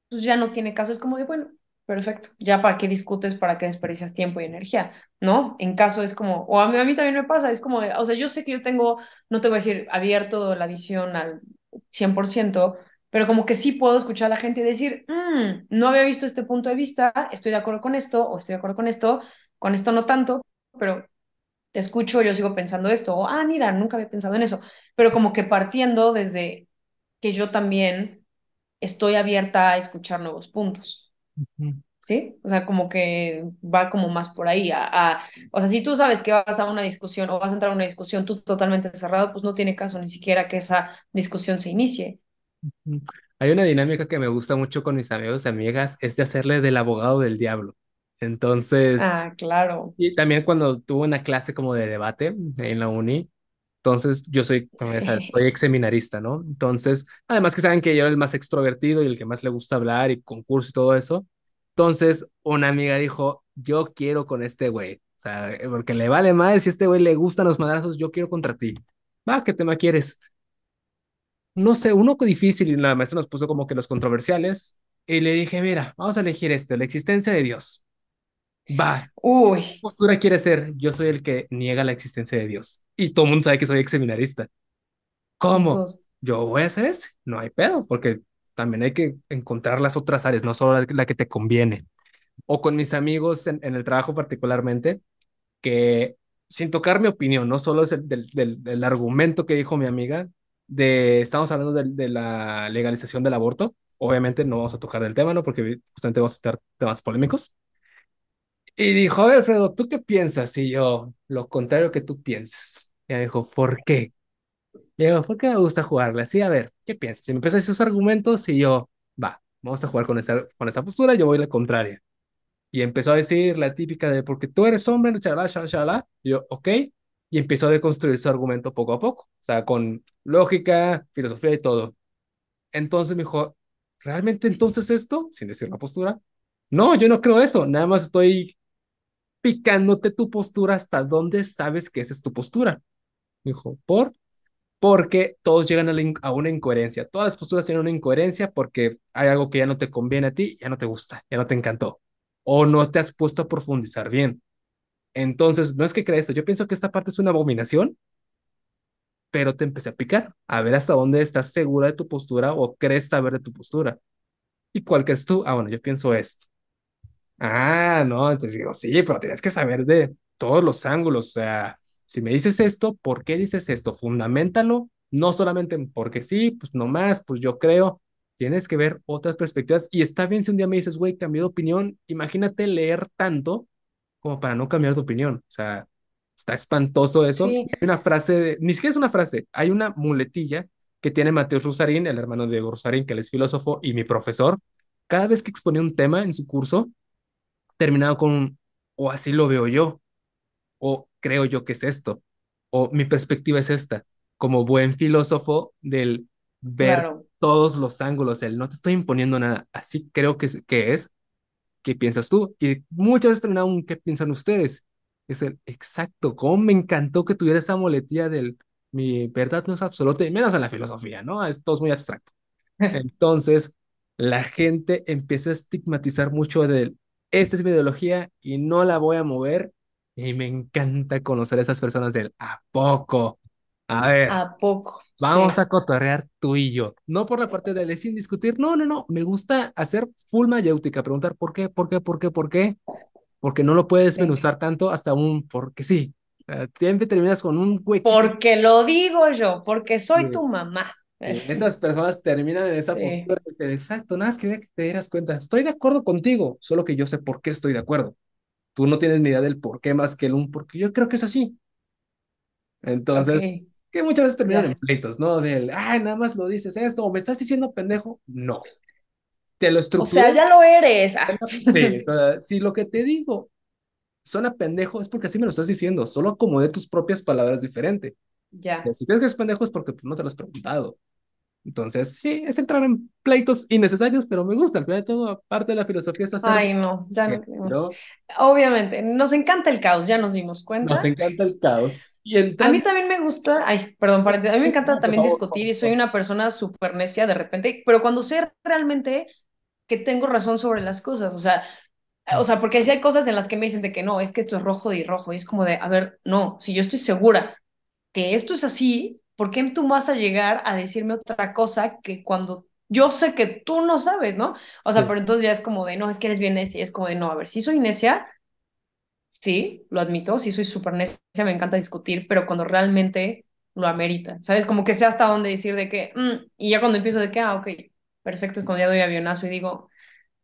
[SPEAKER 2] pues ya no tiene caso. Es como de, bueno, perfecto, ya para qué discutes, para qué desperdicias tiempo y energía, ¿no? En caso es como, o a mí, también me pasa, es como, o sea, yo sé que yo tengo, no te voy a decir abierto la visión al 100%, pero como que sí puedo escuchar a la gente y decir, mm, no había visto este punto de vista, estoy de acuerdo con esto, o estoy de acuerdo con esto, con esto no tanto, pero te escucho, yo sigo pensando esto, o, ah, mira, nunca había pensado en eso, pero como que partiendo desde que yo también estoy abierta a escuchar nuevos puntos. ¿sí? O sea, como que va como más por ahí. A, o sea, si tú sabes que vas a una discusión o vas a entrar a una discusión tú totalmente cerrado, pues no tiene caso ni siquiera que esa discusión se inicie.
[SPEAKER 1] Hay una dinámica que me gusta mucho con mis amigos y amigas, es de hacerle del abogado del diablo. Entonces, Ah, claro. y también cuando tuve una clase como de debate en la uni, entonces, yo soy, como soy ex seminarista, ¿no? Entonces, además que saben que yo era el más extrovertido y el que más le gusta hablar y concurso y todo eso. Entonces, una amiga dijo, yo quiero con este güey. O sea, eh, porque le vale más, si a este güey le gustan los madrazos, yo quiero contra ti. Va, ¿qué tema quieres? No sé, uno difícil y la maestra nos puso como que los controversiales. Y le dije, mira, vamos a elegir este, la existencia de Dios va, Uy. postura quiere ser? Yo soy el que niega la existencia de Dios y todo el mundo sabe que soy seminarista ¿Cómo? Pues, Yo voy a hacer ese, no hay pedo, porque también hay que encontrar las otras áreas, no solo la, que te conviene. O con mis amigos en, el trabajo particularmente, que sin tocar mi opinión, no solo es el, del, argumento que dijo mi amiga, de, estamos hablando de, de, la legalización del aborto. Obviamente no vamos a tocar del tema, ¿no? Porque justamente vamos a tratar temas polémicos. Y dijo, ver, Alfredo, ¿tú qué piensas? Y yo, lo contrario que tú piensas. Y me dijo, ¿por qué? Y yo, ¿por qué me gusta jugarle Así, a ver, ¿qué piensas? Y me empezó a decir sus argumentos y yo, va, vamos a jugar con esa, con esa postura, yo voy la contraria. Y empezó a decir la típica de, porque tú eres hombre, chalá, chalá, chalá. Y yo, ok. Y empezó a deconstruir su argumento poco a poco, o sea, con lógica, filosofía y todo. Entonces me dijo, ¿realmente entonces esto? Sin decir la postura. No, yo no creo eso, nada más estoy picándote tu postura hasta dónde sabes que esa es tu postura. dijo, ¿por? Porque todos llegan a, una incoherencia. Todas las posturas tienen una incoherencia porque hay algo que ya no te conviene a ti, ya no te gusta, ya no te encantó o no te has puesto a profundizar bien. Entonces, no es que crea esto, yo pienso que esta parte es una abominación, pero te empecé a picar, a ver hasta dónde estás segura de tu postura o crees saber de tu postura. ¿Y cuál crees tú? Ah, bueno, yo pienso esto. Ah, no, entonces digo, sí, pero tienes que saber de todos los ángulos. O sea, si me dices esto, ¿por qué dices esto? Fundamentalo, no solamente porque sí, pues nomás, pues yo creo. Tienes que ver otras perspectivas. Y está bien si un día me dices, güey, cambié de opinión. Imagínate leer tanto como para no cambiar de opinión. O sea, está espantoso eso. Hay una frase, de, ni siquiera es una frase, hay una muletilla que tiene Mateo Rosarín, el hermano de Diego Rusarín, que él es filósofo y mi profesor. Cada vez que exponía un tema en su curso, terminado con un, o así lo veo yo, o creo yo que es esto, o mi perspectiva es esta, como buen filósofo del ver todos los ángulos, el no te estoy imponiendo nada, así creo que es, que es, ¿qué piensas tú? Y muchas veces terminado con ¿qué piensan ustedes? Es el exacto, como me encantó que tuviera esa moletía del mi verdad no es absoluta, y menos en la filosofía, ¿no? Esto es muy abstracto. [LAUGHS] Entonces, la gente empieza a estigmatizar mucho del esta es mi ideología y no la voy a mover. Y me encanta conocer a esas personas del a poco. A ver. A poco. Vamos a cotorrear tú y yo. No por la parte de sin discutir. No, no, no. Me gusta hacer full mayéutica, preguntar por qué, por qué, por qué, por qué. Porque no lo puedes desmenuzar tanto hasta un porque sí. Siempre terminas con un hueco.
[SPEAKER 2] Porque lo digo yo, porque soy tu mamá. [LAUGHS]
[SPEAKER 1] Esas personas terminan en esa postura de ser exacto, nada más quería que te dieras cuenta. Estoy de acuerdo contigo, solo que yo sé por qué estoy de acuerdo. Tú no tienes ni idea del por qué más que el un porque yo creo que es así. Entonces, que muchas veces terminan en pleitos, ¿no? Del, ay, nada más lo dices esto, o me estás diciendo pendejo. No. Te lo estructuro. O sea, ya
[SPEAKER 2] lo eres. Ah. [LAUGHS] Sí,
[SPEAKER 1] si lo que te digo suena pendejo, es porque así me lo estás diciendo. Solo de tus propias palabras diferente. Si crees que es pendejo es porque pues, no te lo has preguntado. Entonces, sí, es entrar en pleitos innecesarios, pero me gusta, al final de todo, aparte de la filosofía es hacer... Ay, no, ya no,
[SPEAKER 2] Obviamente, nos encanta el caos, ya nos dimos cuenta. Nos encanta
[SPEAKER 1] el caos. Y A mí
[SPEAKER 2] también me gusta, ay, perdón, a mí me encanta también discutir y soy una persona súper necia de repente, pero cuando sé realmente que tengo razón sobre las cosas, o sea, o sea, porque si hay cosas en las que me dicen de que no, es que esto es rojo y rojo, y es como de, a ver, no, si yo estoy segura que esto es así, ¿por qué tú vas a llegar a decirme otra cosa que cuando yo sé que tú no sabes, ¿no? O sea, pero entonces ya es como de, no, es que eres bien necia, es como de, no, a ver, si soy necia, sí, lo admito, si soy súper necia, me encanta discutir, pero cuando realmente lo amerita, ¿sabes? Como que sé hasta dónde decir de que, mm", y ya cuando empiezo de que, ah, ok, perfecto, es cuando ya doy avionazo y digo,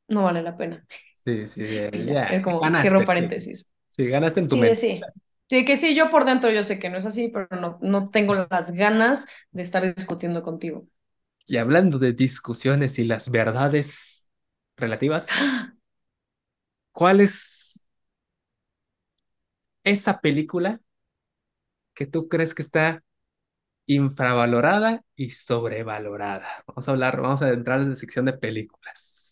[SPEAKER 2] no vale la pena.
[SPEAKER 1] Sí, sí, [LAUGHS] ya. Es como, cierro paréntesis. Sí, ganaste en tu sí, Sí.
[SPEAKER 2] Sí, que sí, yo por dentro yo sé que no es así, pero no, no tengo las ganas de estar discutiendo contigo.
[SPEAKER 1] Y hablando de discusiones y las verdades relativas, [GASPS] ¿cuál es esa película que tú crees que está infravalorada y sobrevalorada? Vamos a hablar, vamos a entrar en la sección de películas.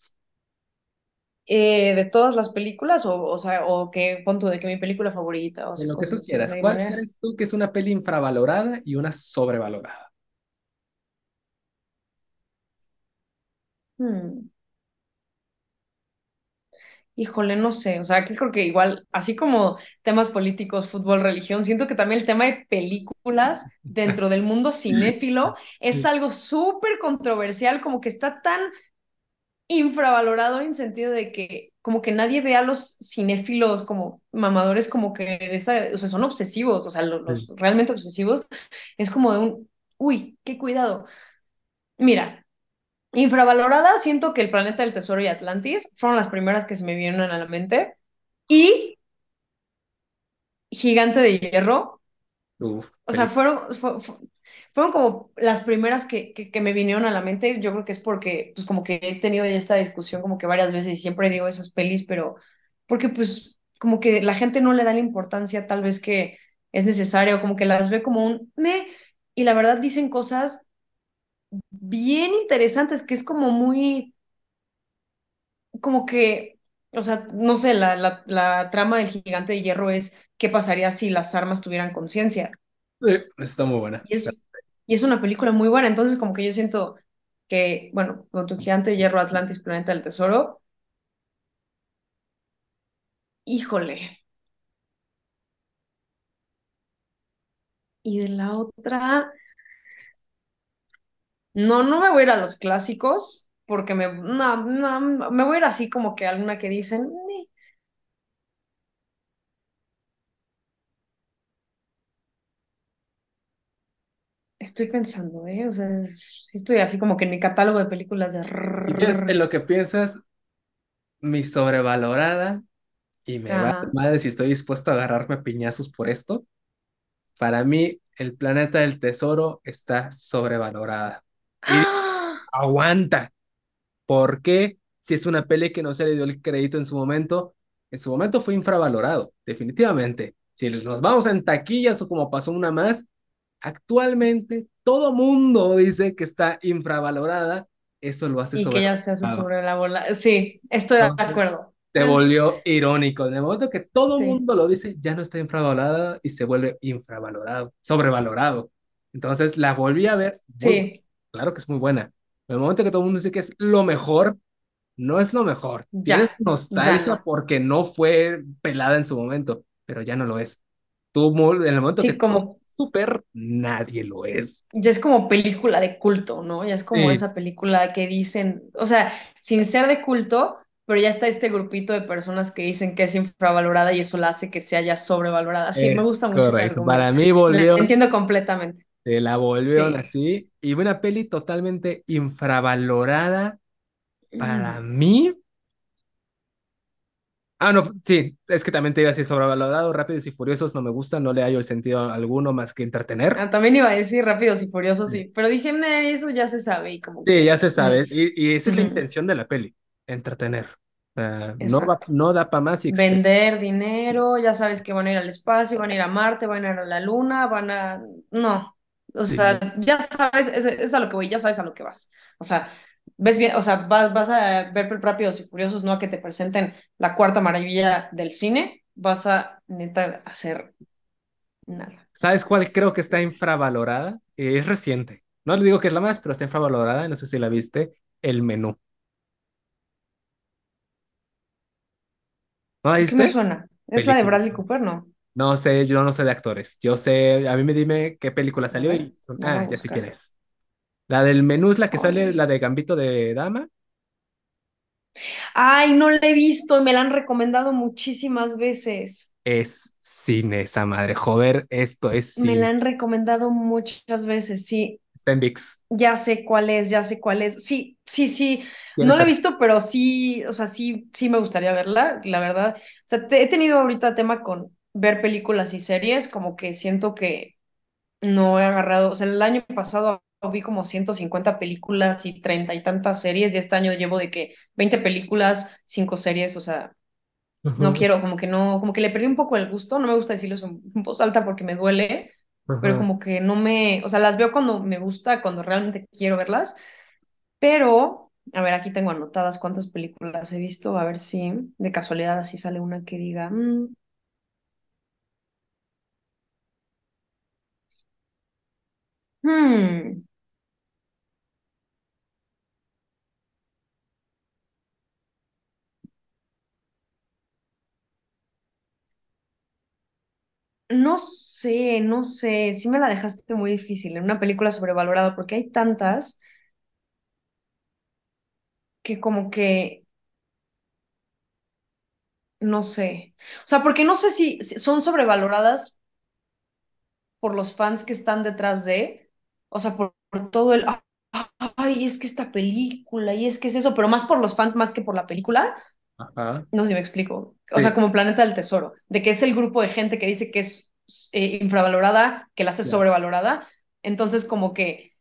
[SPEAKER 2] Eh, de todas las películas o, o sea, o que punto de que mi película favorita. O sea, lo que tú quieras. ¿Cuál crees tú que es una peli
[SPEAKER 1] infravalorada y una sobrevalorada?
[SPEAKER 2] Hmm. Híjole, no sé, o sea, creo que igual, así como temas políticos, fútbol, religión, siento que también el tema de películas dentro del mundo [LAUGHS] cinéfilo es algo súper controversial, como que está tan infravalorado en sentido de que como que nadie ve a los cinéfilos como mamadores como que de esa, o sea, son obsesivos, o sea, los, realmente obsesivos, es como de un, uy, qué cuidado. Mira, infravalorada siento que El Planeta del Tesoro y Atlantis fueron las primeras que se me vieron a la mente y Gigante de Hierro. o sea, fueron, fueron como las primeras que, que, me vinieron a la mente. Yo creo que es porque, pues como que he tenido esta discusión como que varias veces y siempre digo esas pelis, pero porque pues como que la gente no le da la importancia tal vez que es necesario, como que las ve como un me y la verdad dicen cosas bien interesantes que es como muy, como que, o sea, no sé, la, la trama del gigante de hierro es qué pasaría si las armas tuvieran conciencia
[SPEAKER 1] está muy buena.
[SPEAKER 2] Y es, una película muy buena, entonces como que yo siento que, bueno, con tu gigante hierro Atlantis, Planeta del Tesoro, híjole. Y de la otra, no, no me voy a ir a los clásicos, porque me, me voy a ir así como que alguna que dicen, Estoy pensando, ¿eh? O sea, sí estoy así como que en mi catálogo de películas de...
[SPEAKER 1] Si piensas en lo que piensas, mi sobrevalorada, y me va madre si estoy dispuesto a agarrarme a piñazos por esto, para mí el planeta del tesoro está sobrevalorada. ¡Ah! aguanta. ¿Por qué? Si es una peli que no se le dio el crédito en su momento, en su momento fue infravalorado, definitivamente. Si nos vamos en taquillas o como pasó una más, actualmente todo mundo dice que está infravalorada, eso lo hace y sobre... que ya se hace sobre
[SPEAKER 2] la bola. Sí, estoy de acuerdo. Te mm.
[SPEAKER 1] volvió irónico. de el momento que todo mundo lo dice, ya no está infravalorada y se vuelve infravalorado, sobrevalorado. Entonces la volví a ver. Sí. claro que es muy buena. En el momento que todo el mundo dice que es lo mejor, no es lo mejor. Ya, Tienes nostalgia porque no fue pelada en su momento, pero ya no lo es. Tú, en el momento sí, que como súper, nadie lo es.
[SPEAKER 2] Ya es como película de culto, ¿no? Ya es como esa película que dicen, o sea, sin ser de culto, pero ya está este grupito de personas que dicen que es infravalorada y eso la hace que sea ya sobrevalorada. Sí, me gusta mucho. Para mí volvió. entiendo completamente.
[SPEAKER 1] Se la volvieron así. Y una peli totalmente infravalorada mm. para mí Ah, no, sí, es que también te iba a decir sobrevalorado, Rápidos y Furiosos no me gusta, no le hallo el sentido alguno más que entretener.
[SPEAKER 2] Ah, también iba a decir Rápidos y Furiosos, sí, pero dije, eso ya se sabe y como...
[SPEAKER 1] Sí, ya se sabe, y, y esa es la intención de la peli, entretener. no, va, no da para más. Y
[SPEAKER 2] Vender dinero, ya sabes que van a ir al espacio, van a ir a Marte, van a ir a la Luna, van a... No, o sea, ya sabes, es, es a lo que voy, ya sabes a lo que vas. O sea, ves bien, o sea, vas, vas a ver Rápidos y curiosos ¿no? A que te presenten la cuarta maravilla del cine, vas a hacer nada.
[SPEAKER 1] ¿Sabes cuál creo que está infravalorada? Eh, es reciente. No le digo que es la más, pero está infravalorada, no sé si la viste, El Menú. ¿No la viste? ¿Qué me suena? Es la de Bradley Cooper, ¿no? No sé, yo no sé de actores. Yo sé, a mí me dime qué película salió y... ah, ya sé quién la del menú es la que sale, la de Gambito de Dama.
[SPEAKER 2] Ay, no la he visto, me la han recomendado muchísimas veces.
[SPEAKER 1] Es cine esa madre, joder, esto es Me la han
[SPEAKER 2] recomendado muchas veces, sí. Está Ya sé cuál es, ya sé cuál es. Sí, sí, sí. No la he visto, pero sí, o sea, sí, sí me gustaría verla, la verdad. O sea, he tenido ahorita tema con ver películas y series, como que siento que no he agarrado, o sea, el año pasado vi como 150 películas y treinta y tantas series, y este año llevo de que 20 películas, 5 series, o sea, no quiero, como que no, como que le perdí un poco el gusto, no me gusta decirlo en voz alta porque me duele, pero como que no me, o sea, las veo cuando me gusta, cuando realmente quiero verlas, pero, a ver, aquí tengo anotadas cuántas películas he visto, a ver si de casualidad así sale una que diga, mm". hmm. No sé, no sé, sí me la dejaste muy difícil en una película sobrevalorada porque hay tantas que como que no sé. O sea, porque no sé si son sobrevaloradas por los fans que están detrás de, o sea, por, todo el, ah, ay, es que esta película, y es que es eso, pero más por los fans más que por la película, no sé si me explico. O sea, como Planeta del Tesoro, de que es el grupo de gente que dice que es eh, infravalorada, que la hace sobrevalorada. Entonces, como que...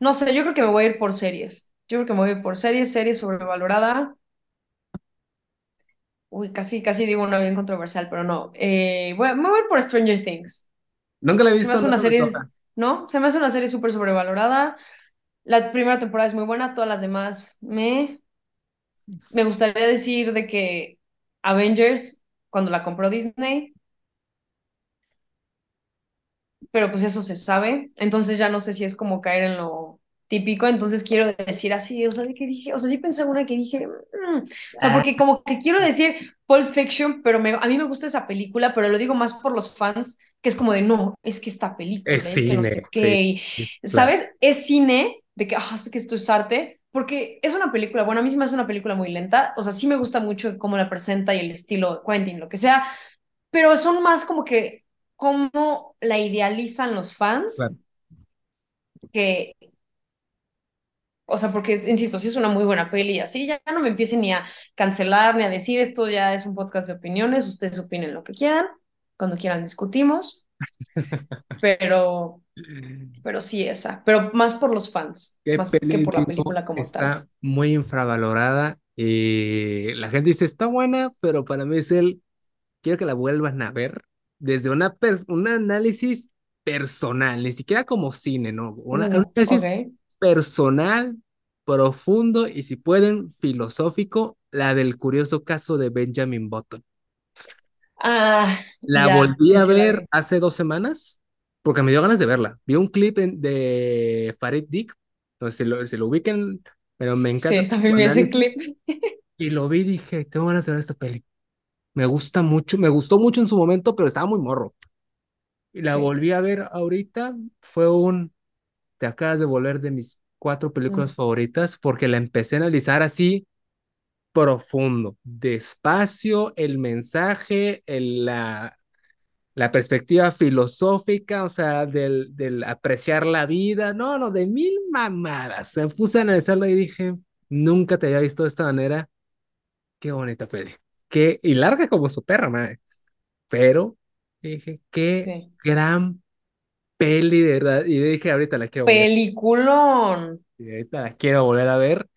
[SPEAKER 2] No sé, yo creo que me voy a ir por series. Yo creo que me voy a ir por series, series sobrevalorada. Uy, casi, casi digo una bien controversial, pero no. Eh, me voy a ir por Stranger Things.
[SPEAKER 1] Nunca la he visto. no
[SPEAKER 2] ¿no? Se me hace una serie súper sobrevalorada. La primera temporada es muy buena, todas las demás me... Me gustaría decir de que Avengers, cuando la compró Disney, pero pues eso se sabe, entonces ya no sé si es como caer en lo típico, entonces quiero decir así, o sea, qué dije, o sea, sí pensé una que dije, mm", o sea, ah. porque como que quiero decir Pulp Fiction, pero a mí me gusta esa película, pero lo digo más por los fans, que es como de, no, es que esta película, es, cine, ¿sabes? Es cine, de que, ah, que esto es arte, porque es una película, bueno, a mí se me hace una película muy lenta, o sea, sí me gusta mucho cómo la presenta y el estilo de Quentin, lo que sea, pero son más como que cómo la idealizan los fans, que, o sea, porque, insisto, sí es una muy buena peli así, ya, ya no me empiecen ni a cancelar, ni a decir esto, ya es un podcast de opiniones, ustedes opinen lo que quieran, cuando quieran discutimos, pero, [LAUGHS] pero sí esa, pero más por los fans, más que por la película como está Está
[SPEAKER 1] muy infravalorada y la gente dice, está buena, pero para mí es el, quiero que la vuelvan a ver desde una un análisis personal, ni siquiera como cine, ¿no? un análisis personal, profundo y si pueden, filosófico, la del curioso caso de Benjamin Button.
[SPEAKER 2] Ah, la volví a ver
[SPEAKER 1] hace dos semanas porque me dio ganas de verla. Vi un clip de Farid Dick, entonces si lo, si lo ubiquen, pero me encanta. Sí, también vi ese
[SPEAKER 2] clip. [LAUGHS]
[SPEAKER 1] Y lo vi y dije, tengo ganas de ver esta peli. Me gusta mucho, me gustó mucho en su momento, pero estaba muy morro. Y la volví a ver ahorita, fue un, te acabas de volver de mis cuatro películas mm. favoritas porque la empecé a analizar así profundo, despacio, el mensaje, la, perspectiva filosófica, o sea, del, apreciar la vida, no, no, de mil mamadas. Se puse a analizarlo y dije, nunca te había visto de esta manera. Qué bonita peli. Qué, y larga como su perra, madre. Pero dije, qué gran peli, de verdad. Y dije, ahorita la quiero
[SPEAKER 2] Peliculón.
[SPEAKER 1] Y ahorita la quiero volver a ver.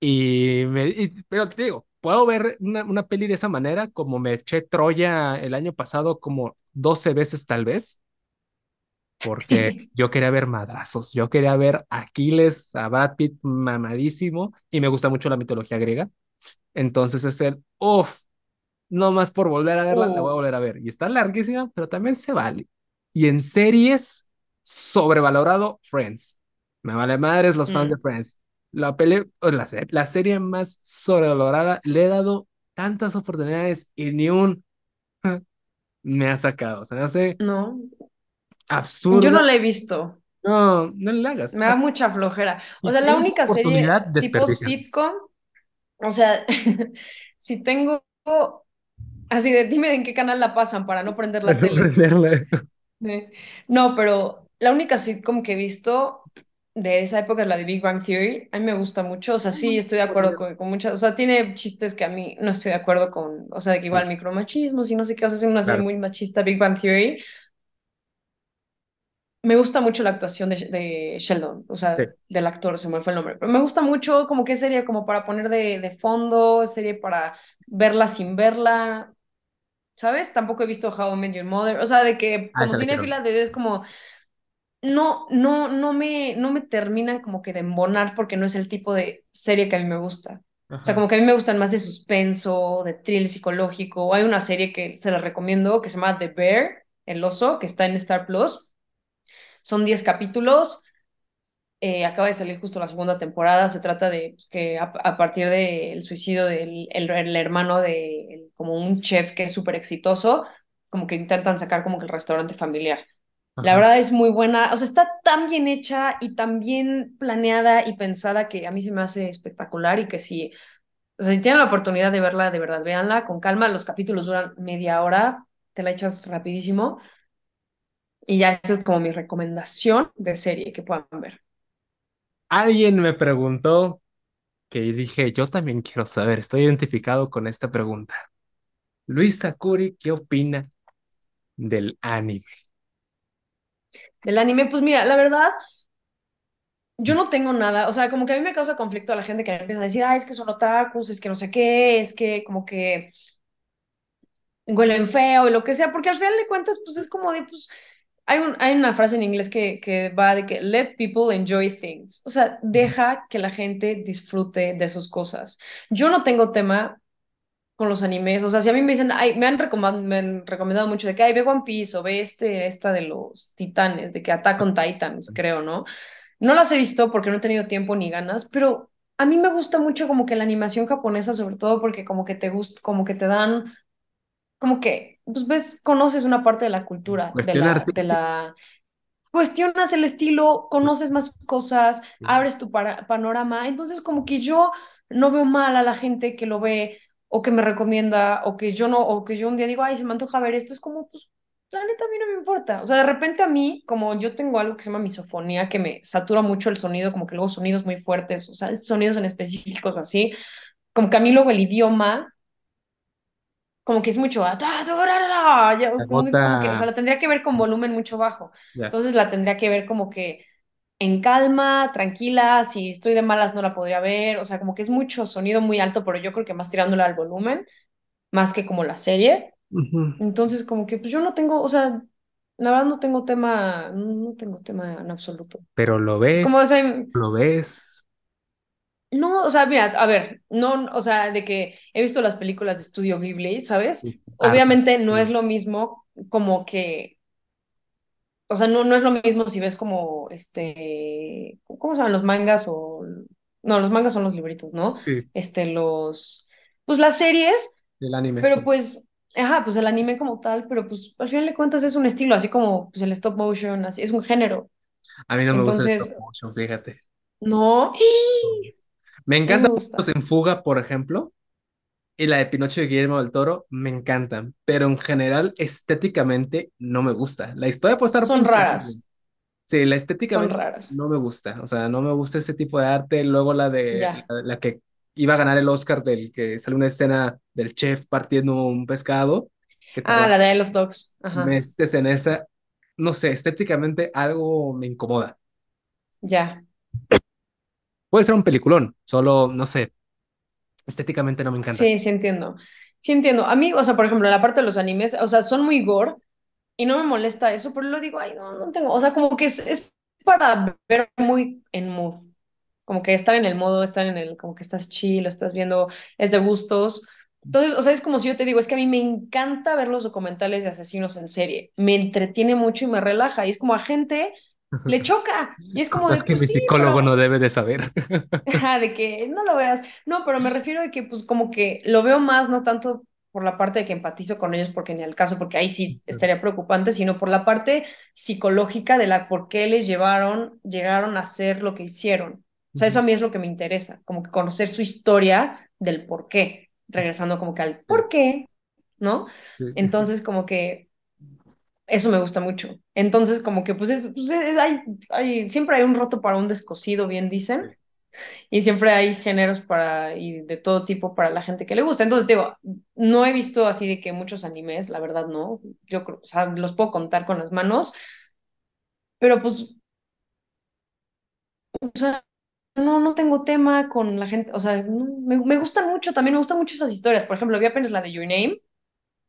[SPEAKER 1] Y, me, pero te digo, puedo ver una, una, peli de esa manera, como me eché Troya el año pasado como 12 veces tal vez, porque [LAUGHS] yo quería ver madrazos, yo quería ver Aquiles, a Brad Pitt mamadísimo, y me gusta mucho la mitología griega. Entonces es el, uff, no más por volver a verla, la voy a oh. volver a ver. Y está larguísima, pero también se vale. Y en series, sobrevalorado Friends. Me vale madres los fans mm. de Friends la, pele la, serie más sobrevalorada, le he dado tantas oportunidades y ni un ah, me ha sacado. O sea, no. absurdo. Yo no la
[SPEAKER 2] he visto. No, no la hagas. Me da mucha flojera. O sea, la única serie tipo sitcom, o sea, [LAUGHS] si tengo así de dime en qué canal la pasan para no prender la [LAUGHS] tele. [LAUGHS] no, pero la única sitcom que he visto de esa época, la de Big Bang Theory, a mí me gusta mucho, o sea, sí, estoy de acuerdo con, muchas, o sea, tiene chistes que a mí no estoy de acuerdo con, o sea, de que igual micromachismo, si no sé qué, o sea, es una serie muy machista, Big Bang Theory. Me gusta mucho la actuación de, de Sheldon, o sea, del actor, se me fue el nombre, pero me gusta mucho como que serie como para poner de, de fondo, serie para verla sin verla, ¿sabes? Tampoco he visto How I Met Your Mother, o sea, de que ah, como ah, cinéfila de, es como no, no, no me, no me terminan como que de embonar porque no es el tipo de serie que a mí me gusta. O sea, como que a mí me gustan más de suspenso, de thriller psicológico. Hay una serie que se la recomiendo que se llama The Bear, El Oso, que está en Star Plus. Son 10 capítulos. Eh, acaba de salir justo la segunda temporada. Se trata de pues, que a, partir del suicidio del el, hermano de como un chef que es súper exitoso, como que intentan sacar como que el restaurante familiar. La verdad es muy buena, o sea, está tan bien hecha y tan bien planeada y pensada que a mí se me hace espectacular y que si, si tienen la oportunidad de verla, de verdad, véanla con calma, los capítulos duran media hora, te la echas rapidísimo. Y ya esa es como mi recomendación de serie que puedan ver.
[SPEAKER 1] Alguien me preguntó que dije, yo también quiero saber, estoy identificado con esta pregunta. Luis Sakuri, ¿qué opina del anime?
[SPEAKER 2] del anime, pues mira, la verdad, yo mm. no tengo nada, o sea, como que a mí me causa conflicto a la gente que empieza a decir, ah, es que son otakus, es que no sé qué, es que como que huelen feo y lo que sea, porque al final de cuentas, pues es como de, pues, hay, un, hay una frase en inglés que, que va de que let people enjoy things, o sea, deja que la gente disfrute de sus cosas. Yo no tengo tema con los animes. O sea, si a mí me dicen, ay, me han, me han recomendado mucho de que, ay, ve One Piece o ve este, esta de los titanes, de que Attack on Titans, creo, ¿no? No las he visto porque no he tenido tiempo ni ganas, pero a mí me gusta mucho como que la animación japonesa, sobre todo porque como que te gusta, como que te dan, como que, pues ves, conoces una parte de la cultura, de la, cuestionas el estilo, conoces más cosas, abres tu panorama. Entonces, como que yo no veo mal a la gente que lo ve o que me recomienda, o que yo no, o que yo un día digo, ay, se me antoja ver esto, es como, pues, la neta a mí no me importa. O sea, de repente a mí, como yo tengo algo que se llama misofonía, que me satura mucho el sonido, como que luego sonidos muy fuertes, o sea, sonidos en específicos así, como que a mí luego el idioma, como que es mucho, ya, o sea, la tendría que ver con volumen mucho bajo. Entonces la tendría que ver como que en calma, tranquila, si estoy de malas no la podría ver, o sea, como que es mucho sonido muy alto, pero yo creo que más tirándola al volumen, más que como la serie. Entonces, como que pues yo no tengo, o sea, la verdad no tengo tema, no tengo tema en absoluto.
[SPEAKER 1] Pero lo ves. Como, lo ves.
[SPEAKER 2] No, o sea, mira, a ver, no, o sea, de que he visto las películas de estudio Ghibli, ¿sabes? Ah, Obviamente no es lo mismo como que o sea, no, no es lo mismo si ves como, este, ¿cómo se llaman los mangas o... No, los mangas son los libritos, ¿no? Este, los... Pues las series. El anime. Pero pues, ajá, pues el anime como tal, pero pues al final de cuentas es un estilo, así como pues el stop motion, así, es un género.
[SPEAKER 1] A mí no me gusta el stop motion, fíjate. No. Me encanta los en fuga, por ejemplo, y la de Pinocho de Guillermo del Toro me encantan, pero en general estéticamente no me gusta. La historia puede estar... Son raras. Sí, la estéticamente no me gusta, o sea, no me gusta ese tipo de arte. Luego la de la, que iba a ganar el Oscar del que sale una escena del chef partiendo un pescado. ah, la
[SPEAKER 2] de Love Dogs. Ajá. Me,
[SPEAKER 1] en esa, no sé, estéticamente algo me incomoda. Ya. Puede ser un peliculón, solo, no sé, estéticamente no me encanta.
[SPEAKER 2] Sí, sí entiendo. Sí entiendo. A mí, o sea, por ejemplo, la parte de los animes, o sea, son muy gore y no me molesta eso, pero lo digo, ay, no, no tengo, o sea, como que es, es para ver muy en mood, como que estar en el modo, estar en el, como que estás chill, estás viendo, es de gustos. Entonces, o sea, es como si yo te digo, es que a mí me encanta ver los documentales de asesinos en serie, me entretiene mucho y me relaja, y es como a gente le choca. Y es como... Cosas que pues mi psicólogo no
[SPEAKER 1] debe de saber.
[SPEAKER 2] [LAUGHS] de que no lo veas. No, pero me refiero a que pues como que lo veo más, no tanto por la parte de que empatizo con ellos, porque ni al caso, porque ahí sí estaría preocupante, sino por la parte psicológica de la por qué les llevaron, llegaron a hacer lo que hicieron. O sea, eso a mí es lo que me interesa, como que conocer su historia del por qué, regresando como que al por qué, ¿no? Entonces, como que eso me gusta mucho. Entonces, como que pues, pues, es, hay, hay, siempre hay un roto para un descosido, bien dicen, y siempre hay géneros para, y de todo tipo para la gente que le gusta. Entonces, digo, no he visto así de que muchos animes, la verdad no, yo o sea, los puedo contar con las manos, pero pues, o sea, no, no tengo tema con la gente, o sea, me, me gustan mucho, también me gustan mucho esas historias. Por ejemplo, vi apenas la de Your Name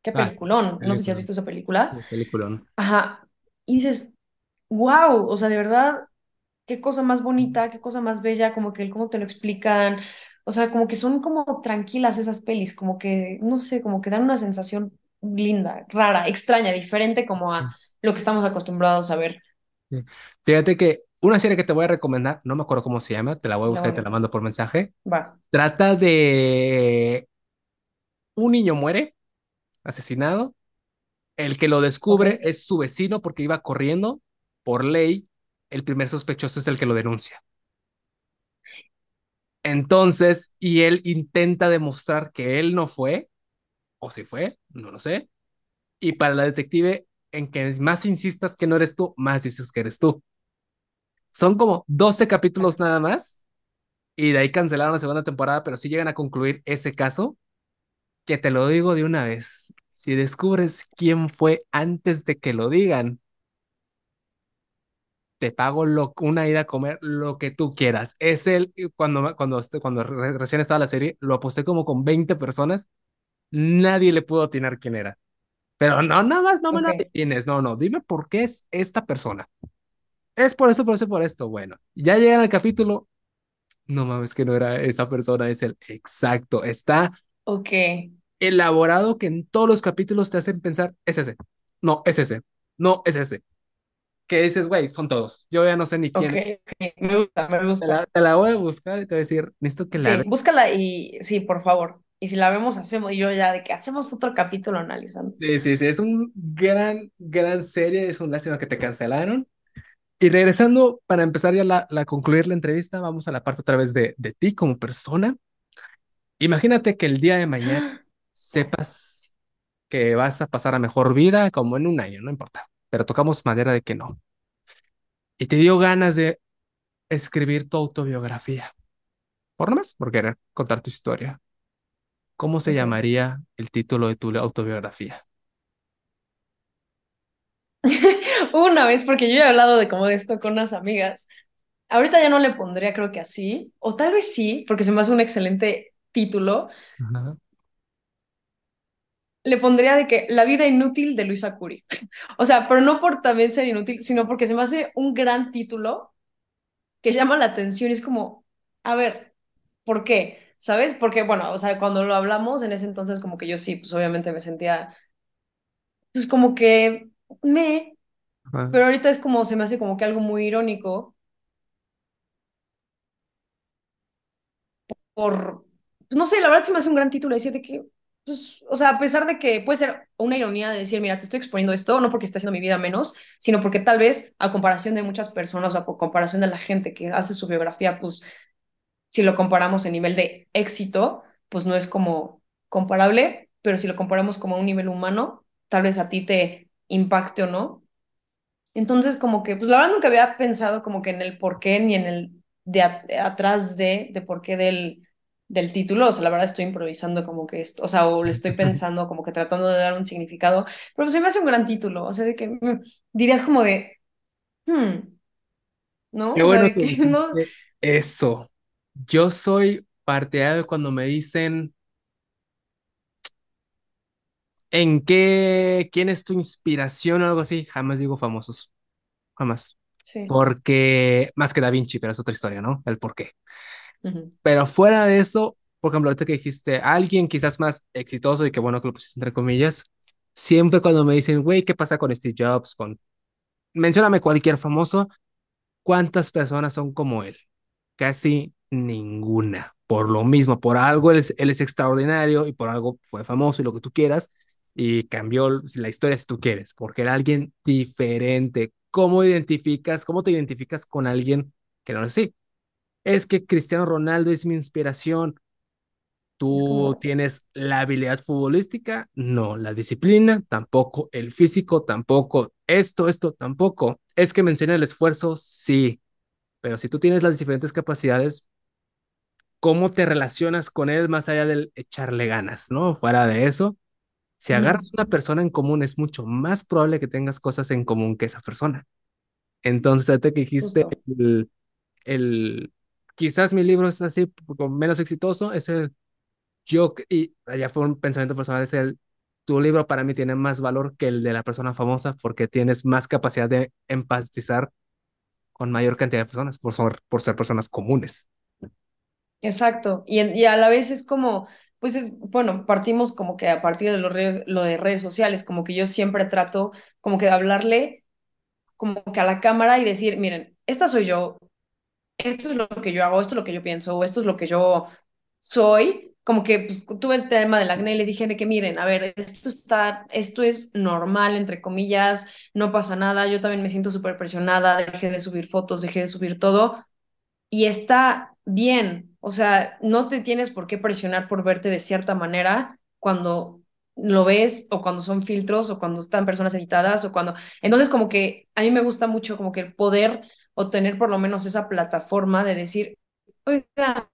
[SPEAKER 2] qué ah, peliculón. no sé si has visto esa película. peliculón. Ajá. Y dices, wow, o sea, de verdad, qué cosa más bonita, qué cosa más bella, como que él, cómo te lo explican. O sea, como que son como tranquilas esas pelis, como que, no sé, como que dan una sensación linda, rara, extraña, diferente como a lo que estamos acostumbrados a ver.
[SPEAKER 1] Fíjate que una serie que te voy a recomendar, no me acuerdo cómo se llama, te la voy a buscar y te la mando por mensaje. Va. Trata de un niño muere asesinado. El que lo descubre es su vecino porque iba corriendo. Por ley, el primer sospechoso es el que lo denuncia. Entonces, y él intenta demostrar que él no fue, o si fue, no lo sé. Y para la detective, en que más insistas que no eres tú, más dices que eres tú. Son como 12 capítulos nada más, y de ahí cancelaron la segunda temporada, pero sí llegan a concluir ese caso que te lo digo de una vez. Si descubres quién fue antes de que lo digan, te pago una ida a comer lo que tú quieras. Es el, cuando, cuando, cuando recién estaba la serie, lo aposté como con 20 personas, nadie le pudo atinar quién era. Pero no, nada más no me no, no, dime por qué es esta persona. Es por eso, por eso, por esto. Bueno, ya llegan al capítulo. No mames, que no era esa persona, es el exacto. Está. Ok elaborado que en todos los capítulos te hacen pensar, es ese, no, es ese, no, es ese. Que dices, güey, son todos. Yo ya no sé ni quién. Me gusta, me gusta. Te la, voy a buscar y te voy a decir, necesito que la. Sí,
[SPEAKER 2] búscala y sí, por favor. Y si la vemos, hacemos yo ya de que hacemos otro capítulo analizando.
[SPEAKER 1] Sí, sí, sí. Es un gran, gran serie. Es un lástima que te cancelaron. Y regresando, para empezar ya la, la, concluir la entrevista, vamos a la parte otra vez de, de ti como persona. Imagínate que el día de mañana [GASPS] [GASPS] [GASPS] sepas que vas a pasar a mejor vida como en un año, no importa, pero tocamos madera de que no. Y te dio ganas de escribir tu autobiografía, por nomás, porque era contar tu historia. ¿Cómo se llamaría el título de tu autobiografía?
[SPEAKER 2] [LAUGHS] Una vez, porque yo he hablado de como de esto con unas amigas. Ahorita ya no le pondría, creo que así, o tal vez sí, porque se me hace un excelente título, le pondría de que la vida inútil de Luisa Curi. [LAUGHS] o sea, pero no por también ser inútil, sino porque se me hace un gran título que llama la atención. es como, a ver, ¿por qué? ¿Sabes? Porque, bueno, o sea, cuando lo hablamos en ese entonces, como que yo sí, pues obviamente me sentía, es pues, como que me. Pero ahorita es como, se me hace como que algo muy irónico. Por, pues, no sé, la verdad se me hace un gran título decir de que pues, o sea, a pesar de que puede ser una ironía de decir, mira, te estoy exponiendo esto, no porque esté haciendo mi vida menos, sino porque tal vez a comparación de muchas personas o a comparación de la gente que hace su biografía, pues si lo comparamos en nivel de éxito, pues no es como comparable, pero si lo comparamos como a un nivel humano, tal vez a ti te impacte o no. Entonces, como que, pues la verdad nunca había pensado como que en el por qué ni en el de, atrás de, de por qué del del título, o sea, la verdad estoy improvisando como que esto, o sea, o lo estoy [LAUGHS] pensando como que tratando de dar un significado, pero se me hace un gran título, o sea, de que mm, dirías como de, ¿no?
[SPEAKER 1] Eso, yo soy parteado cuando me dicen, ¿en qué, quién es tu inspiración o algo así? Jamás digo famosos, jamás. Porque, más que Da Vinci, pero es otra historia, ¿no? El por qué. Pero fuera de eso, por ejemplo, ahorita que dijiste, alguien quizás más exitoso y que bueno que lo pusiste entre comillas, siempre cuando me dicen, güey, ¿qué pasa con Steve Jobs? Con... Mencióname cualquier famoso, ¿cuántas personas son como él? Casi ninguna. Por lo mismo, por algo él es, extraordinario y por algo fue famoso y lo que tú quieras, y cambió la historia si tú quieres, porque era alguien diferente. ¿Cómo identificas, cómo te identificas con alguien que no es así? es que Cristiano Ronaldo es mi inspiración. ¿Tú tienes la habilidad futbolística? No, la disciplina tampoco, el físico tampoco, esto, esto tampoco. Es que me enseña el esfuerzo, sí, pero si tú tienes las diferentes capacidades, ¿cómo te relacionas con él más allá del echarle ganas, no? Fuera de eso, si agarras una persona en común, es mucho más probable que tengas cosas en común que esa persona. Entonces, te que dijiste el, el, quizás mi libro es así, menos exitoso, es el yo, y allá fue un pensamiento personal, es el tu libro para mí tiene más valor que el de la persona famosa porque tienes más capacidad de empatizar con mayor cantidad de personas por ser, por ser personas comunes.
[SPEAKER 2] Exacto, y, y a la vez es como, pues es, bueno, partimos como que a partir de lo, lo de redes sociales, como que yo siempre trato como que de hablarle como que a la cámara y decir, miren, esta soy yo, esto es lo que yo hago, esto es lo que yo pienso, esto es lo que yo soy, como que pues, tuve el tema del acné y les dije de que miren, a ver, esto está, esto es normal, entre comillas, no pasa nada, yo también me siento súper presionada, dejé de subir fotos, dejé de subir todo y está bien, o sea, no te tienes por qué presionar por verte de cierta manera cuando lo ves o cuando son filtros o cuando están personas editadas o cuando, entonces como que a mí me gusta mucho como que el poder o tener por lo menos esa plataforma de decir, oiga,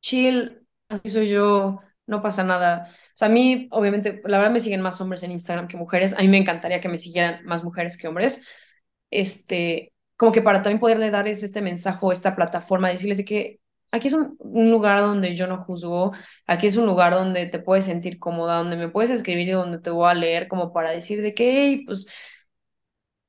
[SPEAKER 2] chill, así soy yo, no pasa nada. O sea, a mí, obviamente, la verdad me siguen más hombres en Instagram que mujeres. A mí me encantaría que me siguieran más mujeres que hombres. Este, como que para también poderle dar este mensaje esta plataforma, decirles que aquí es un, lugar donde yo no juzgo, aquí es un lugar donde te puedes sentir cómoda, donde me puedes escribir y donde te voy a leer como para decir de qué pues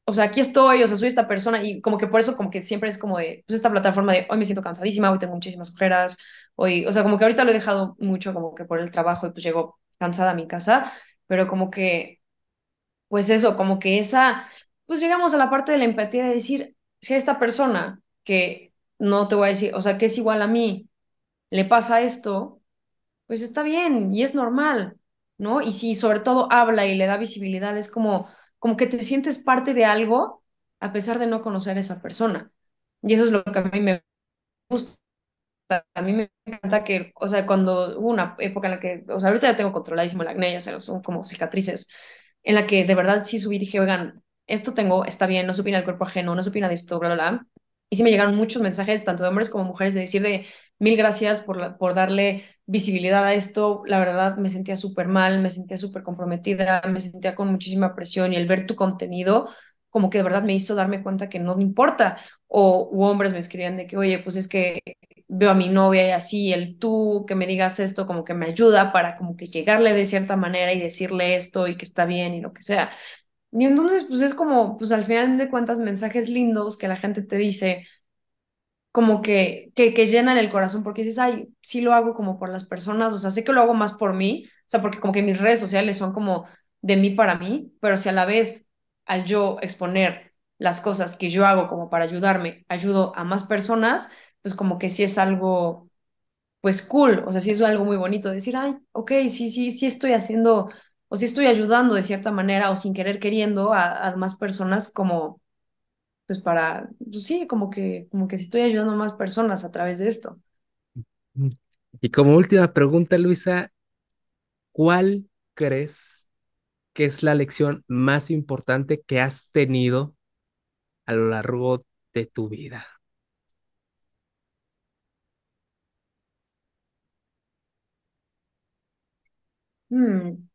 [SPEAKER 2] o sea, aquí estoy, o sea, soy esta persona y como que por eso como que siempre es como de, pues esta plataforma de, hoy me siento cansadísima, hoy tengo muchísimas ojeras, hoy, o sea, como que ahorita lo he dejado mucho como que por el trabajo y pues llego cansada a mi casa, pero como que, pues eso, como que esa, pues llegamos a la parte de la empatía de decir, si a esta persona que no te voy a decir, o sea, que es igual a mí, le pasa esto, pues está bien y es normal, ¿no? Y si sobre todo habla y le da visibilidad, es como como que te sientes parte de algo a pesar de no conocer a esa persona. Y eso es lo que a mí me gusta. A mí me encanta que, o sea, cuando hubo una época en la que, o sea, ahorita ya tengo controladísimo el acné, ya se son como cicatrices, en la que de verdad sí subí y dije, oigan, esto tengo, está bien, no supina el cuerpo ajeno, no supina opina esto, bla, bla, bla. Y sí me llegaron muchos mensajes, tanto de hombres como mujeres, de decir de mil gracias por, por darle visibilidad a esto, la verdad me sentía súper mal, me sentía súper comprometida, me sentía con muchísima presión y el ver tu contenido como que de verdad me hizo darme cuenta que no me importa. O hombres me escribían de que, oye, pues es que veo a mi novia y así, el tú que me digas esto como que me ayuda para como que llegarle de cierta manera y decirle esto y que está bien y lo que sea. Y entonces, pues es como, pues al final de cuentas, mensajes lindos que la gente te dice, como que, que, que, llenan el corazón porque dices, ay, sí lo hago como por las personas, o sea, sé que lo hago más por mí, o sea, porque como que mis redes sociales son como de mí para mí, pero si a la vez al yo exponer las cosas que yo hago como para ayudarme, ayudo a más personas, pues como que sí es algo, pues cool, o sea, sí es algo muy bonito, decir, ay, ok, sí, sí, sí estoy haciendo, o sí estoy ayudando de cierta manera o sin querer queriendo a más personas como pues para, pues, sí, como que, como que estoy ayudando a más personas a través de esto.
[SPEAKER 1] Y como última pregunta, Luisa, ¿cuál crees que es la lección más importante que has tenido a lo largo de tu vida?
[SPEAKER 2] Hmm.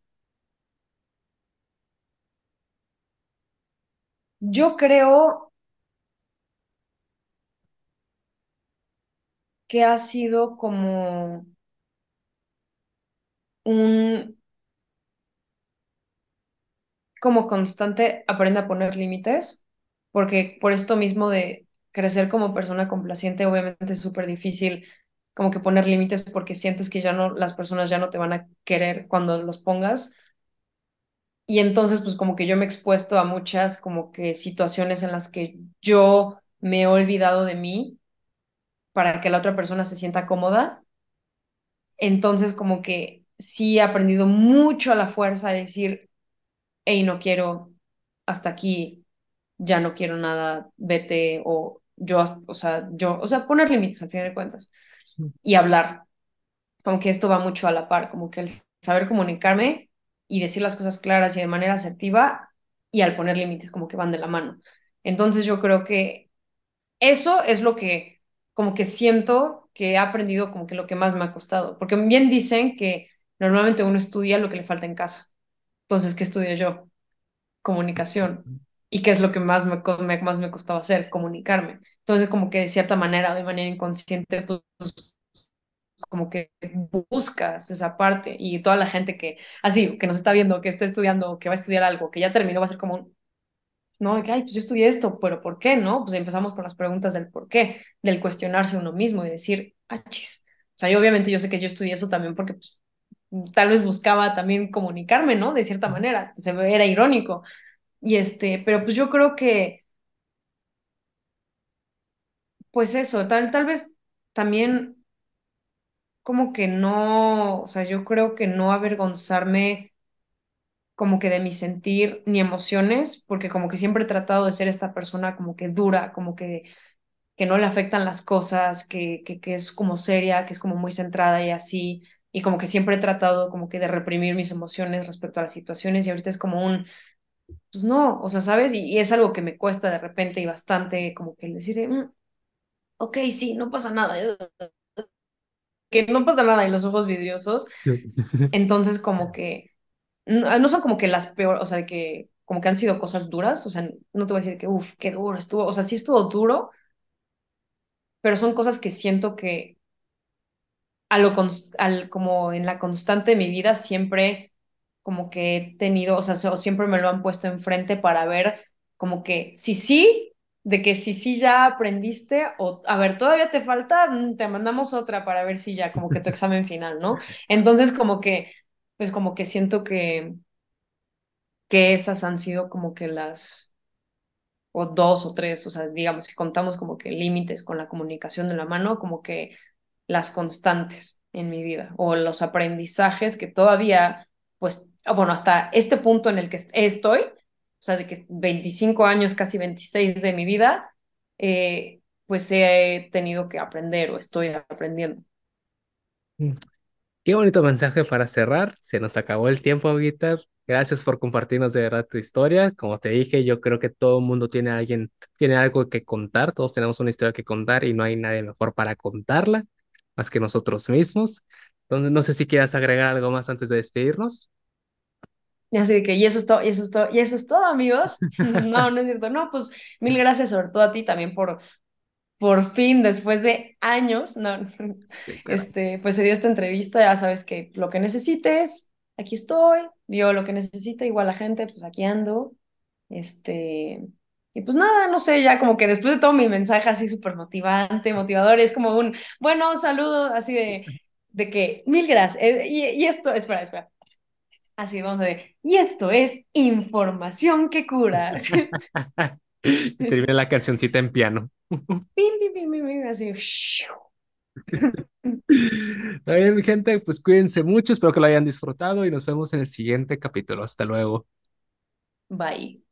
[SPEAKER 2] Yo creo que ha sido como un como constante aprende a poner límites, porque por esto mismo de crecer como persona complaciente, obviamente es súper difícil como que poner límites porque sientes que ya no, las personas ya no te van a querer cuando los pongas. Y entonces, pues como que yo me he expuesto a muchas como que situaciones en las que yo me he olvidado de mí para que la otra persona se sienta cómoda. Entonces, como que sí he aprendido mucho a la fuerza de decir, hey, no quiero, hasta aquí, ya no quiero nada, vete, o yo, o sea, yo, o sea, poner límites al fin de cuentas y hablar. Como que esto va mucho a la par, como que el saber comunicarme y decir las cosas claras y de manera asertiva y al poner límites como que van de la mano. Entonces yo creo que eso es lo que como que siento que he aprendido como que lo que más me ha costado, porque bien dicen que normalmente uno estudia lo que le falta en casa. Entonces, ¿qué estudio yo? Comunicación. ¿Y qué es lo que más me, me más me costaba hacer? Comunicarme. Entonces, como que de cierta manera, de manera inconsciente, pues como que buscas esa parte y toda la gente que así, que nos está viendo, que está estudiando, que va a estudiar algo, que ya terminó, va a ser como, ¿no? que, ay, pues yo estudié esto, pero ¿por qué, no? Pues empezamos con las preguntas del por qué, del cuestionarse uno mismo y decir, ah, chis. O sea, yo obviamente yo sé que yo estudié eso también porque pues, tal vez buscaba también comunicarme, ¿no? De cierta manera, se era irónico. Y este, pero pues yo creo que, pues eso, tal, tal vez también como que no, o sea, yo creo que no avergonzarme como que de mi sentir ni emociones, porque como que siempre he tratado de ser esta persona como que dura, como que, que no le afectan las cosas, que, que, es como seria, que es como muy centrada y así, y como que siempre he tratado como que de reprimir mis emociones respecto a las situaciones y ahorita es como un, pues no, o sea, ¿sabes? Y, es algo que me cuesta de repente y bastante como que el decir, mm, ok, sí, no pasa nada, [LAUGHS] que no pasa nada y los ojos vidriosos, [LAUGHS] entonces como que Ah, no, son como que las peores, o sea, de que como que han sido cosas duras, o sea, no te voy a decir que, uff, qué duro estuvo, o sea, sí estuvo duro, pero son cosas que siento que a lo al, como en la constante de mi vida siempre como que he tenido, o sea, siempre me lo han puesto enfrente para ver como que si sí, de que si sí ya aprendiste o a ver, todavía te falta, mm, te mandamos otra para ver si ya como que tu [LAUGHS] examen final, ¿no? Entonces como que pues como que siento que, que esas han sido como que las, o dos o tres, o sea, digamos, si contamos como que límites con la comunicación de la mano, como que las constantes en mi vida, o los aprendizajes que todavía, pues, ah, bueno, hasta este punto en el que estoy, o sea, de que 25 años, casi 26 de mi vida, eh, pues he tenido que aprender o estoy aprendiendo.
[SPEAKER 1] Mm. Qué bonito mensaje para cerrar. Se nos acabó el tiempo, amiguita. Gracias por compartirnos de verdad tu historia. Como te dije, yo creo que todo el mundo tiene alguien, tiene algo que contar. Todos tenemos una historia que contar y no hay nadie mejor para contarla más que nosotros mismos. Entonces, no sé si quieras agregar algo más antes de despedirnos.
[SPEAKER 2] Así que, y eso es todo, y eso es todo, y eso es todo, amigos. [LAUGHS] No, no es cierto. No, pues mil gracias sobre todo a ti también por, por fin, después de años, no, [LAUGHS] este, pues se dio esta entrevista, ya sabes que lo que necesites, aquí estoy, yo lo que necesita, igual la gente, pues aquí ando, este, y pues nada, no sé, ya como que después de todo mi mensaje así súper motivante, motivador, es como un, bueno, saludo así de, de que, mil gracias, eh, y, y, esto, espera, espera. Así, vamos a ver. Y esto es información que cura. [LAUGHS]
[SPEAKER 1] Termina la cancioncita en piano.
[SPEAKER 2] Pim, pim, pim, así.
[SPEAKER 1] mi gente, pues cuídense mucho, espero que lo hayan disfrutado y nos vemos en el siguiente capítulo. Hasta luego.
[SPEAKER 2] Bye.